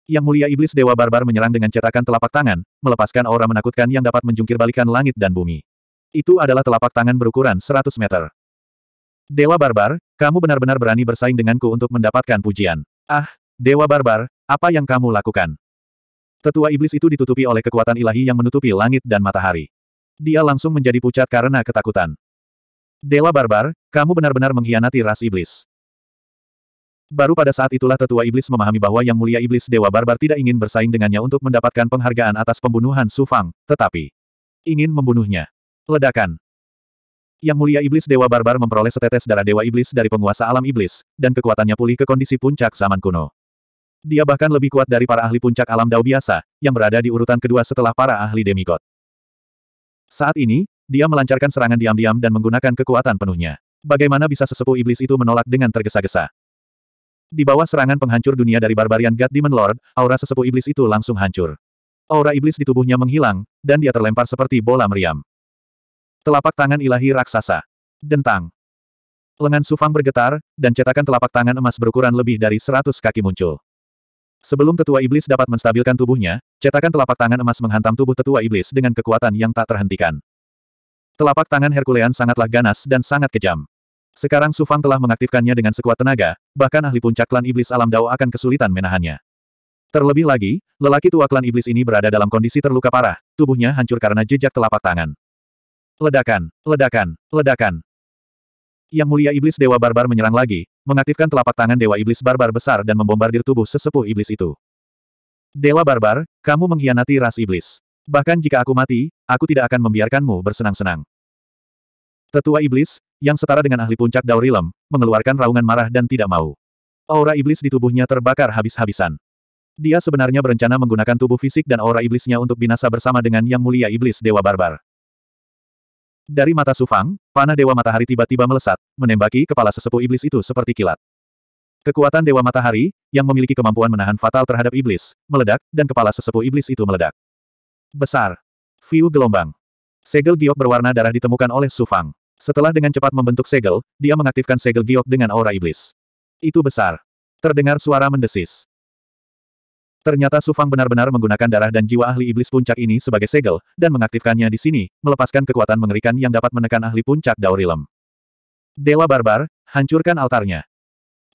Yang mulia iblis dewa barbar menyerang dengan cetakan telapak tangan, melepaskan aura menakutkan yang dapat menjungkirbalikan langit dan bumi. Itu adalah telapak tangan berukuran 100 meter. Dewa Barbar, kamu benar-benar berani bersaing denganku untuk mendapatkan pujian. Ah, Dewa Barbar, apa yang kamu lakukan? Tetua iblis itu ditutupi oleh kekuatan ilahi yang menutupi langit dan matahari. Dia langsung menjadi pucat karena ketakutan. Dewa Barbar, kamu benar-benar mengkhianati ras iblis. Baru pada saat itulah tetua iblis memahami bahwa yang mulia iblis Dewa Barbar tidak ingin bersaing dengannya untuk mendapatkan penghargaan atas pembunuhan Sufang, tetapi ingin membunuhnya. Ledakan. Yang mulia iblis Dewa Barbar memperoleh setetes darah Dewa Iblis dari penguasa alam iblis, dan kekuatannya pulih ke kondisi puncak zaman kuno. Dia bahkan lebih kuat dari para ahli puncak alam dao biasa, yang berada di urutan kedua setelah para ahli demigod. Saat ini, dia melancarkan serangan diam-diam dan menggunakan kekuatan penuhnya. Bagaimana bisa sesepuh iblis itu menolak dengan tergesa-gesa? Di bawah serangan penghancur dunia dari Barbarian God Demon Lord, aura sesepuh iblis itu langsung hancur. Aura iblis di tubuhnya menghilang, dan dia terlempar seperti bola meriam. Telapak tangan ilahi raksasa. Dentang. Lengan Sufang bergetar, dan cetakan telapak tangan emas berukuran lebih dari seratus kaki muncul. Sebelum tetua iblis dapat menstabilkan tubuhnya, cetakan telapak tangan emas menghantam tubuh tetua iblis dengan kekuatan yang tak terhentikan. Telapak tangan Herculean sangatlah ganas dan sangat kejam. Sekarang Sufang telah mengaktifkannya dengan sekuat tenaga, bahkan ahli puncak klan iblis alam Dao akan kesulitan menahannya. Terlebih lagi, lelaki tua klan iblis ini berada dalam kondisi terluka parah, tubuhnya hancur karena jejak telapak tangan. Ledakan, ledakan, ledakan. Yang mulia iblis Dewa Barbar menyerang lagi, mengaktifkan telapak tangan Dewa Iblis Barbar besar dan membombardir tubuh sesepuh iblis itu. Dewa Barbar, kamu mengkhianati ras iblis. Bahkan jika aku mati, aku tidak akan membiarkanmu bersenang-senang. Tetua iblis, yang setara dengan ahli puncak Daurilem, mengeluarkan raungan marah dan tidak mau. Aura iblis di tubuhnya terbakar habis-habisan. Dia sebenarnya berencana menggunakan tubuh fisik dan aura iblisnya untuk binasa bersama dengan Yang Mulia Iblis Dewa Barbar. Dari mata Sufang, panah Dewa Matahari tiba-tiba melesat, menembaki kepala sesepuh iblis itu seperti kilat. Kekuatan Dewa Matahari, yang memiliki kemampuan menahan fatal terhadap iblis, meledak, dan kepala sesepuh iblis itu meledak. Besar. View gelombang. Segel giok berwarna darah ditemukan oleh Sufang. Setelah dengan cepat membentuk segel, dia mengaktifkan segel giok dengan aura iblis. Itu besar. Terdengar suara mendesis. Ternyata Sufang benar-benar menggunakan darah dan jiwa ahli iblis puncak ini sebagai segel, dan mengaktifkannya di sini, melepaskan kekuatan mengerikan yang dapat menekan ahli puncak Daurilem. Dewa Barbar, hancurkan altarnya.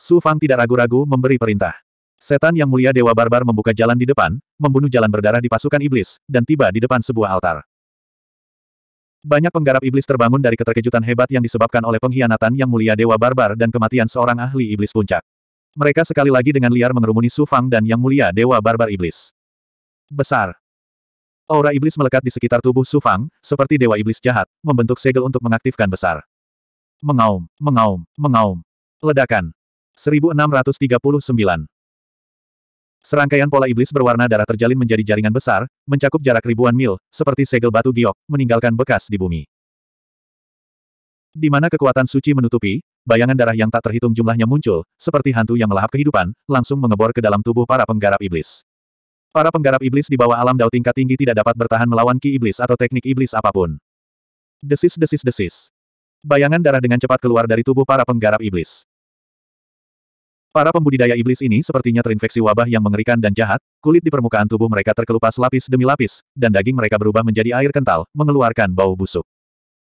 Sufang tidak ragu-ragu memberi perintah. Setan yang mulia Dewa Barbar membuka jalan di depan, membunuh jalan berdarah di pasukan iblis, dan tiba di depan sebuah altar. Banyak penggarap iblis terbangun dari keterkejutan hebat yang disebabkan oleh pengkhianatan yang mulia Dewa Barbar dan kematian seorang ahli iblis puncak. Mereka sekali lagi dengan liar mengerumuni Su Fang dan Yang Mulia Dewa Barbar Iblis. Besar. Aura iblis melekat di sekitar tubuh Su Fang, seperti Dewa Iblis jahat, membentuk segel untuk mengaktifkan besar. Mengaum, mengaum, mengaum. Ledakan. 1639. Serangkaian pola iblis berwarna darah terjalin menjadi jaringan besar, mencakup jarak ribuan mil, seperti segel batu giok, meninggalkan bekas di bumi. Di mana kekuatan suci menutupi, bayangan darah yang tak terhitung jumlahnya muncul, seperti hantu yang melahap kehidupan, langsung mengebor ke dalam tubuh para penggarap iblis. Para penggarap iblis di bawah alam dao tingkat tinggi tidak dapat bertahan melawan ki iblis atau teknik iblis apapun. Desis-desis-desis. Bayangan darah dengan cepat keluar dari tubuh para penggarap iblis. Para pembudidaya iblis ini sepertinya terinfeksi wabah yang mengerikan dan jahat, kulit di permukaan tubuh mereka terkelupas lapis demi lapis, dan daging mereka berubah menjadi air kental, mengeluarkan bau busuk.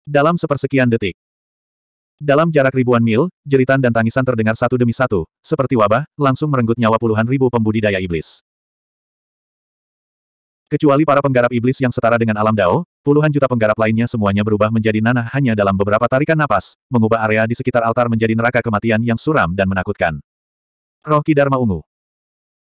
Dalam sepersekian detik, dalam jarak ribuan mil, jeritan dan tangisan terdengar satu demi satu, seperti wabah, langsung merenggut nyawa puluhan ribu pembudidaya iblis. Kecuali para penggarap iblis yang setara dengan alam dao, puluhan juta penggarap lainnya semuanya berubah menjadi nanah hanya dalam beberapa tarikan napas, mengubah area di sekitar altar menjadi neraka kematian yang suram dan menakutkan. Roh Ki Dharma Ungu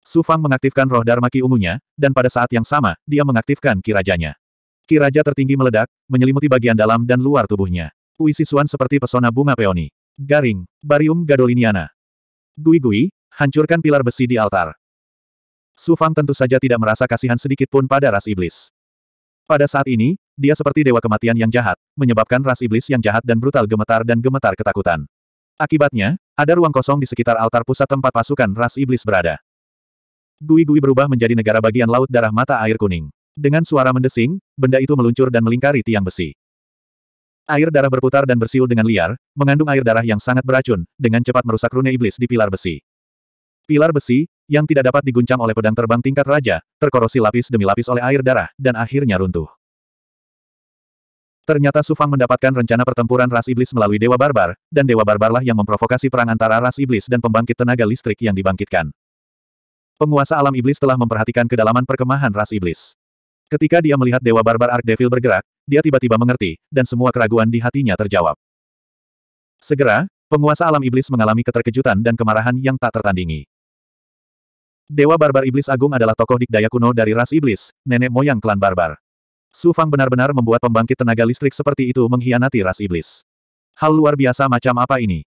Su Fang mengaktifkan roh Dharma Ki ungunya, dan pada saat yang sama, dia mengaktifkan Ki Rajanya. Ki Raja tertinggi meledak, menyelimuti bagian dalam dan luar tubuhnya. Suan seperti pesona bunga peoni. Garing. Barium gadoliniana. Gui-gui, hancurkan pilar besi di altar. Su Fang tentu saja tidak merasa kasihan sedikit pun pada ras iblis. Pada saat ini, dia seperti dewa kematian yang jahat, menyebabkan ras iblis yang jahat dan brutal gemetar dan gemetar ketakutan. Akibatnya, ada ruang kosong di sekitar altar pusat tempat pasukan ras iblis berada. Gui-gui berubah menjadi negara bagian laut darah mata air kuning. Dengan suara mendesing, benda itu meluncur dan melingkari tiang besi. Air darah berputar dan bersiul dengan liar, mengandung air darah yang sangat beracun, dengan cepat merusak rune iblis di pilar besi. Pilar besi, yang tidak dapat diguncang oleh pedang terbang tingkat raja, terkorosi lapis demi lapis oleh air darah, dan akhirnya runtuh. Ternyata Sufang mendapatkan rencana pertempuran ras iblis melalui Dewa Barbar, dan Dewa Barbarlah yang memprovokasi perang antara ras iblis dan pembangkit tenaga listrik yang dibangkitkan. Penguasa alam iblis telah memperhatikan kedalaman perkemahan ras iblis. Ketika dia melihat Dewa Barbar Ark Devil bergerak, dia tiba-tiba mengerti, dan semua keraguan di hatinya terjawab. Segera, penguasa alam iblis mengalami keterkejutan dan kemarahan yang tak tertandingi. Dewa Barbar Iblis Agung adalah tokoh dikdaya kuno dari ras iblis, nenek moyang klan Barbar. Su Fang benar-benar membuat pembangkit tenaga listrik seperti itu mengkhianati ras iblis. Hal luar biasa macam apa ini?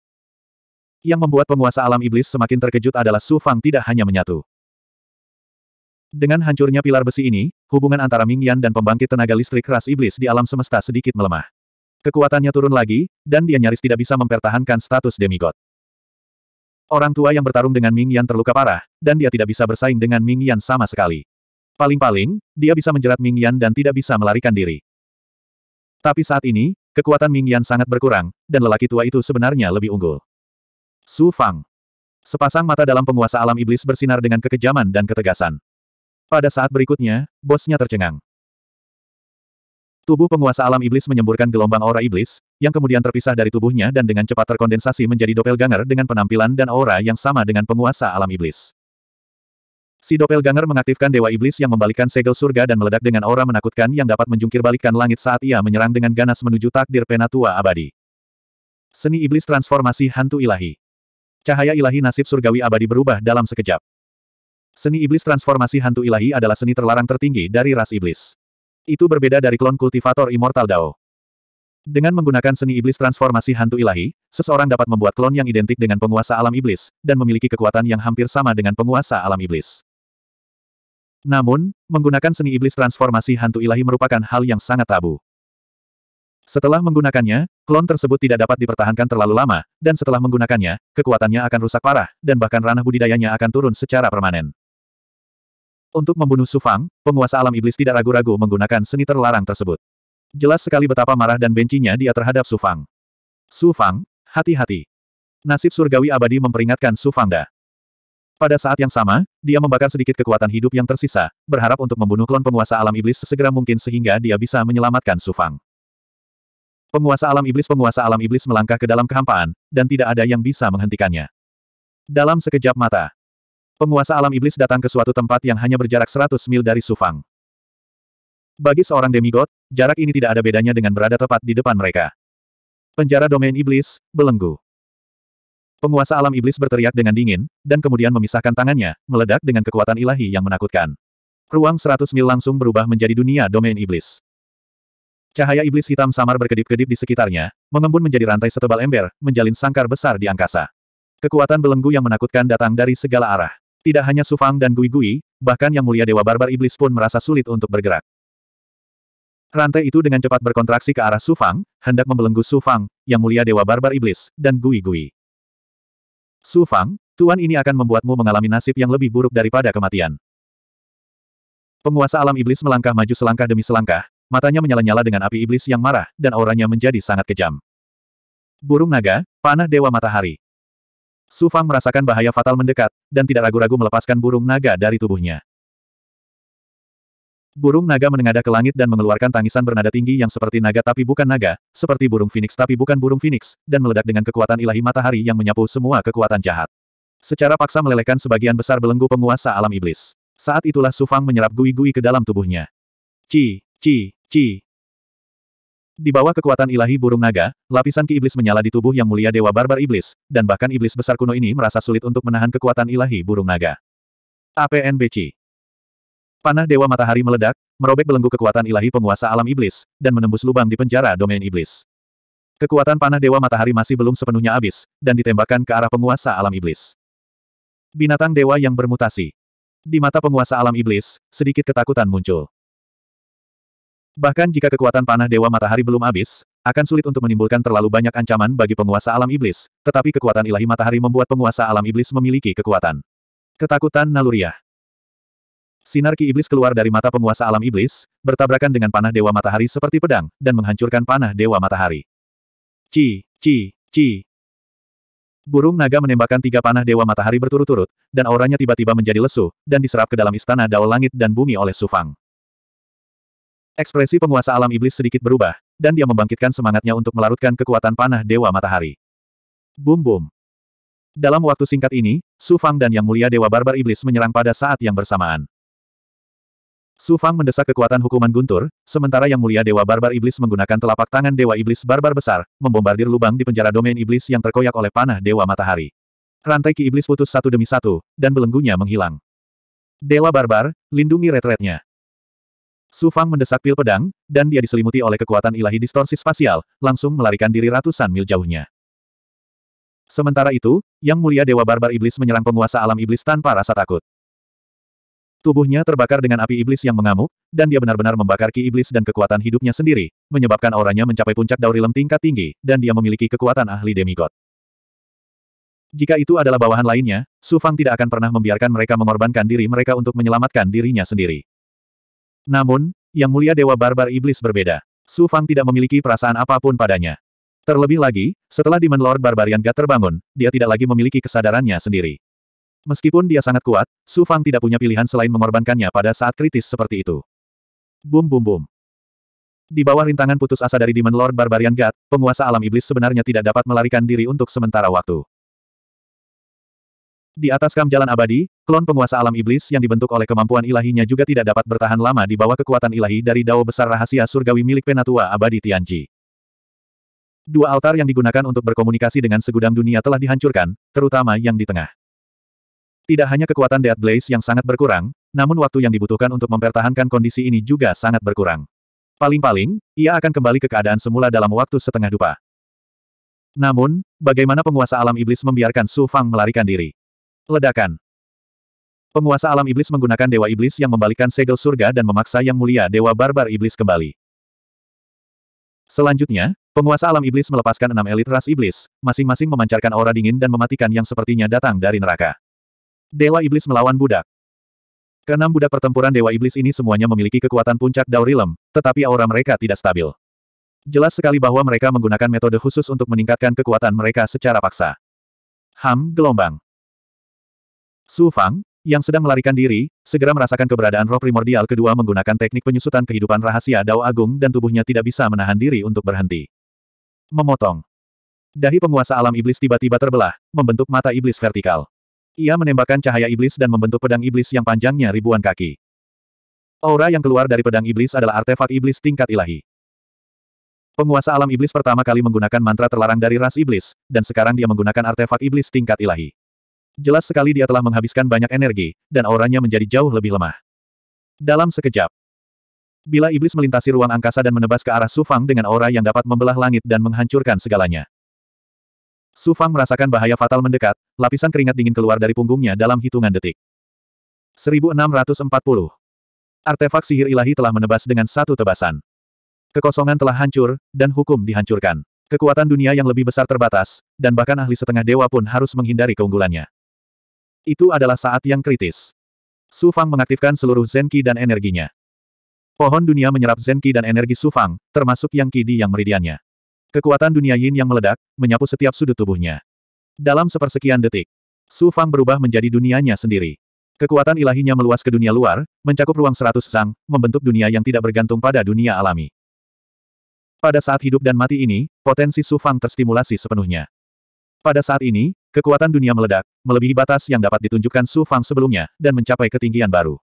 Yang membuat penguasa alam iblis semakin terkejut adalah Su Fang tidak hanya menyatu. Dengan hancurnya pilar besi ini, hubungan antara Ming Yan dan pembangkit tenaga listrik ras iblis di alam semesta sedikit melemah. Kekuatannya turun lagi, dan dia nyaris tidak bisa mempertahankan status demigod. Orang tua yang bertarung dengan Ming Yan terluka parah, dan dia tidak bisa bersaing dengan Ming Yan sama sekali. Paling-paling, dia bisa menjerat Ming Yan dan tidak bisa melarikan diri. Tapi saat ini, kekuatan Ming Yan sangat berkurang, dan lelaki tua itu sebenarnya lebih unggul. Su Fang. Sepasang mata dalam penguasa alam iblis bersinar dengan kekejaman dan ketegasan. Pada saat berikutnya, bosnya tercengang. Tubuh penguasa alam iblis menyemburkan gelombang aura iblis, yang kemudian terpisah dari tubuhnya dan dengan cepat terkondensasi menjadi doppelganger dengan penampilan dan aura yang sama dengan penguasa alam iblis. Si doppelganger mengaktifkan dewa iblis yang membalikkan segel surga dan meledak dengan aura menakutkan yang dapat menjungkir balikan langit saat ia menyerang dengan ganas menuju takdir penatua abadi. Seni iblis transformasi hantu ilahi. Cahaya ilahi nasib surgawi abadi berubah dalam sekejap. Seni iblis transformasi hantu ilahi adalah seni terlarang tertinggi dari ras iblis. Itu berbeda dari klon kultivator Immortal Dao. Dengan menggunakan seni iblis transformasi hantu ilahi, seseorang dapat membuat klon yang identik dengan penguasa alam iblis, dan memiliki kekuatan yang hampir sama dengan penguasa alam iblis. Namun, menggunakan seni iblis transformasi hantu ilahi merupakan hal yang sangat tabu. Setelah menggunakannya, klon tersebut tidak dapat dipertahankan terlalu lama, dan setelah menggunakannya, kekuatannya akan rusak parah, dan bahkan ranah budidayanya akan turun secara permanen. Untuk membunuh Sufang, penguasa alam iblis tidak ragu-ragu menggunakan seni terlarang tersebut. Jelas sekali betapa marah dan bencinya dia terhadap Sufang. Sufang, hati-hati. Nasib surgawi abadi memperingatkan Sufangda. Pada saat yang sama, dia membakar sedikit kekuatan hidup yang tersisa, berharap untuk membunuh klon penguasa alam iblis sesegera mungkin sehingga dia bisa menyelamatkan Sufang. Penguasa alam iblis Penguasa alam iblis melangkah ke dalam kehampaan, dan tidak ada yang bisa menghentikannya. Dalam sekejap mata, Penguasa alam iblis datang ke suatu tempat yang hanya berjarak 100 mil dari Sufang. Bagi seorang demigod, jarak ini tidak ada bedanya dengan berada tepat di depan mereka. Penjara domain iblis, belenggu. Penguasa alam iblis berteriak dengan dingin, dan kemudian memisahkan tangannya, meledak dengan kekuatan ilahi yang menakutkan. Ruang 100 mil langsung berubah menjadi dunia domain iblis. Cahaya iblis hitam samar berkedip-kedip di sekitarnya, mengembun menjadi rantai setebal ember, menjalin sangkar besar di angkasa. Kekuatan belenggu yang menakutkan datang dari segala arah. Tidak hanya Sufang dan Gui Gui, bahkan yang mulia Dewa Barbar Iblis pun merasa sulit untuk bergerak. Rantai itu dengan cepat berkontraksi ke arah Sufang, hendak membelenggu Sufang, yang mulia Dewa Barbar Iblis, dan Gui Gui. Sufang, Tuan ini akan membuatmu mengalami nasib yang lebih buruk daripada kematian. Penguasa alam iblis melangkah maju selangkah demi selangkah, matanya menyala-nyala dengan api iblis yang marah, dan auranya menjadi sangat kejam. Burung naga, panah dewa matahari. Su Fang merasakan bahaya fatal mendekat, dan tidak ragu-ragu melepaskan burung naga dari tubuhnya. Burung naga menengadah ke langit dan mengeluarkan tangisan bernada tinggi yang seperti naga tapi bukan naga, seperti burung phoenix tapi bukan burung phoenix, dan meledak dengan kekuatan ilahi matahari yang menyapu semua kekuatan jahat. Secara paksa melelehkan sebagian besar belenggu penguasa alam iblis. Saat itulah Sufang menyerap gui-gui ke dalam tubuhnya. Ci, ci, ci, di bawah kekuatan ilahi burung naga, lapisan ki iblis menyala di tubuh yang mulia dewa barbar iblis, dan bahkan iblis besar kuno ini merasa sulit untuk menahan kekuatan ilahi burung naga. APNBC Panah dewa matahari meledak, merobek belenggu kekuatan ilahi penguasa alam iblis, dan menembus lubang di penjara domain iblis. Kekuatan panah dewa matahari masih belum sepenuhnya habis, dan ditembakkan ke arah penguasa alam iblis. Binatang dewa yang bermutasi. Di mata penguasa alam iblis, sedikit ketakutan muncul. Bahkan jika kekuatan panah Dewa Matahari belum habis, akan sulit untuk menimbulkan terlalu banyak ancaman bagi penguasa alam iblis, tetapi kekuatan ilahi matahari membuat penguasa alam iblis memiliki kekuatan. Ketakutan naluriah. Sinar ki iblis keluar dari mata penguasa alam iblis, bertabrakan dengan panah Dewa Matahari seperti pedang, dan menghancurkan panah Dewa Matahari. Ci, ci, ci. Burung naga menembakkan tiga panah Dewa Matahari berturut-turut, dan auranya tiba-tiba menjadi lesu, dan diserap ke dalam istana Dao Langit dan Bumi oleh Sufang. Ekspresi penguasa alam iblis sedikit berubah, dan dia membangkitkan semangatnya untuk melarutkan kekuatan panah Dewa Matahari. Bum bum. Dalam waktu singkat ini, Su Fang dan Yang Mulia Dewa Barbar Iblis menyerang pada saat yang bersamaan. Su Fang mendesak kekuatan hukuman guntur, sementara Yang Mulia Dewa Barbar Iblis menggunakan telapak tangan Dewa Iblis Barbar Besar, membombardir lubang di penjara domain iblis yang terkoyak oleh panah Dewa Matahari. Rantai ki iblis putus satu demi satu, dan belenggunya menghilang. Dewa Barbar, lindungi retretnya. Su Fang mendesak pil pedang, dan dia diselimuti oleh kekuatan ilahi distorsi spasial, langsung melarikan diri ratusan mil jauhnya. Sementara itu, Yang Mulia Dewa Barbar Iblis menyerang penguasa alam iblis tanpa rasa takut. Tubuhnya terbakar dengan api iblis yang mengamuk, dan dia benar-benar membakar ki iblis dan kekuatan hidupnya sendiri, menyebabkan auranya mencapai puncak daurilem tingkat tinggi, dan dia memiliki kekuatan ahli demigod. Jika itu adalah bawahan lainnya, Su Fang tidak akan pernah membiarkan mereka mengorbankan diri mereka untuk menyelamatkan dirinya sendiri. Namun, Yang Mulia Dewa Barbar Iblis berbeda. Su Fang tidak memiliki perasaan apapun padanya. Terlebih lagi, setelah Demon Lord Barbarian Gat terbangun, dia tidak lagi memiliki kesadarannya sendiri. Meskipun dia sangat kuat, Su Fang tidak punya pilihan selain mengorbankannya pada saat kritis seperti itu. Bum bum bum. Di bawah rintangan putus asa dari Demon Lord Barbarian God, penguasa alam iblis sebenarnya tidak dapat melarikan diri untuk sementara waktu. Di atas kam jalan abadi, klon penguasa alam iblis yang dibentuk oleh kemampuan ilahinya juga tidak dapat bertahan lama di bawah kekuatan ilahi dari dao besar rahasia surgawi milik penatua abadi Tianji. Dua altar yang digunakan untuk berkomunikasi dengan segudang dunia telah dihancurkan, terutama yang di tengah. Tidak hanya kekuatan Death Blaze yang sangat berkurang, namun waktu yang dibutuhkan untuk mempertahankan kondisi ini juga sangat berkurang. Paling-paling, ia akan kembali ke keadaan semula dalam waktu setengah dupa. Namun, bagaimana penguasa alam iblis membiarkan Su Fang melarikan diri? Ledakan. Penguasa alam iblis menggunakan dewa iblis yang membalikkan segel surga dan memaksa yang mulia dewa barbar iblis kembali. Selanjutnya, penguasa alam iblis melepaskan enam elit ras iblis, masing-masing memancarkan aura dingin dan mematikan yang sepertinya datang dari neraka. Dewa iblis melawan budak. Keenam budak pertempuran Dewa Iblis ini semuanya memiliki kekuatan puncak Daurilem, tetapi aura mereka tidak stabil. Jelas sekali bahwa mereka menggunakan metode khusus untuk meningkatkan kekuatan mereka secara paksa. Ham, gelombang. Su Fang, yang sedang melarikan diri, segera merasakan keberadaan roh primordial kedua menggunakan teknik penyusutan kehidupan rahasia Dao Agung dan tubuhnya tidak bisa menahan diri untuk berhenti. Memotong. Dahi penguasa alam iblis tiba-tiba terbelah, membentuk mata iblis vertikal. Ia menembakkan cahaya iblis dan membentuk pedang iblis yang panjangnya ribuan kaki. Aura yang keluar dari pedang iblis adalah artefak iblis tingkat ilahi. Penguasa alam iblis pertama kali menggunakan mantra terlarang dari ras iblis, dan sekarang dia menggunakan artefak iblis tingkat ilahi. Jelas sekali dia telah menghabiskan banyak energi, dan auranya menjadi jauh lebih lemah. Dalam sekejap, bila iblis melintasi ruang angkasa dan menebas ke arah Sufang dengan aura yang dapat membelah langit dan menghancurkan segalanya. Sufang merasakan bahaya fatal mendekat, lapisan keringat dingin keluar dari punggungnya dalam hitungan detik. 1640. Artefak sihir ilahi telah menebas dengan satu tebasan. Kekosongan telah hancur, dan hukum dihancurkan. Kekuatan dunia yang lebih besar terbatas, dan bahkan ahli setengah dewa pun harus menghindari keunggulannya. Itu adalah saat yang kritis. Su Fang mengaktifkan seluruh Zenki dan energinya. Pohon dunia menyerap Zenki dan energi Su Fang, termasuk yang Qi di yang meridiannya. Kekuatan dunia Yin yang meledak, menyapu setiap sudut tubuhnya. Dalam sepersekian detik, Su Fang berubah menjadi dunianya sendiri. Kekuatan ilahinya meluas ke dunia luar, mencakup ruang seratus sang, membentuk dunia yang tidak bergantung pada dunia alami. Pada saat hidup dan mati ini, potensi Su Fang terstimulasi sepenuhnya. Pada saat ini, kekuatan dunia meledak, melebihi batas yang dapat ditunjukkan Su Fang sebelumnya, dan mencapai ketinggian baru.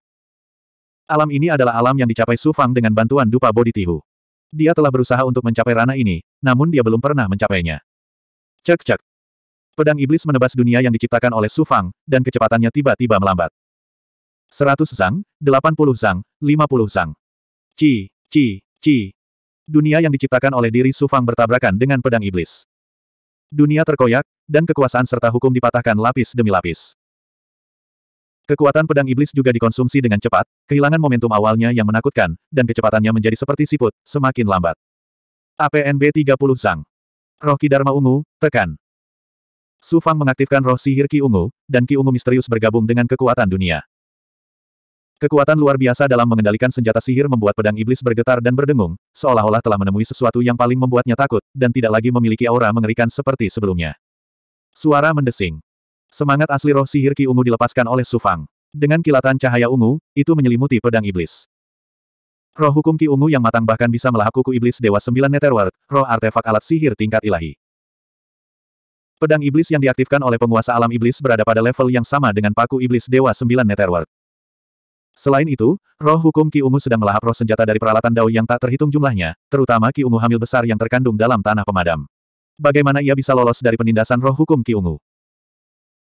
Alam ini adalah alam yang dicapai Su Fang dengan bantuan dupa bodhitihu. Dia telah berusaha untuk mencapai ranah ini, namun dia belum pernah mencapainya. Cek-cek. Pedang iblis menebas dunia yang diciptakan oleh Su Fang, dan kecepatannya tiba-tiba melambat. 100 zang, 80 zang, 50 zang. Ci, ci, ci. Dunia yang diciptakan oleh diri Su Fang bertabrakan dengan pedang iblis dunia terkoyak, dan kekuasaan serta hukum dipatahkan lapis demi lapis. Kekuatan pedang iblis juga dikonsumsi dengan cepat, kehilangan momentum awalnya yang menakutkan, dan kecepatannya menjadi seperti siput, semakin lambat. APNB 30 Zhang Roh Ki Dharma Ungu, tekan. Su Fang mengaktifkan roh sihir Ki Ungu, dan Ki Ungu misterius bergabung dengan kekuatan dunia. Kekuatan luar biasa dalam mengendalikan senjata sihir membuat pedang iblis bergetar dan berdengung, seolah-olah telah menemui sesuatu yang paling membuatnya takut, dan tidak lagi memiliki aura mengerikan seperti sebelumnya. Suara mendesing. Semangat asli roh sihir Ki Ungu dilepaskan oleh Sufang. Dengan kilatan cahaya ungu, itu menyelimuti pedang iblis. Roh hukum Ki Ungu yang matang bahkan bisa melahap kuku iblis Dewa Sembilan Netherworld, roh artefak alat sihir tingkat ilahi. Pedang iblis yang diaktifkan oleh penguasa alam iblis berada pada level yang sama dengan paku iblis Dewa Sembilan Netherworld. Selain itu, roh hukum Ki Ungu sedang melahap roh senjata dari peralatan Dao yang tak terhitung jumlahnya, terutama Ki Ungu hamil besar yang terkandung dalam tanah pemadam. Bagaimana ia bisa lolos dari penindasan roh hukum Ki Ungu?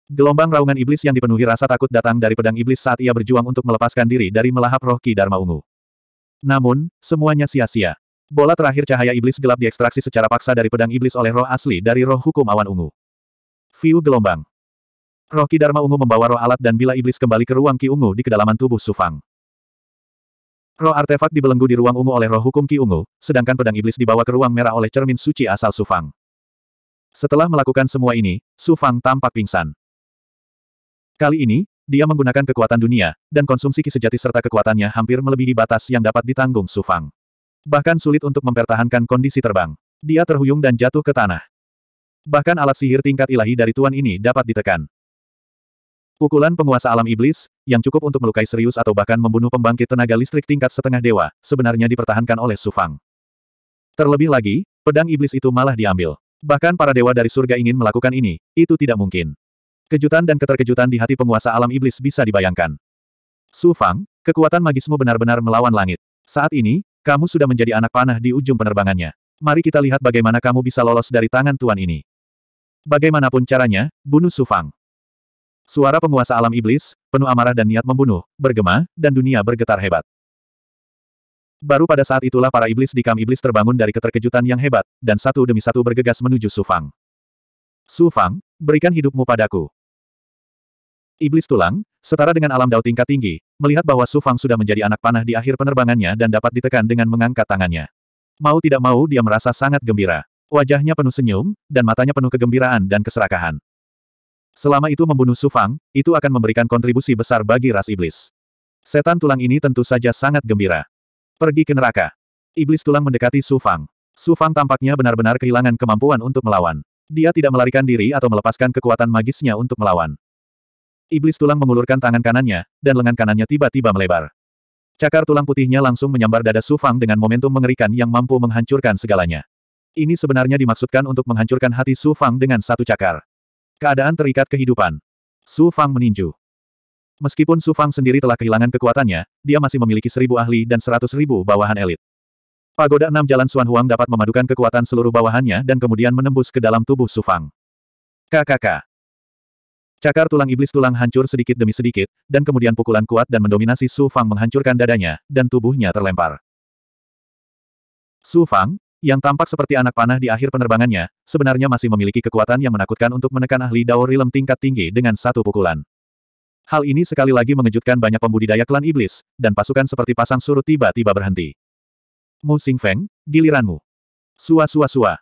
Gelombang raungan iblis yang dipenuhi rasa takut datang dari pedang iblis saat ia berjuang untuk melepaskan diri dari melahap roh Ki Dharma Ungu. Namun, semuanya sia-sia. Bola terakhir cahaya iblis gelap diekstraksi secara paksa dari pedang iblis oleh roh asli dari roh hukum awan ungu. View gelombang. Roh Ki Dharma Ungu membawa roh alat dan bila iblis kembali ke ruang Ki Ungu di kedalaman tubuh Sufang. Roh artefak dibelenggu di ruang ungu oleh roh hukum Ki Ungu, sedangkan pedang iblis dibawa ke ruang merah oleh cermin suci asal Sufang. Setelah melakukan semua ini, Sufang tampak pingsan. Kali ini, dia menggunakan kekuatan dunia, dan konsumsi Ki sejati serta kekuatannya hampir melebihi batas yang dapat ditanggung Sufang. Bahkan sulit untuk mempertahankan kondisi terbang. Dia terhuyung dan jatuh ke tanah. Bahkan alat sihir tingkat ilahi dari tuan ini dapat ditekan. Pukulan penguasa alam iblis, yang cukup untuk melukai serius atau bahkan membunuh pembangkit tenaga listrik tingkat setengah dewa, sebenarnya dipertahankan oleh Sufang. Terlebih lagi, pedang iblis itu malah diambil. Bahkan para dewa dari surga ingin melakukan ini, itu tidak mungkin. Kejutan dan keterkejutan di hati penguasa alam iblis bisa dibayangkan. Sufang, kekuatan magismu benar-benar melawan langit. Saat ini, kamu sudah menjadi anak panah di ujung penerbangannya. Mari kita lihat bagaimana kamu bisa lolos dari tangan tuan ini. Bagaimanapun caranya, bunuh Sufang. Suara penguasa alam iblis, penuh amarah dan niat membunuh, bergema, dan dunia bergetar hebat. Baru pada saat itulah para iblis di kam iblis terbangun dari keterkejutan yang hebat, dan satu demi satu bergegas menuju Sufang. Sufang, berikan hidupmu padaku. Iblis tulang, setara dengan alam dao tingkat tinggi, melihat bahwa Sufang sudah menjadi anak panah di akhir penerbangannya dan dapat ditekan dengan mengangkat tangannya. Mau tidak mau dia merasa sangat gembira. Wajahnya penuh senyum, dan matanya penuh kegembiraan dan keserakahan. Selama itu membunuh Sufang, itu akan memberikan kontribusi besar bagi ras iblis. Setan tulang ini tentu saja sangat gembira. Pergi ke neraka. Iblis tulang mendekati Sufang. Sufang tampaknya benar-benar kehilangan kemampuan untuk melawan. Dia tidak melarikan diri atau melepaskan kekuatan magisnya untuk melawan. Iblis tulang mengulurkan tangan kanannya, dan lengan kanannya tiba-tiba melebar. Cakar tulang putihnya langsung menyambar dada Sufang dengan momentum mengerikan yang mampu menghancurkan segalanya. Ini sebenarnya dimaksudkan untuk menghancurkan hati Sufang dengan satu cakar. Keadaan terikat kehidupan. Su Fang meninju. Meskipun Su Fang sendiri telah kehilangan kekuatannya, dia masih memiliki seribu ahli dan seratus ribu bawahan elit. Pagoda enam jalan Suan Huang dapat memadukan kekuatan seluruh bawahannya dan kemudian menembus ke dalam tubuh Su Fang. KKK. Cakar tulang iblis tulang hancur sedikit demi sedikit, dan kemudian pukulan kuat dan mendominasi Su Fang menghancurkan dadanya, dan tubuhnya terlempar. Su Fang, yang tampak seperti anak panah di akhir penerbangannya, sebenarnya masih memiliki kekuatan yang menakutkan untuk menekan ahli Dao Rilem tingkat tinggi dengan satu pukulan. Hal ini sekali lagi mengejutkan banyak pembudidaya klan iblis, dan pasukan seperti pasang surut tiba-tiba berhenti. Mu Feng, giliranmu. Sua sua sua.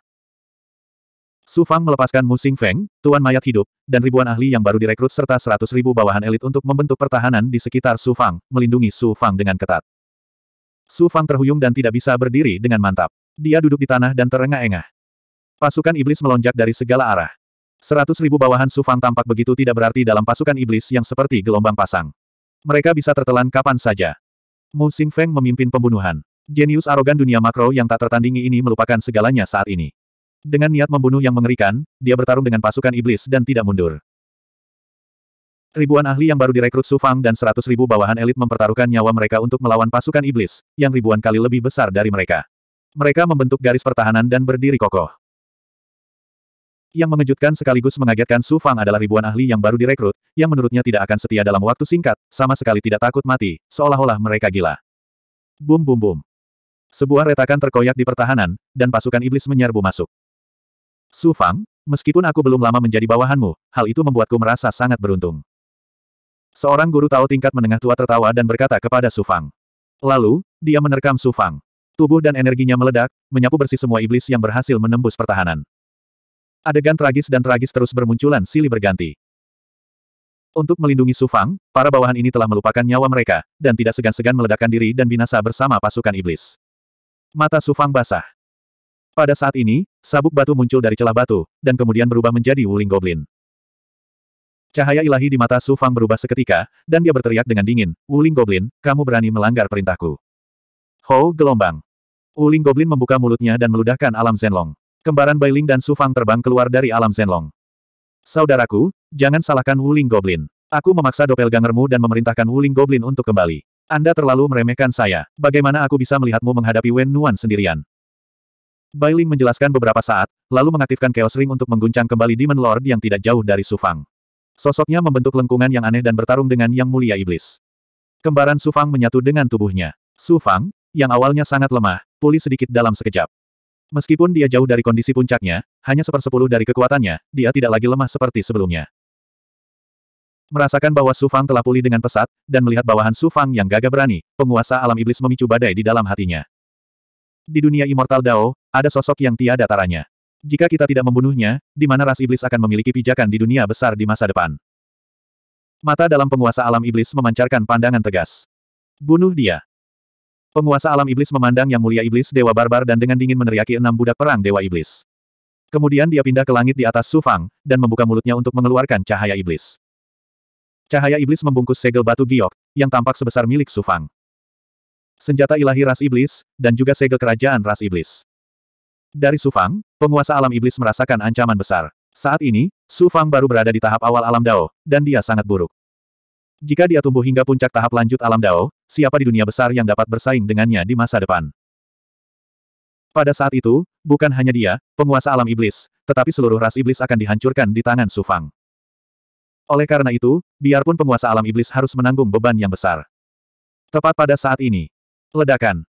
Su Fang melepaskan Mu Feng, tuan mayat hidup, dan ribuan ahli yang baru direkrut serta seratus ribu bawahan elit untuk membentuk pertahanan di sekitar Su Fang, melindungi Su Fang dengan ketat. Su Fang terhuyung dan tidak bisa berdiri dengan mantap. Dia duduk di tanah dan terengah-engah. Pasukan iblis melonjak dari segala arah. Seratus ribu bawahan Sufang tampak begitu tidak berarti dalam pasukan iblis yang seperti gelombang pasang. Mereka bisa tertelan kapan saja. Mu Xing Feng memimpin pembunuhan. Jenius arogan dunia makro yang tak tertandingi ini melupakan segalanya saat ini. Dengan niat membunuh yang mengerikan, dia bertarung dengan pasukan iblis dan tidak mundur. Ribuan ahli yang baru direkrut Sufang dan seratus ribu bawahan elit mempertaruhkan nyawa mereka untuk melawan pasukan iblis, yang ribuan kali lebih besar dari mereka. Mereka membentuk garis pertahanan dan berdiri kokoh. Yang mengejutkan sekaligus mengagetkan Su Fang adalah ribuan ahli yang baru direkrut, yang menurutnya tidak akan setia dalam waktu singkat, sama sekali tidak takut mati, seolah-olah mereka gila. Bum bum bum. Sebuah retakan terkoyak di pertahanan, dan pasukan iblis menyerbu masuk. Su Fang, meskipun aku belum lama menjadi bawahanmu, hal itu membuatku merasa sangat beruntung. Seorang guru tahu tingkat menengah tua tertawa dan berkata kepada Su Fang. Lalu, dia menerkam Su Fang. Tubuh dan energinya meledak, menyapu bersih semua iblis yang berhasil menembus pertahanan. Adegan tragis dan tragis terus bermunculan silih berganti. Untuk melindungi Sufang, para bawahan ini telah melupakan nyawa mereka, dan tidak segan-segan meledakkan diri dan binasa bersama pasukan iblis. Mata Sufang basah. Pada saat ini, sabuk batu muncul dari celah batu, dan kemudian berubah menjadi wuling goblin. Cahaya ilahi di mata Sufang berubah seketika, dan dia berteriak dengan dingin, Wuling goblin, kamu berani melanggar perintahku. Ho gelombang. Wuling Goblin membuka mulutnya dan meludahkan alam Zenlong. Kembaran Bailing dan Sufang terbang keluar dari alam Zenlong. Saudaraku, jangan salahkan Wuling Goblin. Aku memaksa doppelgangermu dan memerintahkan Wuling Goblin untuk kembali. Anda terlalu meremehkan saya. Bagaimana aku bisa melihatmu menghadapi Wen Nuan sendirian? Bailing menjelaskan beberapa saat, lalu mengaktifkan Chaos Ring untuk mengguncang kembali Demon Lord yang tidak jauh dari Sufang. Sosoknya membentuk lengkungan yang aneh dan bertarung dengan Yang Mulia Iblis. Kembaran Sufang menyatu dengan tubuhnya. Sufang, yang awalnya sangat lemah, pulih sedikit dalam sekejap. Meskipun dia jauh dari kondisi puncaknya, hanya sepersepuluh dari kekuatannya, dia tidak lagi lemah seperti sebelumnya. Merasakan bahwa Su Fang telah pulih dengan pesat, dan melihat bawahan Su Fang yang gagah berani, penguasa alam iblis memicu badai di dalam hatinya. Di dunia Immortal Dao, ada sosok yang tiada taranya. Jika kita tidak membunuhnya, di mana ras iblis akan memiliki pijakan di dunia besar di masa depan. Mata dalam penguasa alam iblis memancarkan pandangan tegas. Bunuh dia. Penguasa alam iblis memandang yang mulia iblis Dewa Barbar dan dengan dingin meneriaki enam budak perang Dewa Iblis. Kemudian dia pindah ke langit di atas Sufang, dan membuka mulutnya untuk mengeluarkan cahaya iblis. Cahaya iblis membungkus segel batu giok, yang tampak sebesar milik Sufang. Senjata ilahi ras iblis, dan juga segel kerajaan ras iblis. Dari Sufang, penguasa alam iblis merasakan ancaman besar. Saat ini, Sufang baru berada di tahap awal alam Dao, dan dia sangat buruk. Jika dia tumbuh hingga puncak tahap lanjut alam Dao, siapa di dunia besar yang dapat bersaing dengannya di masa depan. Pada saat itu, bukan hanya dia, penguasa alam iblis, tetapi seluruh ras iblis akan dihancurkan di tangan Sufang. Oleh karena itu, biarpun penguasa alam iblis harus menanggung beban yang besar. Tepat pada saat ini. Ledakan.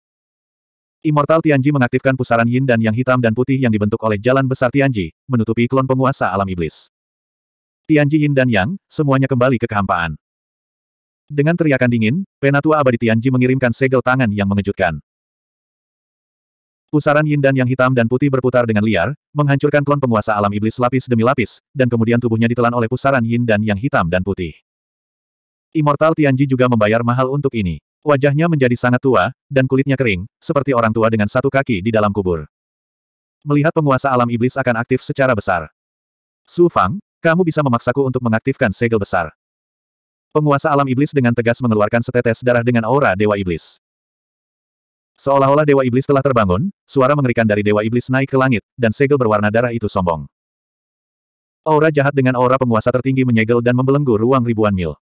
Immortal Tianji mengaktifkan pusaran yin dan yang hitam dan putih yang dibentuk oleh jalan besar Tianji, menutupi klon penguasa alam iblis. Tianji yin dan yang, semuanya kembali ke kehampaan. Dengan teriakan dingin, penatua abadi Tianji mengirimkan segel tangan yang mengejutkan. Pusaran yin dan yang hitam dan putih berputar dengan liar, menghancurkan klon penguasa alam iblis lapis demi lapis, dan kemudian tubuhnya ditelan oleh pusaran yin dan yang hitam dan putih. Immortal Tianji juga membayar mahal untuk ini. Wajahnya menjadi sangat tua, dan kulitnya kering, seperti orang tua dengan satu kaki di dalam kubur. Melihat penguasa alam iblis akan aktif secara besar. Su Fang, kamu bisa memaksaku untuk mengaktifkan segel besar. Penguasa alam iblis dengan tegas mengeluarkan setetes darah dengan aura Dewa Iblis. Seolah-olah Dewa Iblis telah terbangun, suara mengerikan dari Dewa Iblis naik ke langit, dan segel berwarna darah itu sombong. Aura jahat dengan aura penguasa tertinggi menyegel dan membelenggu ruang ribuan mil.